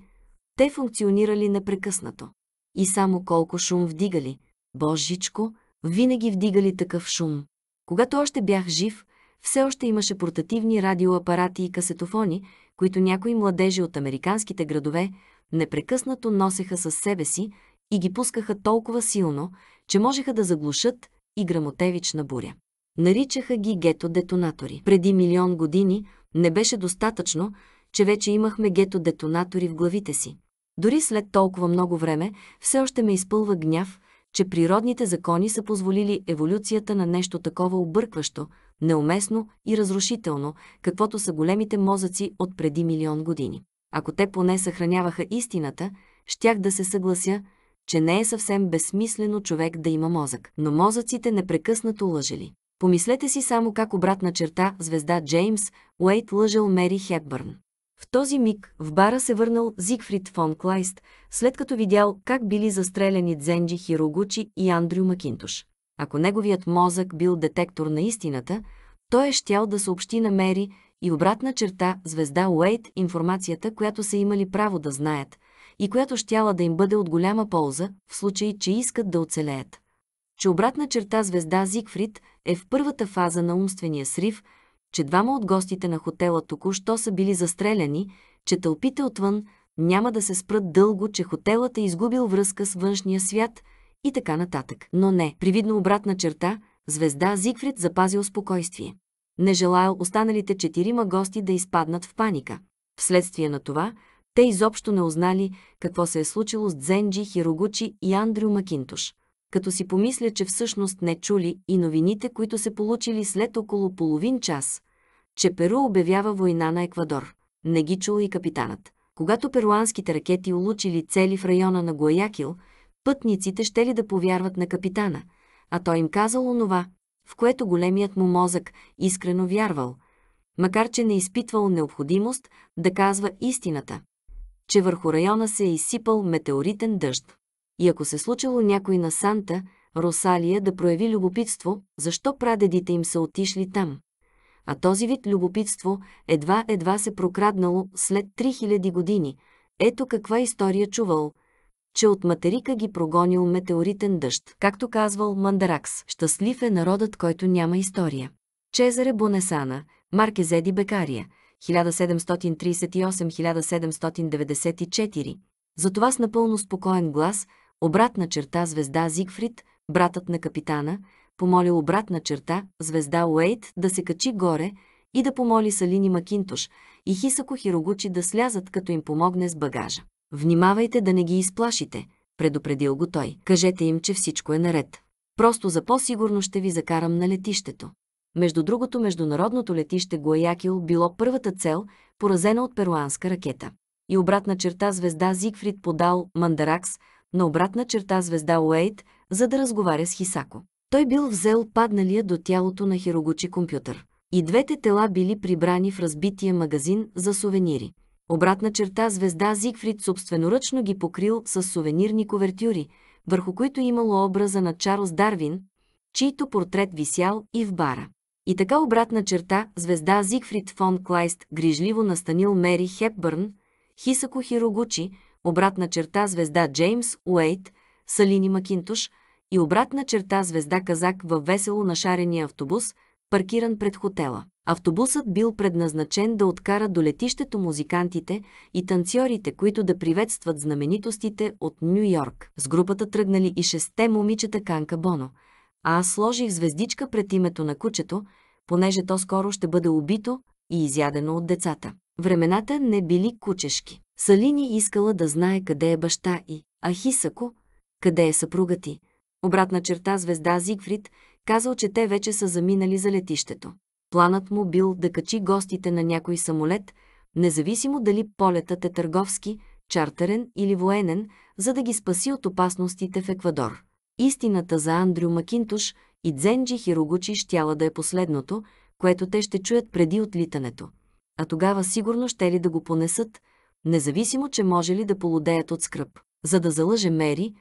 те функционирали непрекъснато. И само колко шум вдигали. Божичко, винаги вдигали такъв шум. Когато още бях жив, все още имаше портативни радиоапарати и касетофони, които някои младежи от американските градове непрекъснато носеха със себе си и ги пускаха толкова силно, че можеха да заглушат и грамотевична буря. Наричаха ги гето-детонатори. Преди милион години не беше достатъчно, че вече имахме гето-детонатори в главите си. Дори след толкова много време все още ме изпълва гняв, че природните закони са позволили еволюцията на нещо такова объркващо, неуместно и разрушително, каквото са големите мозъци от преди милион години. Ако те поне съхраняваха истината, щях да се съглася, че не е съвсем безсмислено човек да има мозък, но мозъците непрекъснато лъжели. Помислете си само как обратна черта звезда Джеймс Уейт лъжел Мери Хепбърн. В този миг в бара се върнал Зигфрид фон Клайст, след като видял как били застреляни Дзенджи Хирогучи и Андрю Макинтош. Ако неговият мозък бил детектор на истината, той е щял да съобщи на Мери и обратна черта звезда Уейт информацията, която са имали право да знаят и която щяла да им бъде от голяма полза в случай, че искат да оцелеят. Че обратна черта звезда Зигфрид е в първата фаза на умствения срив – че двама от гостите на хотела току-що са били застреляни, че тълпите отвън няма да се спрат дълго, че хотелът е изгубил връзка с външния свят и така нататък. Но не, привидно обратна черта, звезда Зигфрид запазил спокойствие. Не желаял останалите четирима гости да изпаднат в паника. Вследствие на това, те изобщо не узнали какво се е случило с Дзенджи, Хирогучи и Андрю Макинтош като си помисля, че всъщност не чули и новините, които се получили след около половин час, че Перу обявява война на Еквадор. Не ги чул и капитанът. Когато перуанските ракети улучили цели в района на Гуаякил, пътниците ще ли да повярват на капитана, а той им казал онова, в което големият му мозък искрено вярвал, макар че не изпитвал необходимост да казва истината, че върху района се е изсипал метеоритен дъжд. И ако се случило някой на Санта, Росалия да прояви любопитство, защо прадедите им са отишли там. А този вид любопитство едва-едва се прокраднало след 3000 години. Ето каква история чувал – че от материка ги прогонил метеоритен дъжд. Както казвал Мандаракс, щастлив е народът, който няма история. Чезаре Бонесана, Маркезеди Бекария, 1738-1794. Затова с напълно спокоен глас – Обратна черта звезда Зигфрид, братът на капитана, помоли обратна черта звезда Уейт да се качи горе и да помоли Салини Макинтош и Хисако Хирогучи да слязат, като им помогне с багажа. Внимавайте да не ги изплашите, предупредил го той. Кажете им, че всичко е наред. Просто за по-сигурно ще ви закарам на летището. Между другото, международното летище Гуаякил било първата цел, поразена от перуанска ракета. И обратна черта звезда Зигфрид подал Мандаракс – на обратна черта звезда Уейт, за да разговаря с Хисако. Той бил взел падналия до тялото на Хирогучи компютър. И двете тела били прибрани в разбития магазин за сувенири. Обратна черта звезда Зигфрид собственоръчно ги покрил с сувенирни ковертюри, върху които имало образа на Чарлз Дарвин, чийто портрет висял и в бара. И така обратна черта звезда Зигфрид фон Клайст грижливо настанил Мери Хепбърн, Хисако Хирогучи, обратна черта звезда Джеймс Уейт, Салини Макинтош и обратна черта звезда Казак във весело нашарения автобус, паркиран пред хотела. Автобусът бил предназначен да откара до летището музикантите и танцорите, които да приветстват знаменитостите от Нью Йорк. С групата тръгнали и шесте момичета Канка Боно, а аз сложих звездичка пред името на кучето, понеже то скоро ще бъде убито и изядено от децата. Времената не били кучешки. Салини искала да знае къде е баща и, а Хисако, къде е съпруга ти. Обратна черта звезда Зигфрид казал, че те вече са заминали за летището. Планът му бил да качи гостите на някой самолет, независимо дали полетът е търговски, чартерен или военен, за да ги спаси от опасностите в Еквадор. Истината за Андрю Макинтош и Дзенджи Хирогучи щяла да е последното, което те ще чуят преди отлитането. А тогава сигурно ще ли да го понесат – независимо, че може ли да полудеят от скръп. За да залъже Мери,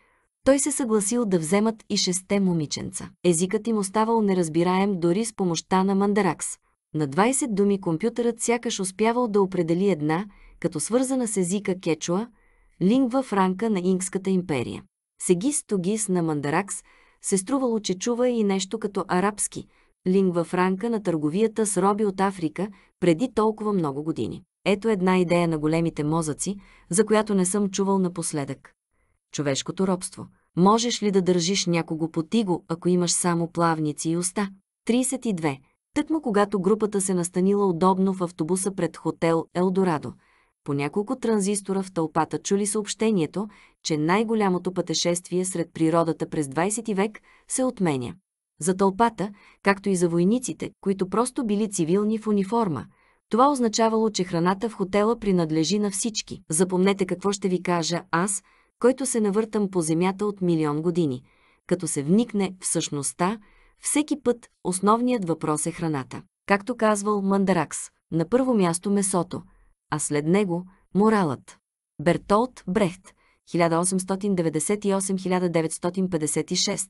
той се съгласил да вземат и шесте момиченца. Езикът им оставал неразбираем дори с помощта на мандаракс. На 20 думи компютърът сякаш успявал да определи една, като свързана с езика кечуа, лингва франка на Инкската империя. Сегис Тогис на мандаракс се струвало, че чува и нещо като арабски, лингва франка на търговията с роби от Африка преди толкова много години. Ето една идея на големите мозъци, за която не съм чувал напоследък. Човешкото робство. Можеш ли да държиш някого по тиго, ако имаш само плавници и уста? 32. Тъкмо когато групата се настанила удобно в автобуса пред хотел Елдорадо, по няколко транзистора в тълпата чули съобщението, че най-голямото пътешествие сред природата през 20 век се отменя. За тълпата, както и за войниците, които просто били цивилни в униформа – това означавало, че храната в хотела принадлежи на всички. Запомнете какво ще ви кажа аз, който се навъртам по земята от милион години. Като се вникне в същността, всеки път основният въпрос е храната. Както казвал Мандаракс, на първо място месото, а след него – моралът. Бертолт Брехт, 1898-1956.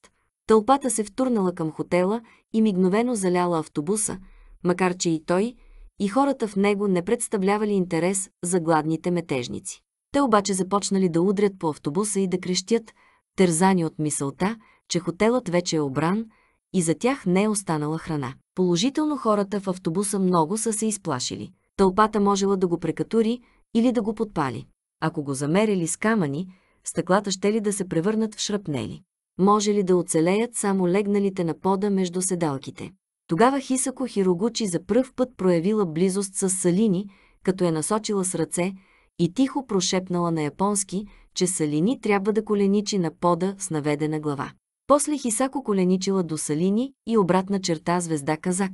Тълпата се втурнала към хотела и мигновено заляла автобуса, макар че и той – и хората в него не представлявали интерес за гладните метежници. Те обаче започнали да удрят по автобуса и да крещят, тързани от мисълта, че хотелът вече е обран и за тях не е останала храна. Положително хората в автобуса много са се изплашили. Тълпата можела да го прекатури или да го подпали. Ако го замерили с камъни, стъклата ще ли да се превърнат в шрапнели. Може ли да оцелеят само легналите на пода между седалките? Тогава Хисако Хирогучи за пръв път проявила близост с Салини, като е насочила с ръце и тихо прошепнала на японски, че Салини трябва да коленичи на пода с наведена глава. После Хисако коленичила до Салини и обратна черта звезда Казак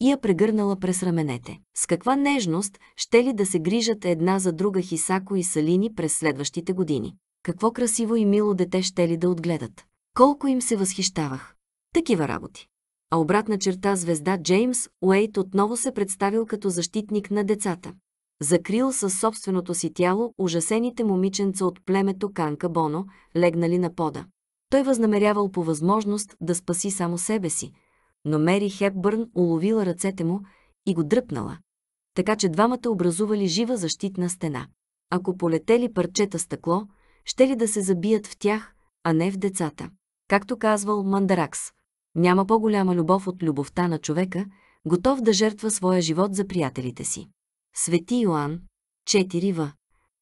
и я прегърнала през раменете. С каква нежност ще ли да се грижат една за друга Хисако и Салини през следващите години? Какво красиво и мило дете ще ли да отгледат? Колко им се възхищавах! Такива работи а обратна черта звезда Джеймс Уейт отново се представил като защитник на децата. Закрил със собственото си тяло ужасените момиченца от племето Канка Боно, легнали на пода. Той възнамерявал по възможност да спаси само себе си, но Мери Хепбърн уловила ръцете му и го дръпнала. Така че двамата образували жива защитна стена. Ако полетели парчета стъкло, ще ли да се забият в тях, а не в децата? Както казвал Мандаракс – няма по-голяма любов от любовта на човека, готов да жертва своя живот за приятелите си. Свети Йоан. 4 в.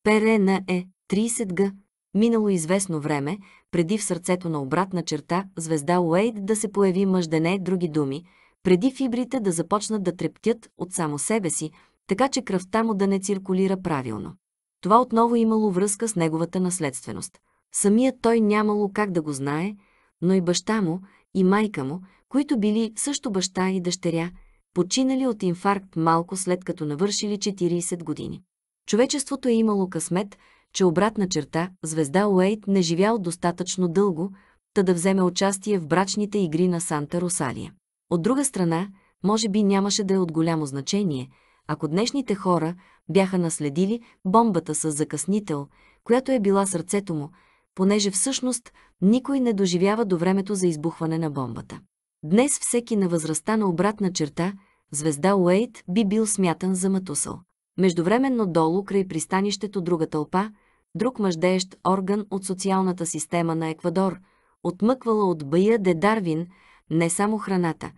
Пере на Е, 30 г. Минало известно време, преди в сърцето на обратна черта звезда Уейд да се появи мъждене, е други думи, преди фибрите да започнат да трептят от само себе си, така че кръвта му да не циркулира правилно. Това отново имало връзка с неговата наследственост. Самият той нямало как да го знае, но и баща му, и майка му, които били също баща и дъщеря, починали от инфаркт малко след като навършили 40 години. Човечеството е имало късмет, че обратна черта, звезда Уейт не живял достатъчно дълго, та да вземе участие в брачните игри на Санта Русалия. От друга страна, може би нямаше да е от голямо значение, ако днешните хора бяха наследили бомбата с закъснител, която е била сърцето му, понеже всъщност никой не доживява до времето за избухване на бомбата. Днес всеки на възрастта на обратна черта, звезда Уейт би бил смятан за матусъл. Междувременно долу край пристанището друга тълпа, друг мъждеещ орган от социалната система на Еквадор, отмъквала от бая де Дарвин не само храната,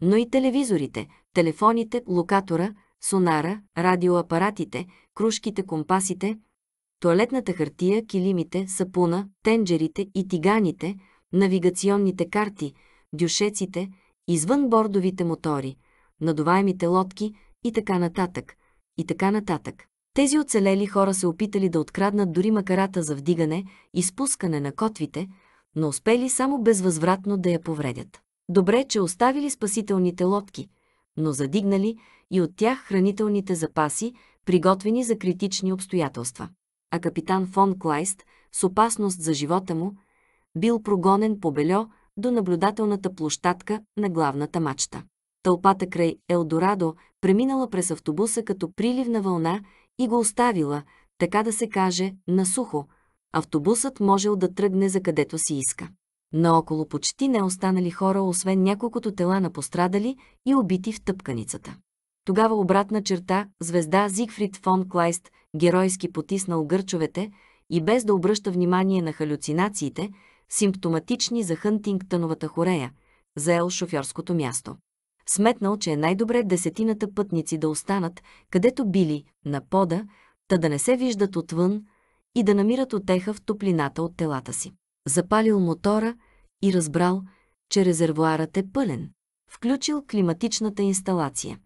но и телевизорите, телефоните, локатора, сонара, радиоапаратите, кружките, компасите – туалетната хартия, килимите, сапуна, тенджерите и тиганите, навигационните карти, дюшеците, извънбордовите мотори, надуваемите лодки и така нататък, и така нататък. Тези оцелели хора се опитали да откраднат дори макарата за вдигане и спускане на котвите, но успели само безвъзвратно да я повредят. Добре, че оставили спасителните лодки, но задигнали и от тях хранителните запаси, приготвени за критични обстоятелства а капитан фон Клайст, с опасност за живота му, бил прогонен по бельо до наблюдателната площадка на главната мачта. Тълпата край Елдорадо преминала през автобуса като приливна вълна и го оставила, така да се каже, на сухо. Автобусът можел да тръгне за където си иска. Наоколо почти не останали хора, освен няколкото тела на пострадали и убити в тъпканицата. Тогава обратна черта, звезда Зигфрид фон Клайст геройски потиснал гърчовете и без да обръща внимание на халюцинациите, симптоматични за Хънтингтоновата хорея, заел шофьорското място. Сметнал, че е най-добре десетината пътници да останат, където били, на пода, та да не се виждат отвън и да намират отеха в топлината от телата си. Запалил мотора и разбрал, че резервуарът е пълен. Включил климатичната инсталация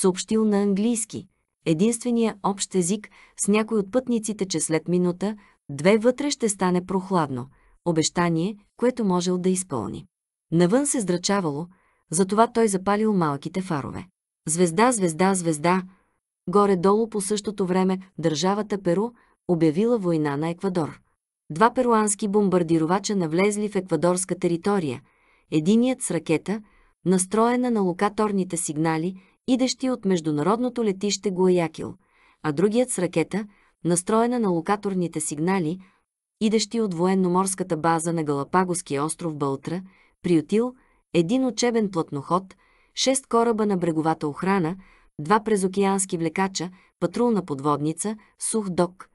съобщил на английски, единствения общ език с някой от пътниците, че след минута, две вътре ще стане прохладно, обещание, което можел да изпълни. Навън се здрачавало, затова той запалил малките фарове. Звезда, звезда, звезда. Горе-долу по същото време държавата Перу обявила война на Еквадор. Два перуански бомбардировача навлезли в еквадорска територия, единият с ракета, настроена на локаторните сигнали, идещи от международното летище Гуаякил, а другият с ракета, настроена на локаторните сигнали, идещи от военноморската база на Галапагоския остров Бълтра, приютил един учебен плътноход, шест кораба на бреговата охрана, два презокеански влекача, патрулна подводница, сух док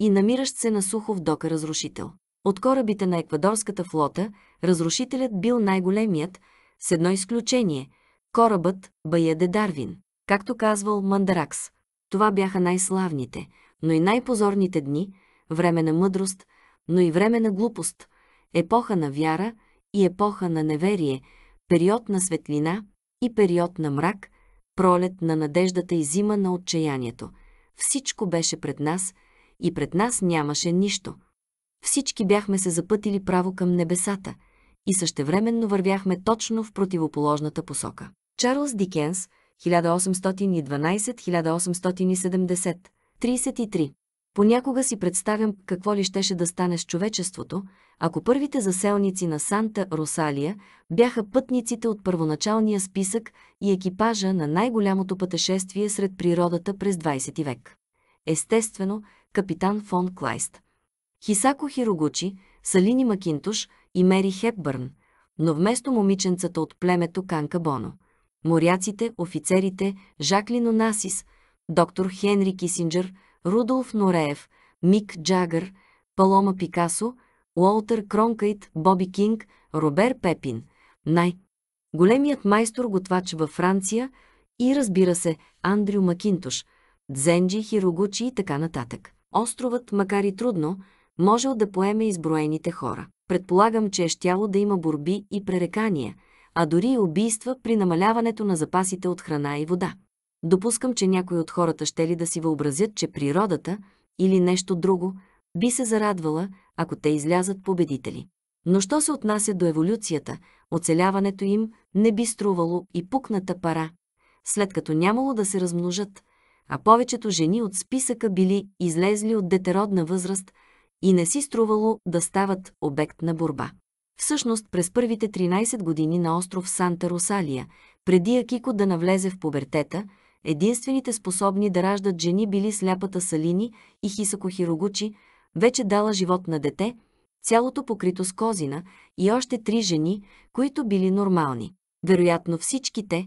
и намиращ се на сухов дока разрушител. От корабите на еквадорската флота разрушителят бил най-големият, с едно изключение – Корабът Баяде Дарвин, както казвал Мандаракс. Това бяха най-славните, но и най-позорните дни, време на мъдрост, но и време на глупост, епоха на вяра и епоха на неверие, период на светлина и период на мрак, пролет на надеждата и зима на отчаянието. Всичко беше пред нас и пред нас нямаше нищо. Всички бяхме се запътили право към небесата и същевременно вървяхме точно в противоположната посока. Чарлз Дикенс, 1812-1870, 33. Понякога си представям какво ли щеше да стане с човечеството, ако първите заселници на Санта Росалия бяха пътниците от първоначалния списък и екипажа на най-голямото пътешествие сред природата през 20 век. Естествено, капитан фон Клайст. Хисако Хирогучи, Салини Макинтош и Мери Хепбърн, но вместо момиченцата от племето Канка Боно – моряците, офицерите, Жаклин Онасис, доктор Хенри Кисинджер, Рудолф Нореев, Мик Джагър, Палома Пикасо, Уолтер Кронкайт, Боби Кинг, Робер Пепин, най- големият майстор-готвач във Франция и, разбира се, Андрю Макинтош, Дзенджи, Хирогучи и така нататък. Островът, макар и трудно, можел да поеме изброените хора. Предполагам, че е щяло да има борби и пререкания – а дори и убийства при намаляването на запасите от храна и вода. Допускам, че някои от хората ще ли да си въобразят, че природата или нещо друго би се зарадвала, ако те излязат победители. Но що се отнася до еволюцията, оцеляването им не би струвало и пукната пара, след като нямало да се размножат, а повечето жени от списъка били излезли от детеродна възраст и не си струвало да стават обект на борба. Всъщност през първите 13 години на остров Санта Русалия, преди Акико да навлезе в пубертета, единствените способни да раждат жени били сляпата Салини и Хисако Хирогучи, вече дала живот на дете, цялото покрито с козина и още три жени, които били нормални. Вероятно всичките,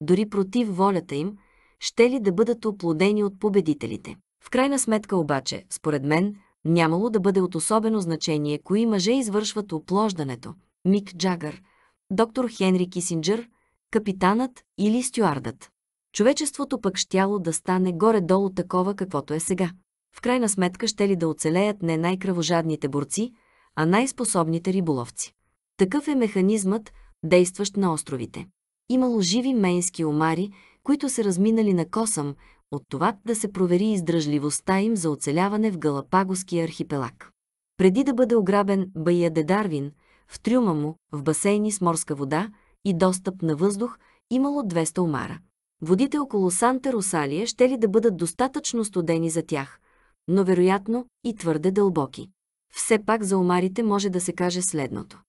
дори против волята им, ще ли да бъдат оплодени от победителите. В крайна сметка обаче, според мен, нямало да бъде от особено значение кои мъже извършват оплождането – Мик Джагър, доктор Хенри Кисинджър, капитанът или стюардът. Човечеството пък щяло да стане горе-долу такова, каквото е сега. В крайна сметка ще ли да оцелеят не най-кръвожадните борци, а най-способните риболовци. Такъв е механизмът, действащ на островите. Имало живи менски омари, които се разминали на косъм, от това да се провери издръжливостта им за оцеляване в Галапагоския архипелаг. Преди да бъде ограбен Бая де Дарвин, в трюма му, в басейни с морска вода и достъп на въздух, имало 200 омара. Водите около Санта Русалия ще ли да бъдат достатъчно студени за тях, но вероятно и твърде дълбоки. Все пак за омарите може да се каже следното.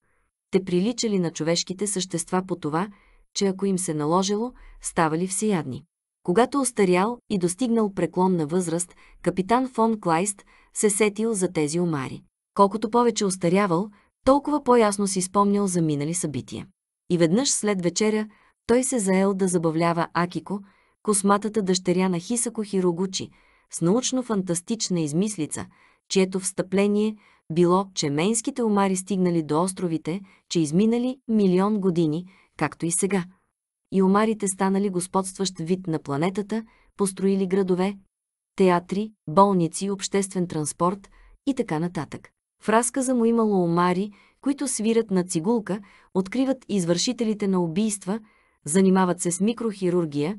Те приличали на човешките същества по това, че ако им се наложило, ставали всеядни. Когато остарял и достигнал преклонна възраст, капитан фон Клайст се сетил за тези омари. Колкото повече остарявал, толкова по-ясно си спомнял за минали събития. И веднъж след вечеря той се заел да забавлява Акико, косматата дъщеря на Хисако Хирогучи, с научно-фантастична измислица, чието встъпление било, че менските омари стигнали до островите, че изминали милион години, както и сега – и омарите станали господстващ вид на планетата, построили градове, театри, болници, обществен транспорт и така нататък. В разказа му имало омари, които свират на цигулка, откриват извършителите на убийства, занимават се с микрохирургия,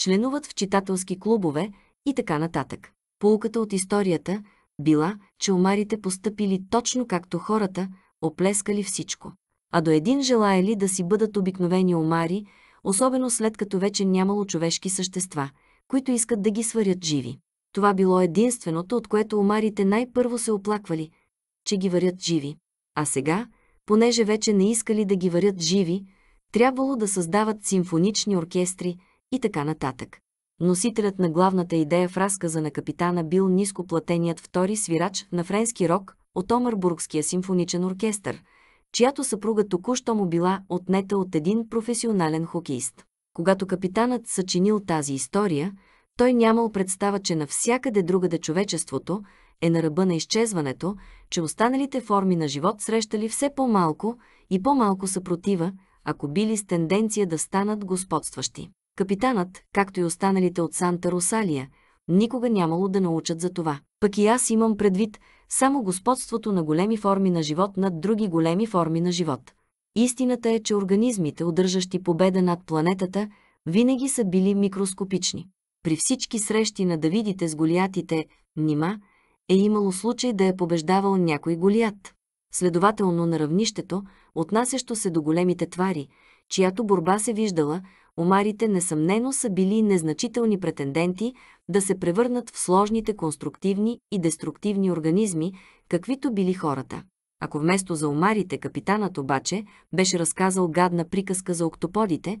членуват в читателски клубове и така нататък. Полуката от историята била, че омарите постъпили точно както хората, оплескали всичко. А до един желаяли да си бъдат обикновени омари, особено след като вече нямало човешки същества, които искат да ги сварят живи. Това било единственото, от което омарите най-първо се оплаквали, че ги варят живи. А сега, понеже вече не искали да ги варят живи, трябвало да създават симфонични оркестри и така нататък. Носителят на главната идея в разказа на капитана бил нископлатеният втори свирач на френски рок от Омърбургския симфоничен оркестър – чиято съпруга току-що му била отнета от един професионален хокеист. Когато капитанът съчинил тази история, той нямал представа, че навсякъде другаде човечеството е на ръба на изчезването, че останалите форми на живот срещали все по-малко и по-малко съпротива, ако били с тенденция да станат господстващи. Капитанът, както и останалите от Санта Русалия, никога нямало да научат за това. Пък и аз имам предвид, само господството на големи форми на живот над други големи форми на живот. Истината е, че организмите, удържащи победа над планетата, винаги са били микроскопични. При всички срещи на Давидите с голиатите, нима, е имало случай да е побеждавал някой голият. Следователно на равнището, отнасящо се до големите твари, чиято борба се виждала, омарите несъмнено са били незначителни претенденти да се превърнат в сложните конструктивни и деструктивни организми, каквито били хората. Ако вместо за омарите капитанът обаче беше разказал гадна приказка за октоподите,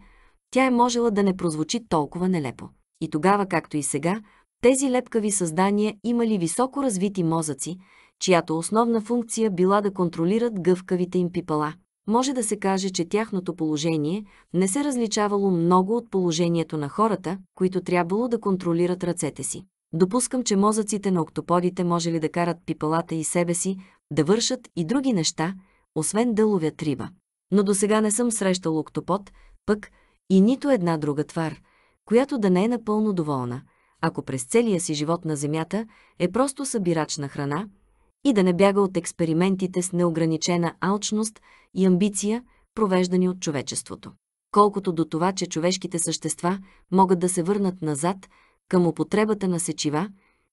тя е можела да не прозвучи толкова нелепо. И тогава, както и сега, тези лепкави създания имали високо развити мозъци, чиято основна функция била да контролират гъвкавите им пипала – може да се каже, че тяхното положение не се различавало много от положението на хората, които трябвало да контролират ръцете си. Допускам, че мозъците на октоподите може ли да карат пипалата и себе си, да вършат и други неща, освен да ловят риба. Но до сега не съм срещал октопод, пък и нито една друга твар, която да не е напълно доволна, ако през целия си живот на Земята е просто събирач на храна, и да не бяга от експериментите с неограничена алчност и амбиция, провеждани от човечеството. Колкото до това, че човешките същества могат да се върнат назад към употребата на сечива,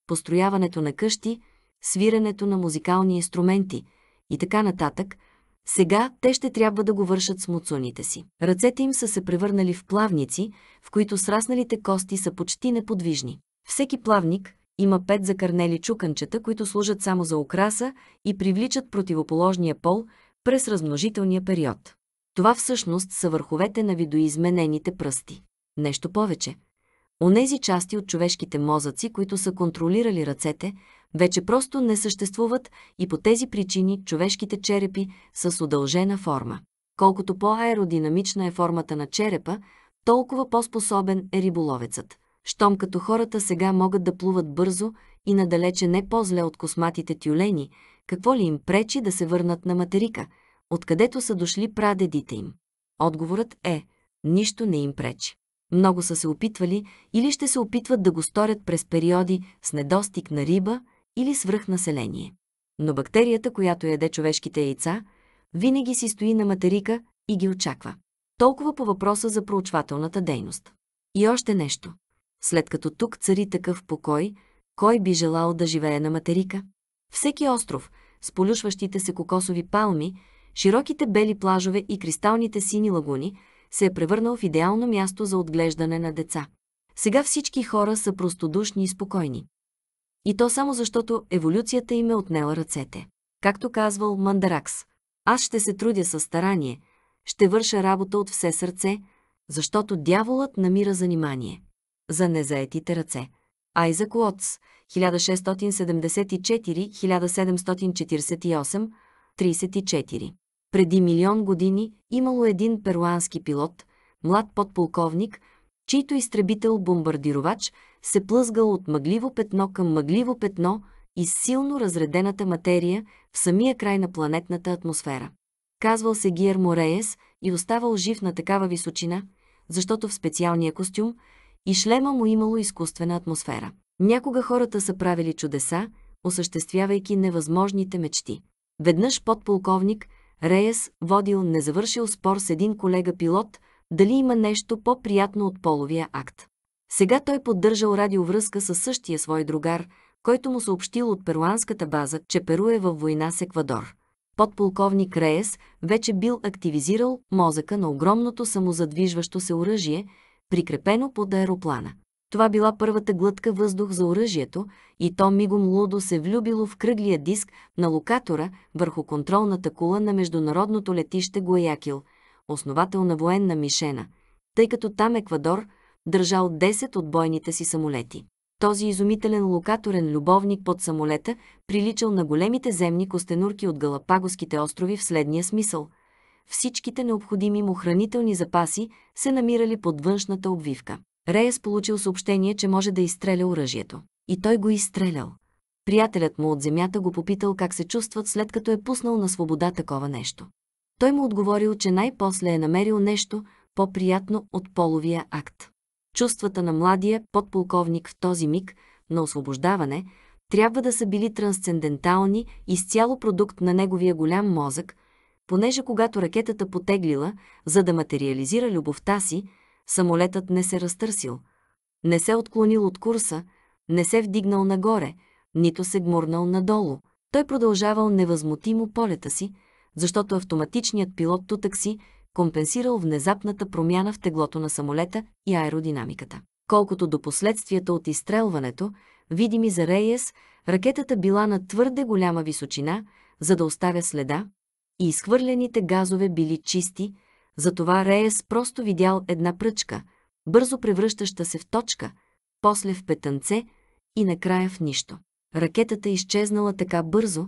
построяването на къщи, свирането на музикални инструменти и така нататък, сега те ще трябва да го вършат с муцуните си. Ръцете им са се превърнали в плавници, в които срасналите кости са почти неподвижни. Всеки плавник – има пет закърнели чуканчета, които служат само за украса и привличат противоположния пол през размножителния период. Това всъщност са върховете на видоизменените пръсти. Нещо повече. Онези части от човешките мозъци, които са контролирали ръцете, вече просто не съществуват и по тези причини човешките черепи са с удължена форма. Колкото по-аеродинамична е формата на черепа, толкова по-способен е риболовецът щом като хората сега могат да плуват бързо и надалече не по-зле от косматите тюлени, какво ли им пречи да се върнат на материка, откъдето са дошли прадедите им? Отговорът е – нищо не им пречи. Много са се опитвали или ще се опитват да го сторят през периоди с недостиг на риба или свръхнаселение. Но бактерията, която яде човешките яйца, винаги си стои на материка и ги очаква. Толкова по въпроса за проучвателната дейност. И още нещо след като тук цари такъв покой, кой би желал да живее на материка? Всеки остров, с полюшващите се кокосови палми, широките бели плажове и кристалните сини лагуни, се е превърнал в идеално място за отглеждане на деца. Сега всички хора са простодушни и спокойни. И то само защото еволюцията им е отнела ръцете. Както казвал Мандаракс, аз ще се трудя със старание, ще върша работа от все сърце, защото дяволът намира занимание за незаетите ръце. Айзак Уотс, 1674-1748, 34. Преди милион години имало един перуански пилот, млад подполковник, чийто изтребител-бомбардировач се плъзгал от мъгливо петно към мъгливо петно и силно разредената материя в самия край на планетната атмосфера. Казвал се Гиер Мореес и оставал жив на такава височина, защото в специалния костюм, и шлема му имало изкуствена атмосфера. Някога хората са правили чудеса, осъществявайки невъзможните мечти. Веднъж подполковник Реес водил незавършил спор с един колега пилот, дали има нещо по-приятно от половия акт. Сега той поддържал радиовръзка със същия свой другар, който му съобщил от перуанската база, че Перу е във война с Еквадор. Подполковник Реес вече бил активизирал мозъка на огромното самозадвижващо се оръжие, прикрепено под аероплана. Това била първата глътка въздух за оръжието и то мигом лудо се влюбило в кръглия диск на локатора върху контролната кула на международното летище Гоякил, основател на военна мишена, тъй като там Еквадор държал 10 от бойните си самолети. Този изумителен локаторен любовник под самолета приличал на големите земни костенурки от Галапагоските острови в следния смисъл – всичките необходими му хранителни запаси се намирали под външната обвивка. Реес получил съобщение, че може да изстреля оръжието. И той го изстрелял. Приятелят му от земята го попитал как се чувстват след като е пуснал на свобода такова нещо. Той му отговорил, че най-после е намерил нещо по-приятно от половия акт. Чувствата на младия подполковник в този миг на освобождаване трябва да са били трансцендентални, изцяло продукт на неговия голям мозък, понеже когато ракетата потеглила, за да материализира любовта си, самолетът не се разтърсил, не се отклонил от курса, не се вдигнал нагоре, нито се гмурнал надолу. Той продължавал невъзмутимо полета си, защото автоматичният пилот тутък си компенсирал внезапната промяна в теглото на самолета и аеродинамиката. Колкото до последствията от изстрелването, видими за Рейес, ракетата била на твърде голяма височина, за да оставя следа, и изхвърлените газове били чисти, затова Реес просто видял една пръчка, бързо превръщаща се в точка, после в петънце и накрая в нищо. Ракетата е изчезнала така бързо,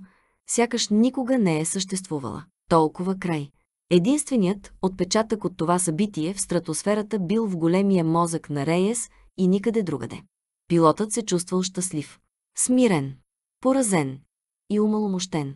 сякаш никога не е съществувала. Толкова край. Единственият отпечатък от това събитие в стратосферата бил в големия мозък на Реес и никъде другаде. Пилотът се чувствал щастлив, смирен, поразен и умаломощен.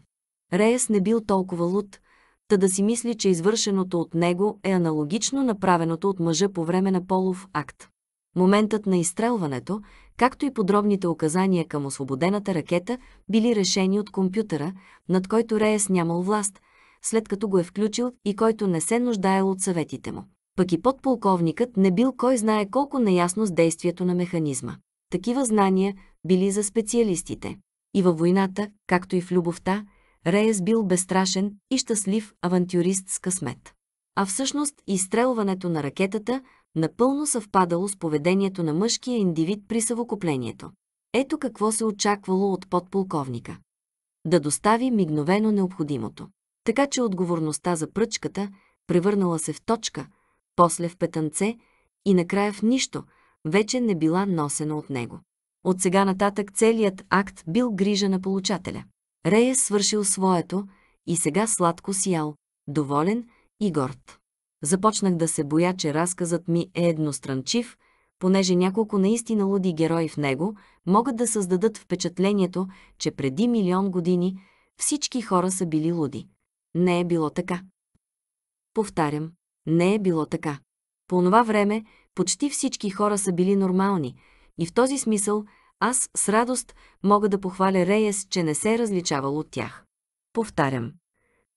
Реес не бил толкова луд, та да си мисли, че извършеното от него е аналогично направеното от мъжа по време на полов акт. Моментът на изстрелването, както и подробните указания към освободената ракета, били решени от компютъра, над който Реес нямал власт, след като го е включил и който не се нуждаел от съветите му. Пък и подполковникът не бил кой знае колко неясно с действието на механизма. Такива знания били за специалистите. И във войната, както и в любовта, Рейс бил безстрашен и щастлив авантюрист с късмет. А всъщност изстрелването на ракетата напълно съвпадало с поведението на мъжкия индивид при съвокуплението. Ето какво се очаквало от подполковника. Да достави мигновено необходимото. Така че отговорността за пръчката превърнала се в точка, после в петънце и накрая в нищо, вече не била носена от него. От сега нататък целият акт бил грижа на получателя. Рей е свършил своето и сега сладко сиял, доволен и горд. Започнах да се боя, че разказът ми е едностранчив, понеже няколко наистина луди герои в него могат да създадат впечатлението, че преди милион години всички хора са били луди. Не е било така. Повтарям, не е било така. По това време почти всички хора са били нормални и в този смисъл аз с радост мога да похваля Рейес, че не се е различавал от тях. Повтарям.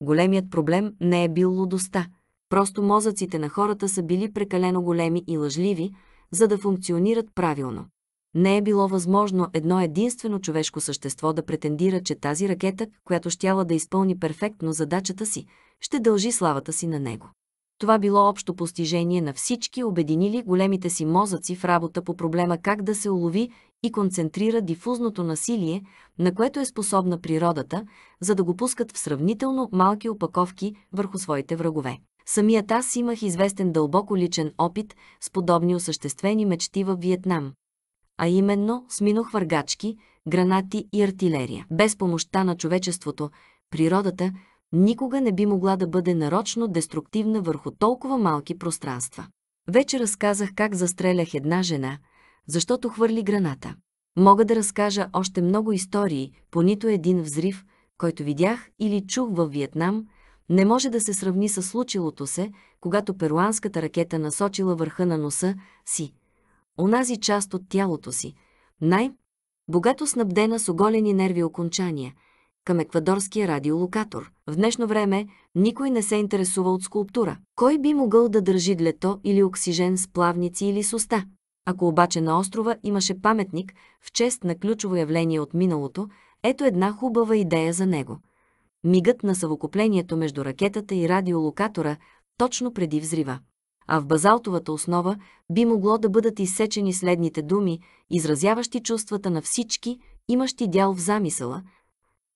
Големият проблем не е бил лудостта. Просто мозъците на хората са били прекалено големи и лъжливи, за да функционират правилно. Не е било възможно едно единствено човешко същество да претендира, че тази ракета, която щяла да изпълни перфектно задачата си, ще дължи славата си на него. Това било общо постижение на всички, обединили големите си мозъци в работа по проблема как да се улови и концентрира дифузното насилие, на което е способна природата, за да го пускат в сравнително малки опаковки върху своите врагове. Самият аз имах известен дълбоко личен опит с подобни осъществени мечти в Виетнам. А именно, сминох въргачки, гранати и артилерия. Без помощта на човечеството, природата никога не би могла да бъде нарочно деструктивна върху толкова малки пространства. Вече разказах как застрелях една жена – защото хвърли граната. Мога да разкажа още много истории, по нито един взрив, който видях или чух във Виетнам, не може да се сравни с случилото се, когато перуанската ракета насочила върха на носа си, онази част от тялото си, най-богато снабдена с оголени нерви окончания, към еквадорския радиолокатор. В днешно време никой не се интересува от скулптура. Кой би могъл да държи длето или оксижен с плавници или с уста? Ако обаче на острова имаше паметник в чест на ключово явление от миналото, ето една хубава идея за него. Мигът на съвокуплението между ракетата и радиолокатора точно преди взрива. А в базалтовата основа би могло да бъдат изсечени следните думи, изразяващи чувствата на всички, имащи дял в замисъла,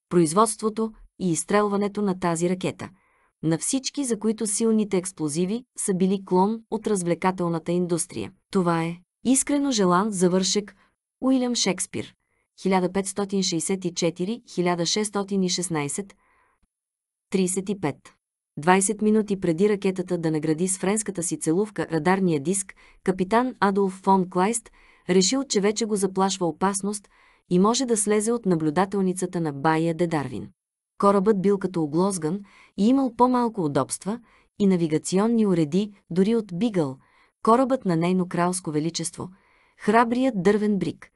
производството и изстрелването на тази ракета – на всички, за които силните експлозиви са били клон от развлекателната индустрия. Това е Искрено желан завършек Уилям Шекспир 1564-1616 35 20 минути преди ракетата да награди с френската си целувка радарния диск, капитан Адолф фон Клайст решил, че вече го заплашва опасност и може да слезе от наблюдателницата на Бая де Дарвин. Корабът бил като оглозган и имал по-малко удобства и навигационни уреди дори от Бигъл, корабът на нейно кралско величество, храбрият дървен брик,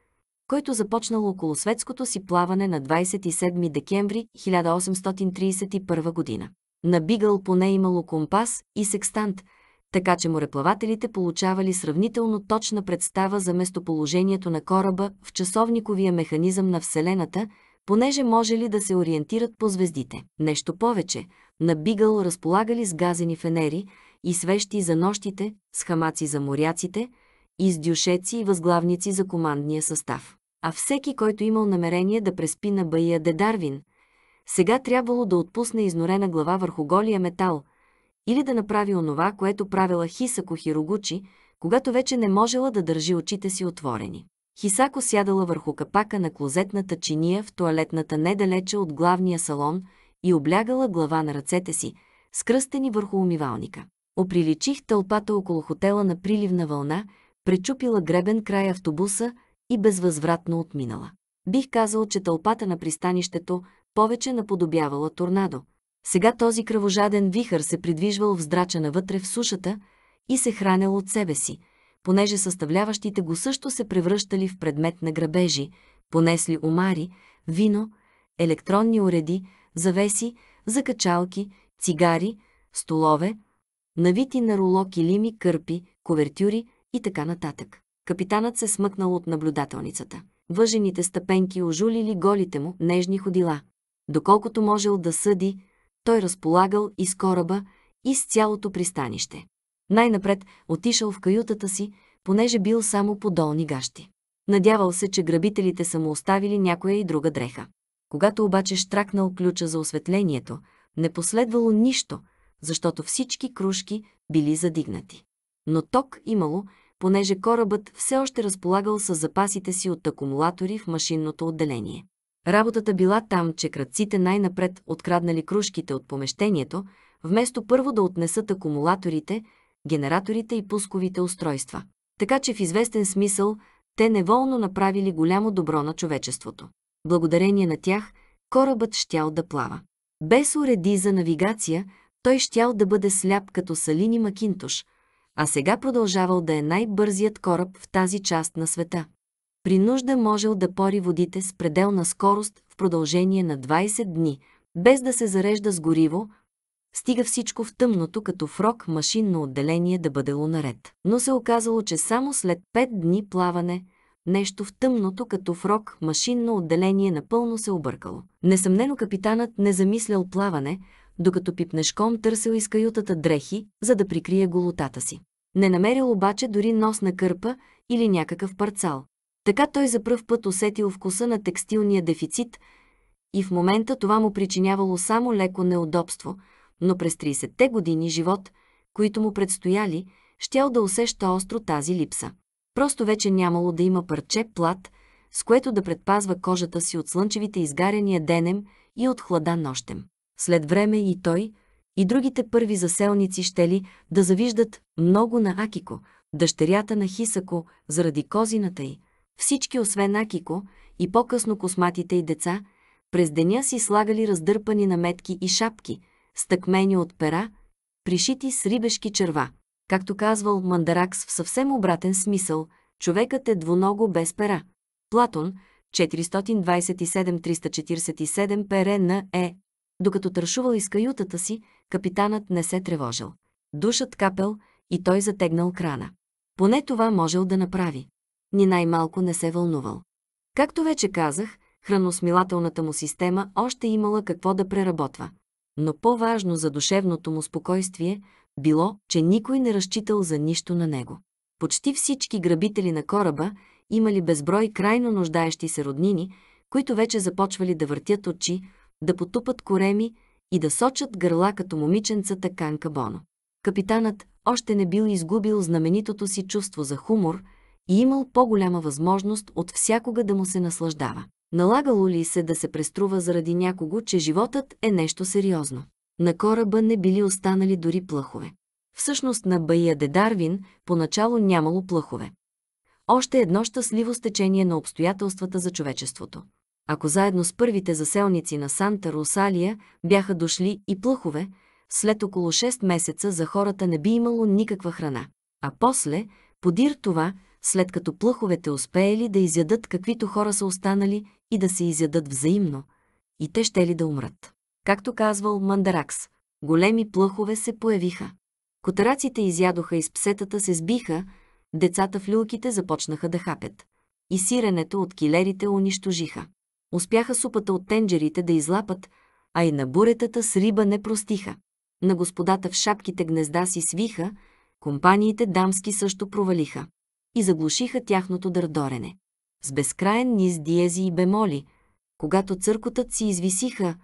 който започнал около светското си плаване на 27 декември 1831 година. На Бигъл поне имало компас и секстант, така че мореплавателите получавали сравнително точна представа за местоположението на кораба в часовниковия механизъм на Вселената, понеже може ли да се ориентират по звездите. Нещо повече, на Бигъл разполагали с газени фенери – и свещи за нощите, с хамаци за моряците, и с дюшеци и възглавници за командния състав. А всеки, който имал намерение да преспи на бая де Дарвин, сега трябвало да отпусне изнорена глава върху голия метал или да направи онова, което правила Хисако Хирогучи, когато вече не можела да държи очите си отворени. Хисако сядала върху капака на клозетната чиния в туалетната недалече от главния салон и облягала глава на ръцете си, скръстени върху умивалника. Оприличих тълпата около хотела на приливна вълна, пречупила гребен край автобуса и безвъзвратно отминала. Бих казал, че тълпата на пристанището повече наподобявала торнадо. Сега този кръвожаден вихър се придвижвал в вздрача навътре в сушата и се хранял от себе си, понеже съставляващите го също се превръщали в предмет на грабежи, понесли омари, вино, електронни уреди, завеси, закачалки, цигари, столове, навити на руло килими, кърпи, ковертюри и така нататък. Капитанът се смъкнал от наблюдателницата. Въжените стъпенки ожулили голите му нежни ходила. Доколкото можел да съди, той разполагал и с кораба, и с цялото пристанище. Най-напред отишъл в каютата си, понеже бил само по долни гащи. Надявал се, че грабителите са му оставили някоя и друга дреха. Когато обаче штракнал ключа за осветлението, не последвало нищо – защото всички кружки били задигнати. Но ток имало, понеже корабът все още разполагал с запасите си от акумулатори в машинното отделение. Работата била там, че кръците най-напред откраднали кружките от помещението, вместо първо да отнесат акумулаторите, генераторите и пусковите устройства. Така че в известен смисъл те неволно направили голямо добро на човечеството. Благодарение на тях корабът щял да плава. Без уреди за навигация – той щял да бъде сляп като Салини Макинтош, а сега продължавал да е най-бързият кораб в тази част на света. При нужда можел да пори водите с пределна скорост в продължение на 20 дни, без да се зарежда с гориво, стига всичко в тъмното като фрок машинно отделение да бъде наред. Но се оказало, че само след 5 дни плаване – нещо в тъмното като фрок машинно отделение напълно се объркало. Несъмнено капитанът не замислял плаване, докато пипнешком търсил из каютата дрехи, за да прикрие голотата си. Не намерил обаче дори носна кърпа или някакъв парцал. Така той за пръв път усетил вкуса на текстилния дефицит и в момента това му причинявало само леко неудобство, но през 30-те години живот, които му предстояли, щял да усеща остро тази липса. Просто вече нямало да има парче плат, с което да предпазва кожата си от слънчевите изгаряния денем и от хлада нощем. След време и той, и другите първи заселници щели да завиждат много на Акико, дъщерята на Хисако, заради козината й. Всички, освен Акико, и по-късно косматите и деца, през деня си слагали раздърпани наметки и шапки, стъкмени от пера, пришити с рибешки черва. Както казвал Мандаракс в съвсем обратен смисъл, човекът е двуного без пера. Платон, 427-347 пере на Е. Докато тършувал из каютата си, капитанът не се тревожил. Душът капел и той затегнал крана. Поне това можел да направи. Ни най-малко не се вълнувал. Както вече казах, храносмилателната му система още имала какво да преработва. Но по-важно за душевното му спокойствие било, че никой не разчитал за нищо на него. Почти всички грабители на кораба имали безброй крайно нуждаещи се роднини, които вече започвали да въртят очи, да потупат кореми и да сочат гърла като момиченцата Канка Боно. Капитанът още не бил изгубил знаменитото си чувство за хумор и имал по-голяма възможност от всякога да му се наслаждава. Налагало ли се да се преструва заради някого, че животът е нещо сериозно? На кораба не били останали дори плъхове. Всъщност на Бая де Дарвин поначало нямало плъхове. Още едно щастливо стечение на обстоятелствата за човечеството ако заедно с първите заселници на Санта Русалия бяха дошли и плъхове, след около 6 месеца за хората не би имало никаква храна. А после, подир това, след като плъховете успеели да изядат каквито хора са останали и да се изядат взаимно, и те ще ли да умрат. Както казвал Мандаракс, големи плъхове се появиха. Котараците изядоха из псетата се сбиха, децата в люлките започнаха да хапят. И сиренето от килерите унищожиха. Успяха супата от тенджерите да излапат, а и на буретата с риба не простиха. На господата в шапките гнезда си свиха, компаниите дамски също провалиха и заглушиха тяхното дърдорене. С безкраен низ диези и бемоли, когато църкотът си извисиха,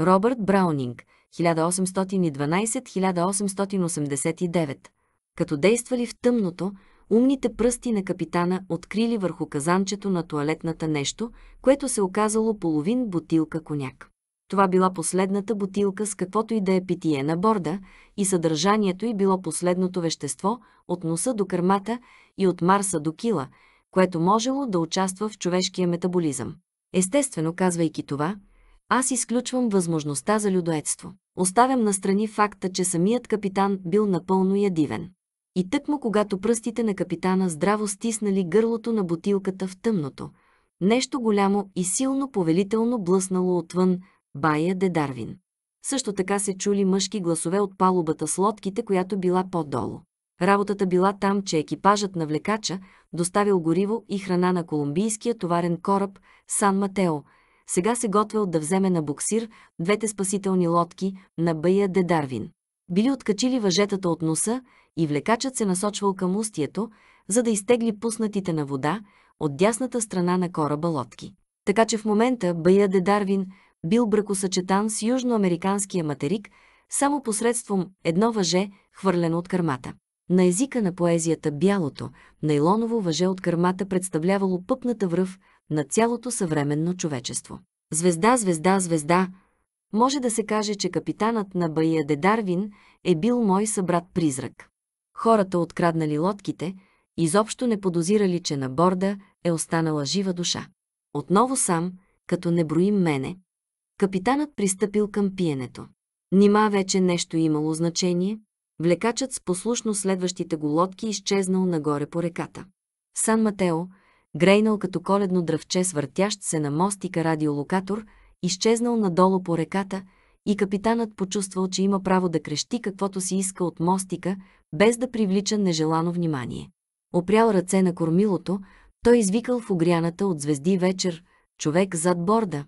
Робърт Браунинг, 1812-1889, като действали в тъмното, умните пръсти на капитана открили върху казанчето на туалетната нещо, което се оказало половин бутилка коняк. Това била последната бутилка с каквото и да е питие на борда и съдържанието й било последното вещество от носа до кърмата и от Марса до кила, което можело да участва в човешкия метаболизъм. Естествено, казвайки това, аз изключвам възможността за людоедство. Оставям настрани факта, че самият капитан бил напълно ядивен. И тъкмо когато пръстите на капитана здраво стиснали гърлото на бутилката в тъмното, нещо голямо и силно повелително блъснало отвън Бая де Дарвин. Също така се чули мъжки гласове от палубата с лодките, която била по-долу. Работата била там, че екипажът на влекача доставил гориво и храна на колумбийския товарен кораб Сан Матео. Сега се готвил да вземе на буксир двете спасителни лодки на Бая де Дарвин. Били откачили въжетата от носа и влекачът се насочвал към устието, за да изтегли пуснатите на вода от дясната страна на кораба лодки. Така че в момента Бая де Дарвин бил бракосъчетан с южноамериканския материк само посредством едно въже, хвърлено от кърмата. На езика на поезията бялото, нейлоново въже от кърмата представлявало пъпната връв на цялото съвременно човечество. Звезда, звезда, звезда, може да се каже, че капитанът на Бая де Дарвин е бил мой събрат призрак. Хората, откраднали лодките, изобщо не подозирали, че на борда е останала жива душа. Отново сам, като не броим мене, капитанът пристъпил към пиенето. Нима вече нещо имало значение, влекачът с послушно следващите го лодки изчезнал нагоре по реката. Сан Матео, грейнал като коледно дръвче с въртящ се на мостика радиолокатор, изчезнал надолу по реката – и капитанът почувствал, че има право да крещи каквото си иска от мостика, без да привлича нежелано внимание. Опрял ръце на кормилото, той извикал в огряната от звезди вечер, човек зад борда.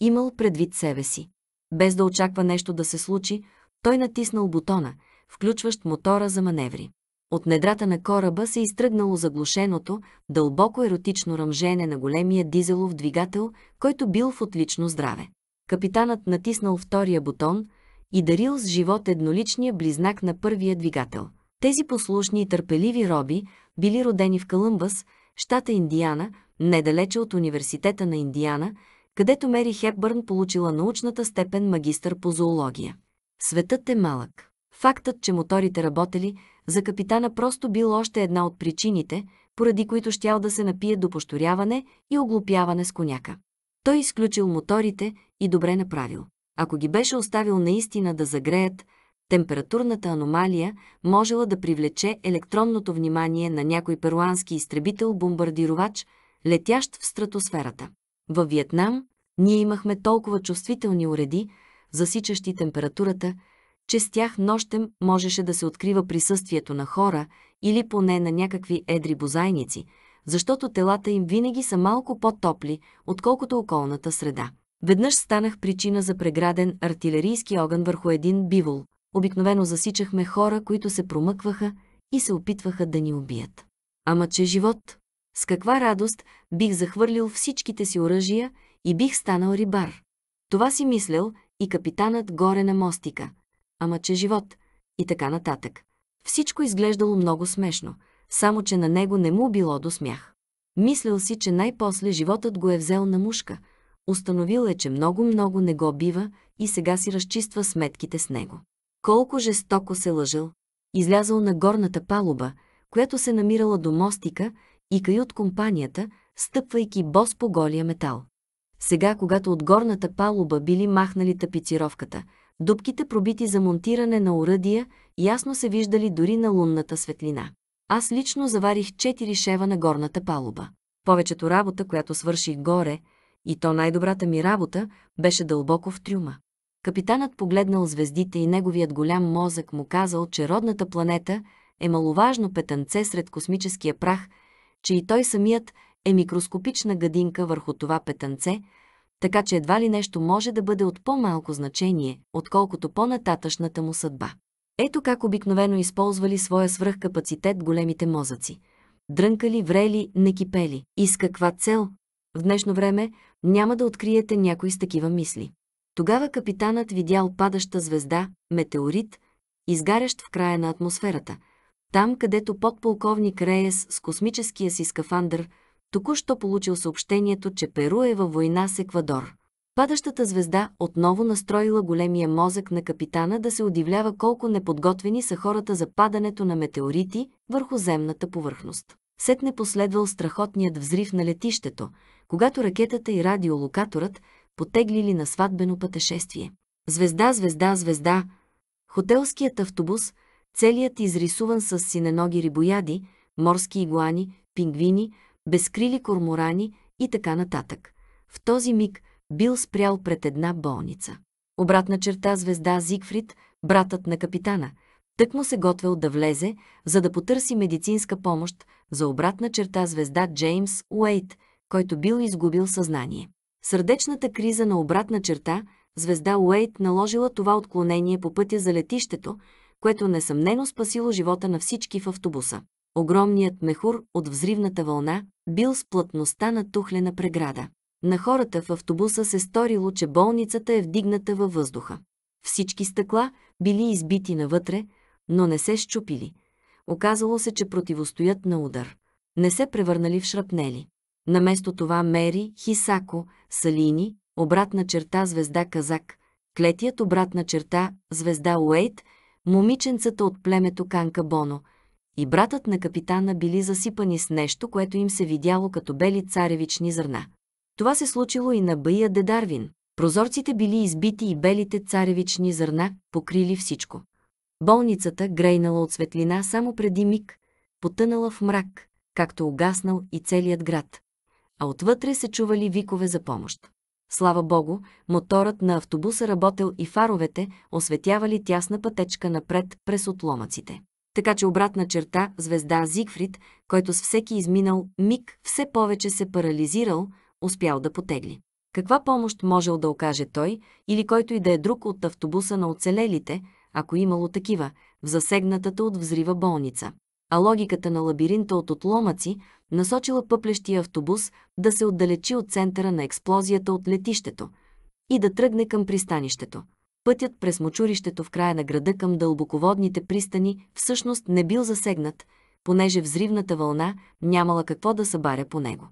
Имал предвид себе си. Без да очаква нещо да се случи, той натиснал бутона, включващ мотора за маневри. От недрата на кораба се изтръгнало заглушеното, дълбоко еротично ръмжене на големия дизелов двигател, който бил в отлично здраве капитанът натиснал втория бутон и дарил с живот едноличния близнак на първия двигател. Тези послушни и търпеливи роби били родени в Калъмбас, щата Индиана, недалече от университета на Индиана, където Мери Хепбърн получила научната степен магистър по зоология. Светът е малък. Фактът, че моторите работели, за капитана просто бил още една от причините, поради които щял да се напие до пошторяване и оглупяване с коняка. Той изключил моторите и добре направил. Ако ги беше оставил наистина да загреят, температурната аномалия можела да привлече електронното внимание на някой перуански изтребител-бомбардировач, летящ в стратосферата. Във Виетнам ние имахме толкова чувствителни уреди, засичащи температурата, че с тях нощем можеше да се открива присъствието на хора или поне на някакви едри бозайници – защото телата им винаги са малко по-топли, отколкото околната среда. Веднъж станах причина за преграден артилерийски огън върху един бивол. Обикновено засичахме хора, които се промъкваха и се опитваха да ни убият. Ама че живот! С каква радост бих захвърлил всичките си оръжия и бих станал рибар. Това си мислял, и капитанът горе на мостика. Ама че живот! И така нататък. Всичко изглеждало много смешно – само че на него не му било до смях. Мислил си, че най-после животът го е взел на мушка. Установил е, че много-много не го бива и сега си разчиства сметките с него. Колко жестоко се лъжил. Излязъл на горната палуба, която се намирала до мостика и кай от компанията, стъпвайки бос по голия метал. Сега, когато от горната палуба били махнали тапицировката, дубките пробити за монтиране на оръдия, ясно се виждали дори на лунната светлина. Аз лично заварих четири шева на горната палуба. Повечето работа, която свърших горе, и то най-добрата ми работа, беше дълбоко в трюма. Капитанът погледнал звездите и неговият голям мозък му казал, че родната планета е маловажно петънце сред космическия прах, че и той самият е микроскопична гадинка върху това петънце, така че едва ли нещо може да бъде от по-малко значение, отколкото по-нататъчната му съдба. Ето как обикновено използвали своя свръхкапацитет големите мозъци. Дрънкали, врели, не кипели. И с каква цел? В днешно време няма да откриете някой с такива мисли. Тогава капитанът видял падаща звезда, метеорит, изгарящ в края на атмосферата. Там, където подполковник Рейес с космическия си скафандър току-що получил съобщението, че Перу е във война с Еквадор. Падащата звезда отново настроила големия мозък на капитана да се удивлява колко неподготвени са хората за падането на метеорити върху земната повърхност. Сетне последвал страхотният взрив на летището, когато ракетата и радиолокаторът потеглили на сватбено пътешествие. Звезда, звезда, звезда! Хотелският автобус, целият изрисуван с синеноги рибояди, морски игуани, пингвини, безкрили корморани и така нататък. В този миг – бил спрял пред една болница. Обратна черта звезда Зигфрид, братът на капитана, тък му се готвел да влезе, за да потърси медицинска помощ за обратна черта звезда Джеймс Уейт, който бил изгубил съзнание. Сърдечната криза на обратна черта звезда Уейт наложила това отклонение по пътя за летището, което несъмнено спасило живота на всички в автобуса. Огромният мехур от взривната вълна бил с плътността на тухлена преграда. На хората в автобуса се сторило, че болницата е вдигната във въздуха. Всички стъкла били избити навътре, но не се щупили. Оказало се, че противостоят на удар. Не се превърнали в шрапнели. Наместо това Мери, Хисако, Салини, обратна черта звезда Казак, клетият обратна черта звезда Уейт, момиченцата от племето Канка Боно и братът на капитана били засипани с нещо, което им се видяло като бели царевични зърна. Това се случило и на Бая де Дарвин. Прозорците били избити и белите царевични зърна покрили всичко. Болницата, грейнала от светлина само преди миг, потънала в мрак, както угаснал и целият град. А отвътре се чували викове за помощ. Слава Богу, моторът на автобуса работел и фаровете осветявали тясна пътечка напред през отломъците. Така че обратна черта звезда Зигфрид, който с всеки изминал миг все повече се парализирал, успял да потегли. Каква помощ можел да окаже той или който и да е друг от автобуса на оцелелите, ако имало такива, в засегнатата от взрива болница? А логиката на лабиринта от отломъци насочила пъплещия автобус да се отдалечи от центъра на експлозията от летището и да тръгне към пристанището. Пътят през мочурището в края на града към дълбоководните пристани всъщност не бил засегнат, понеже взривната вълна нямала какво да събаря по него.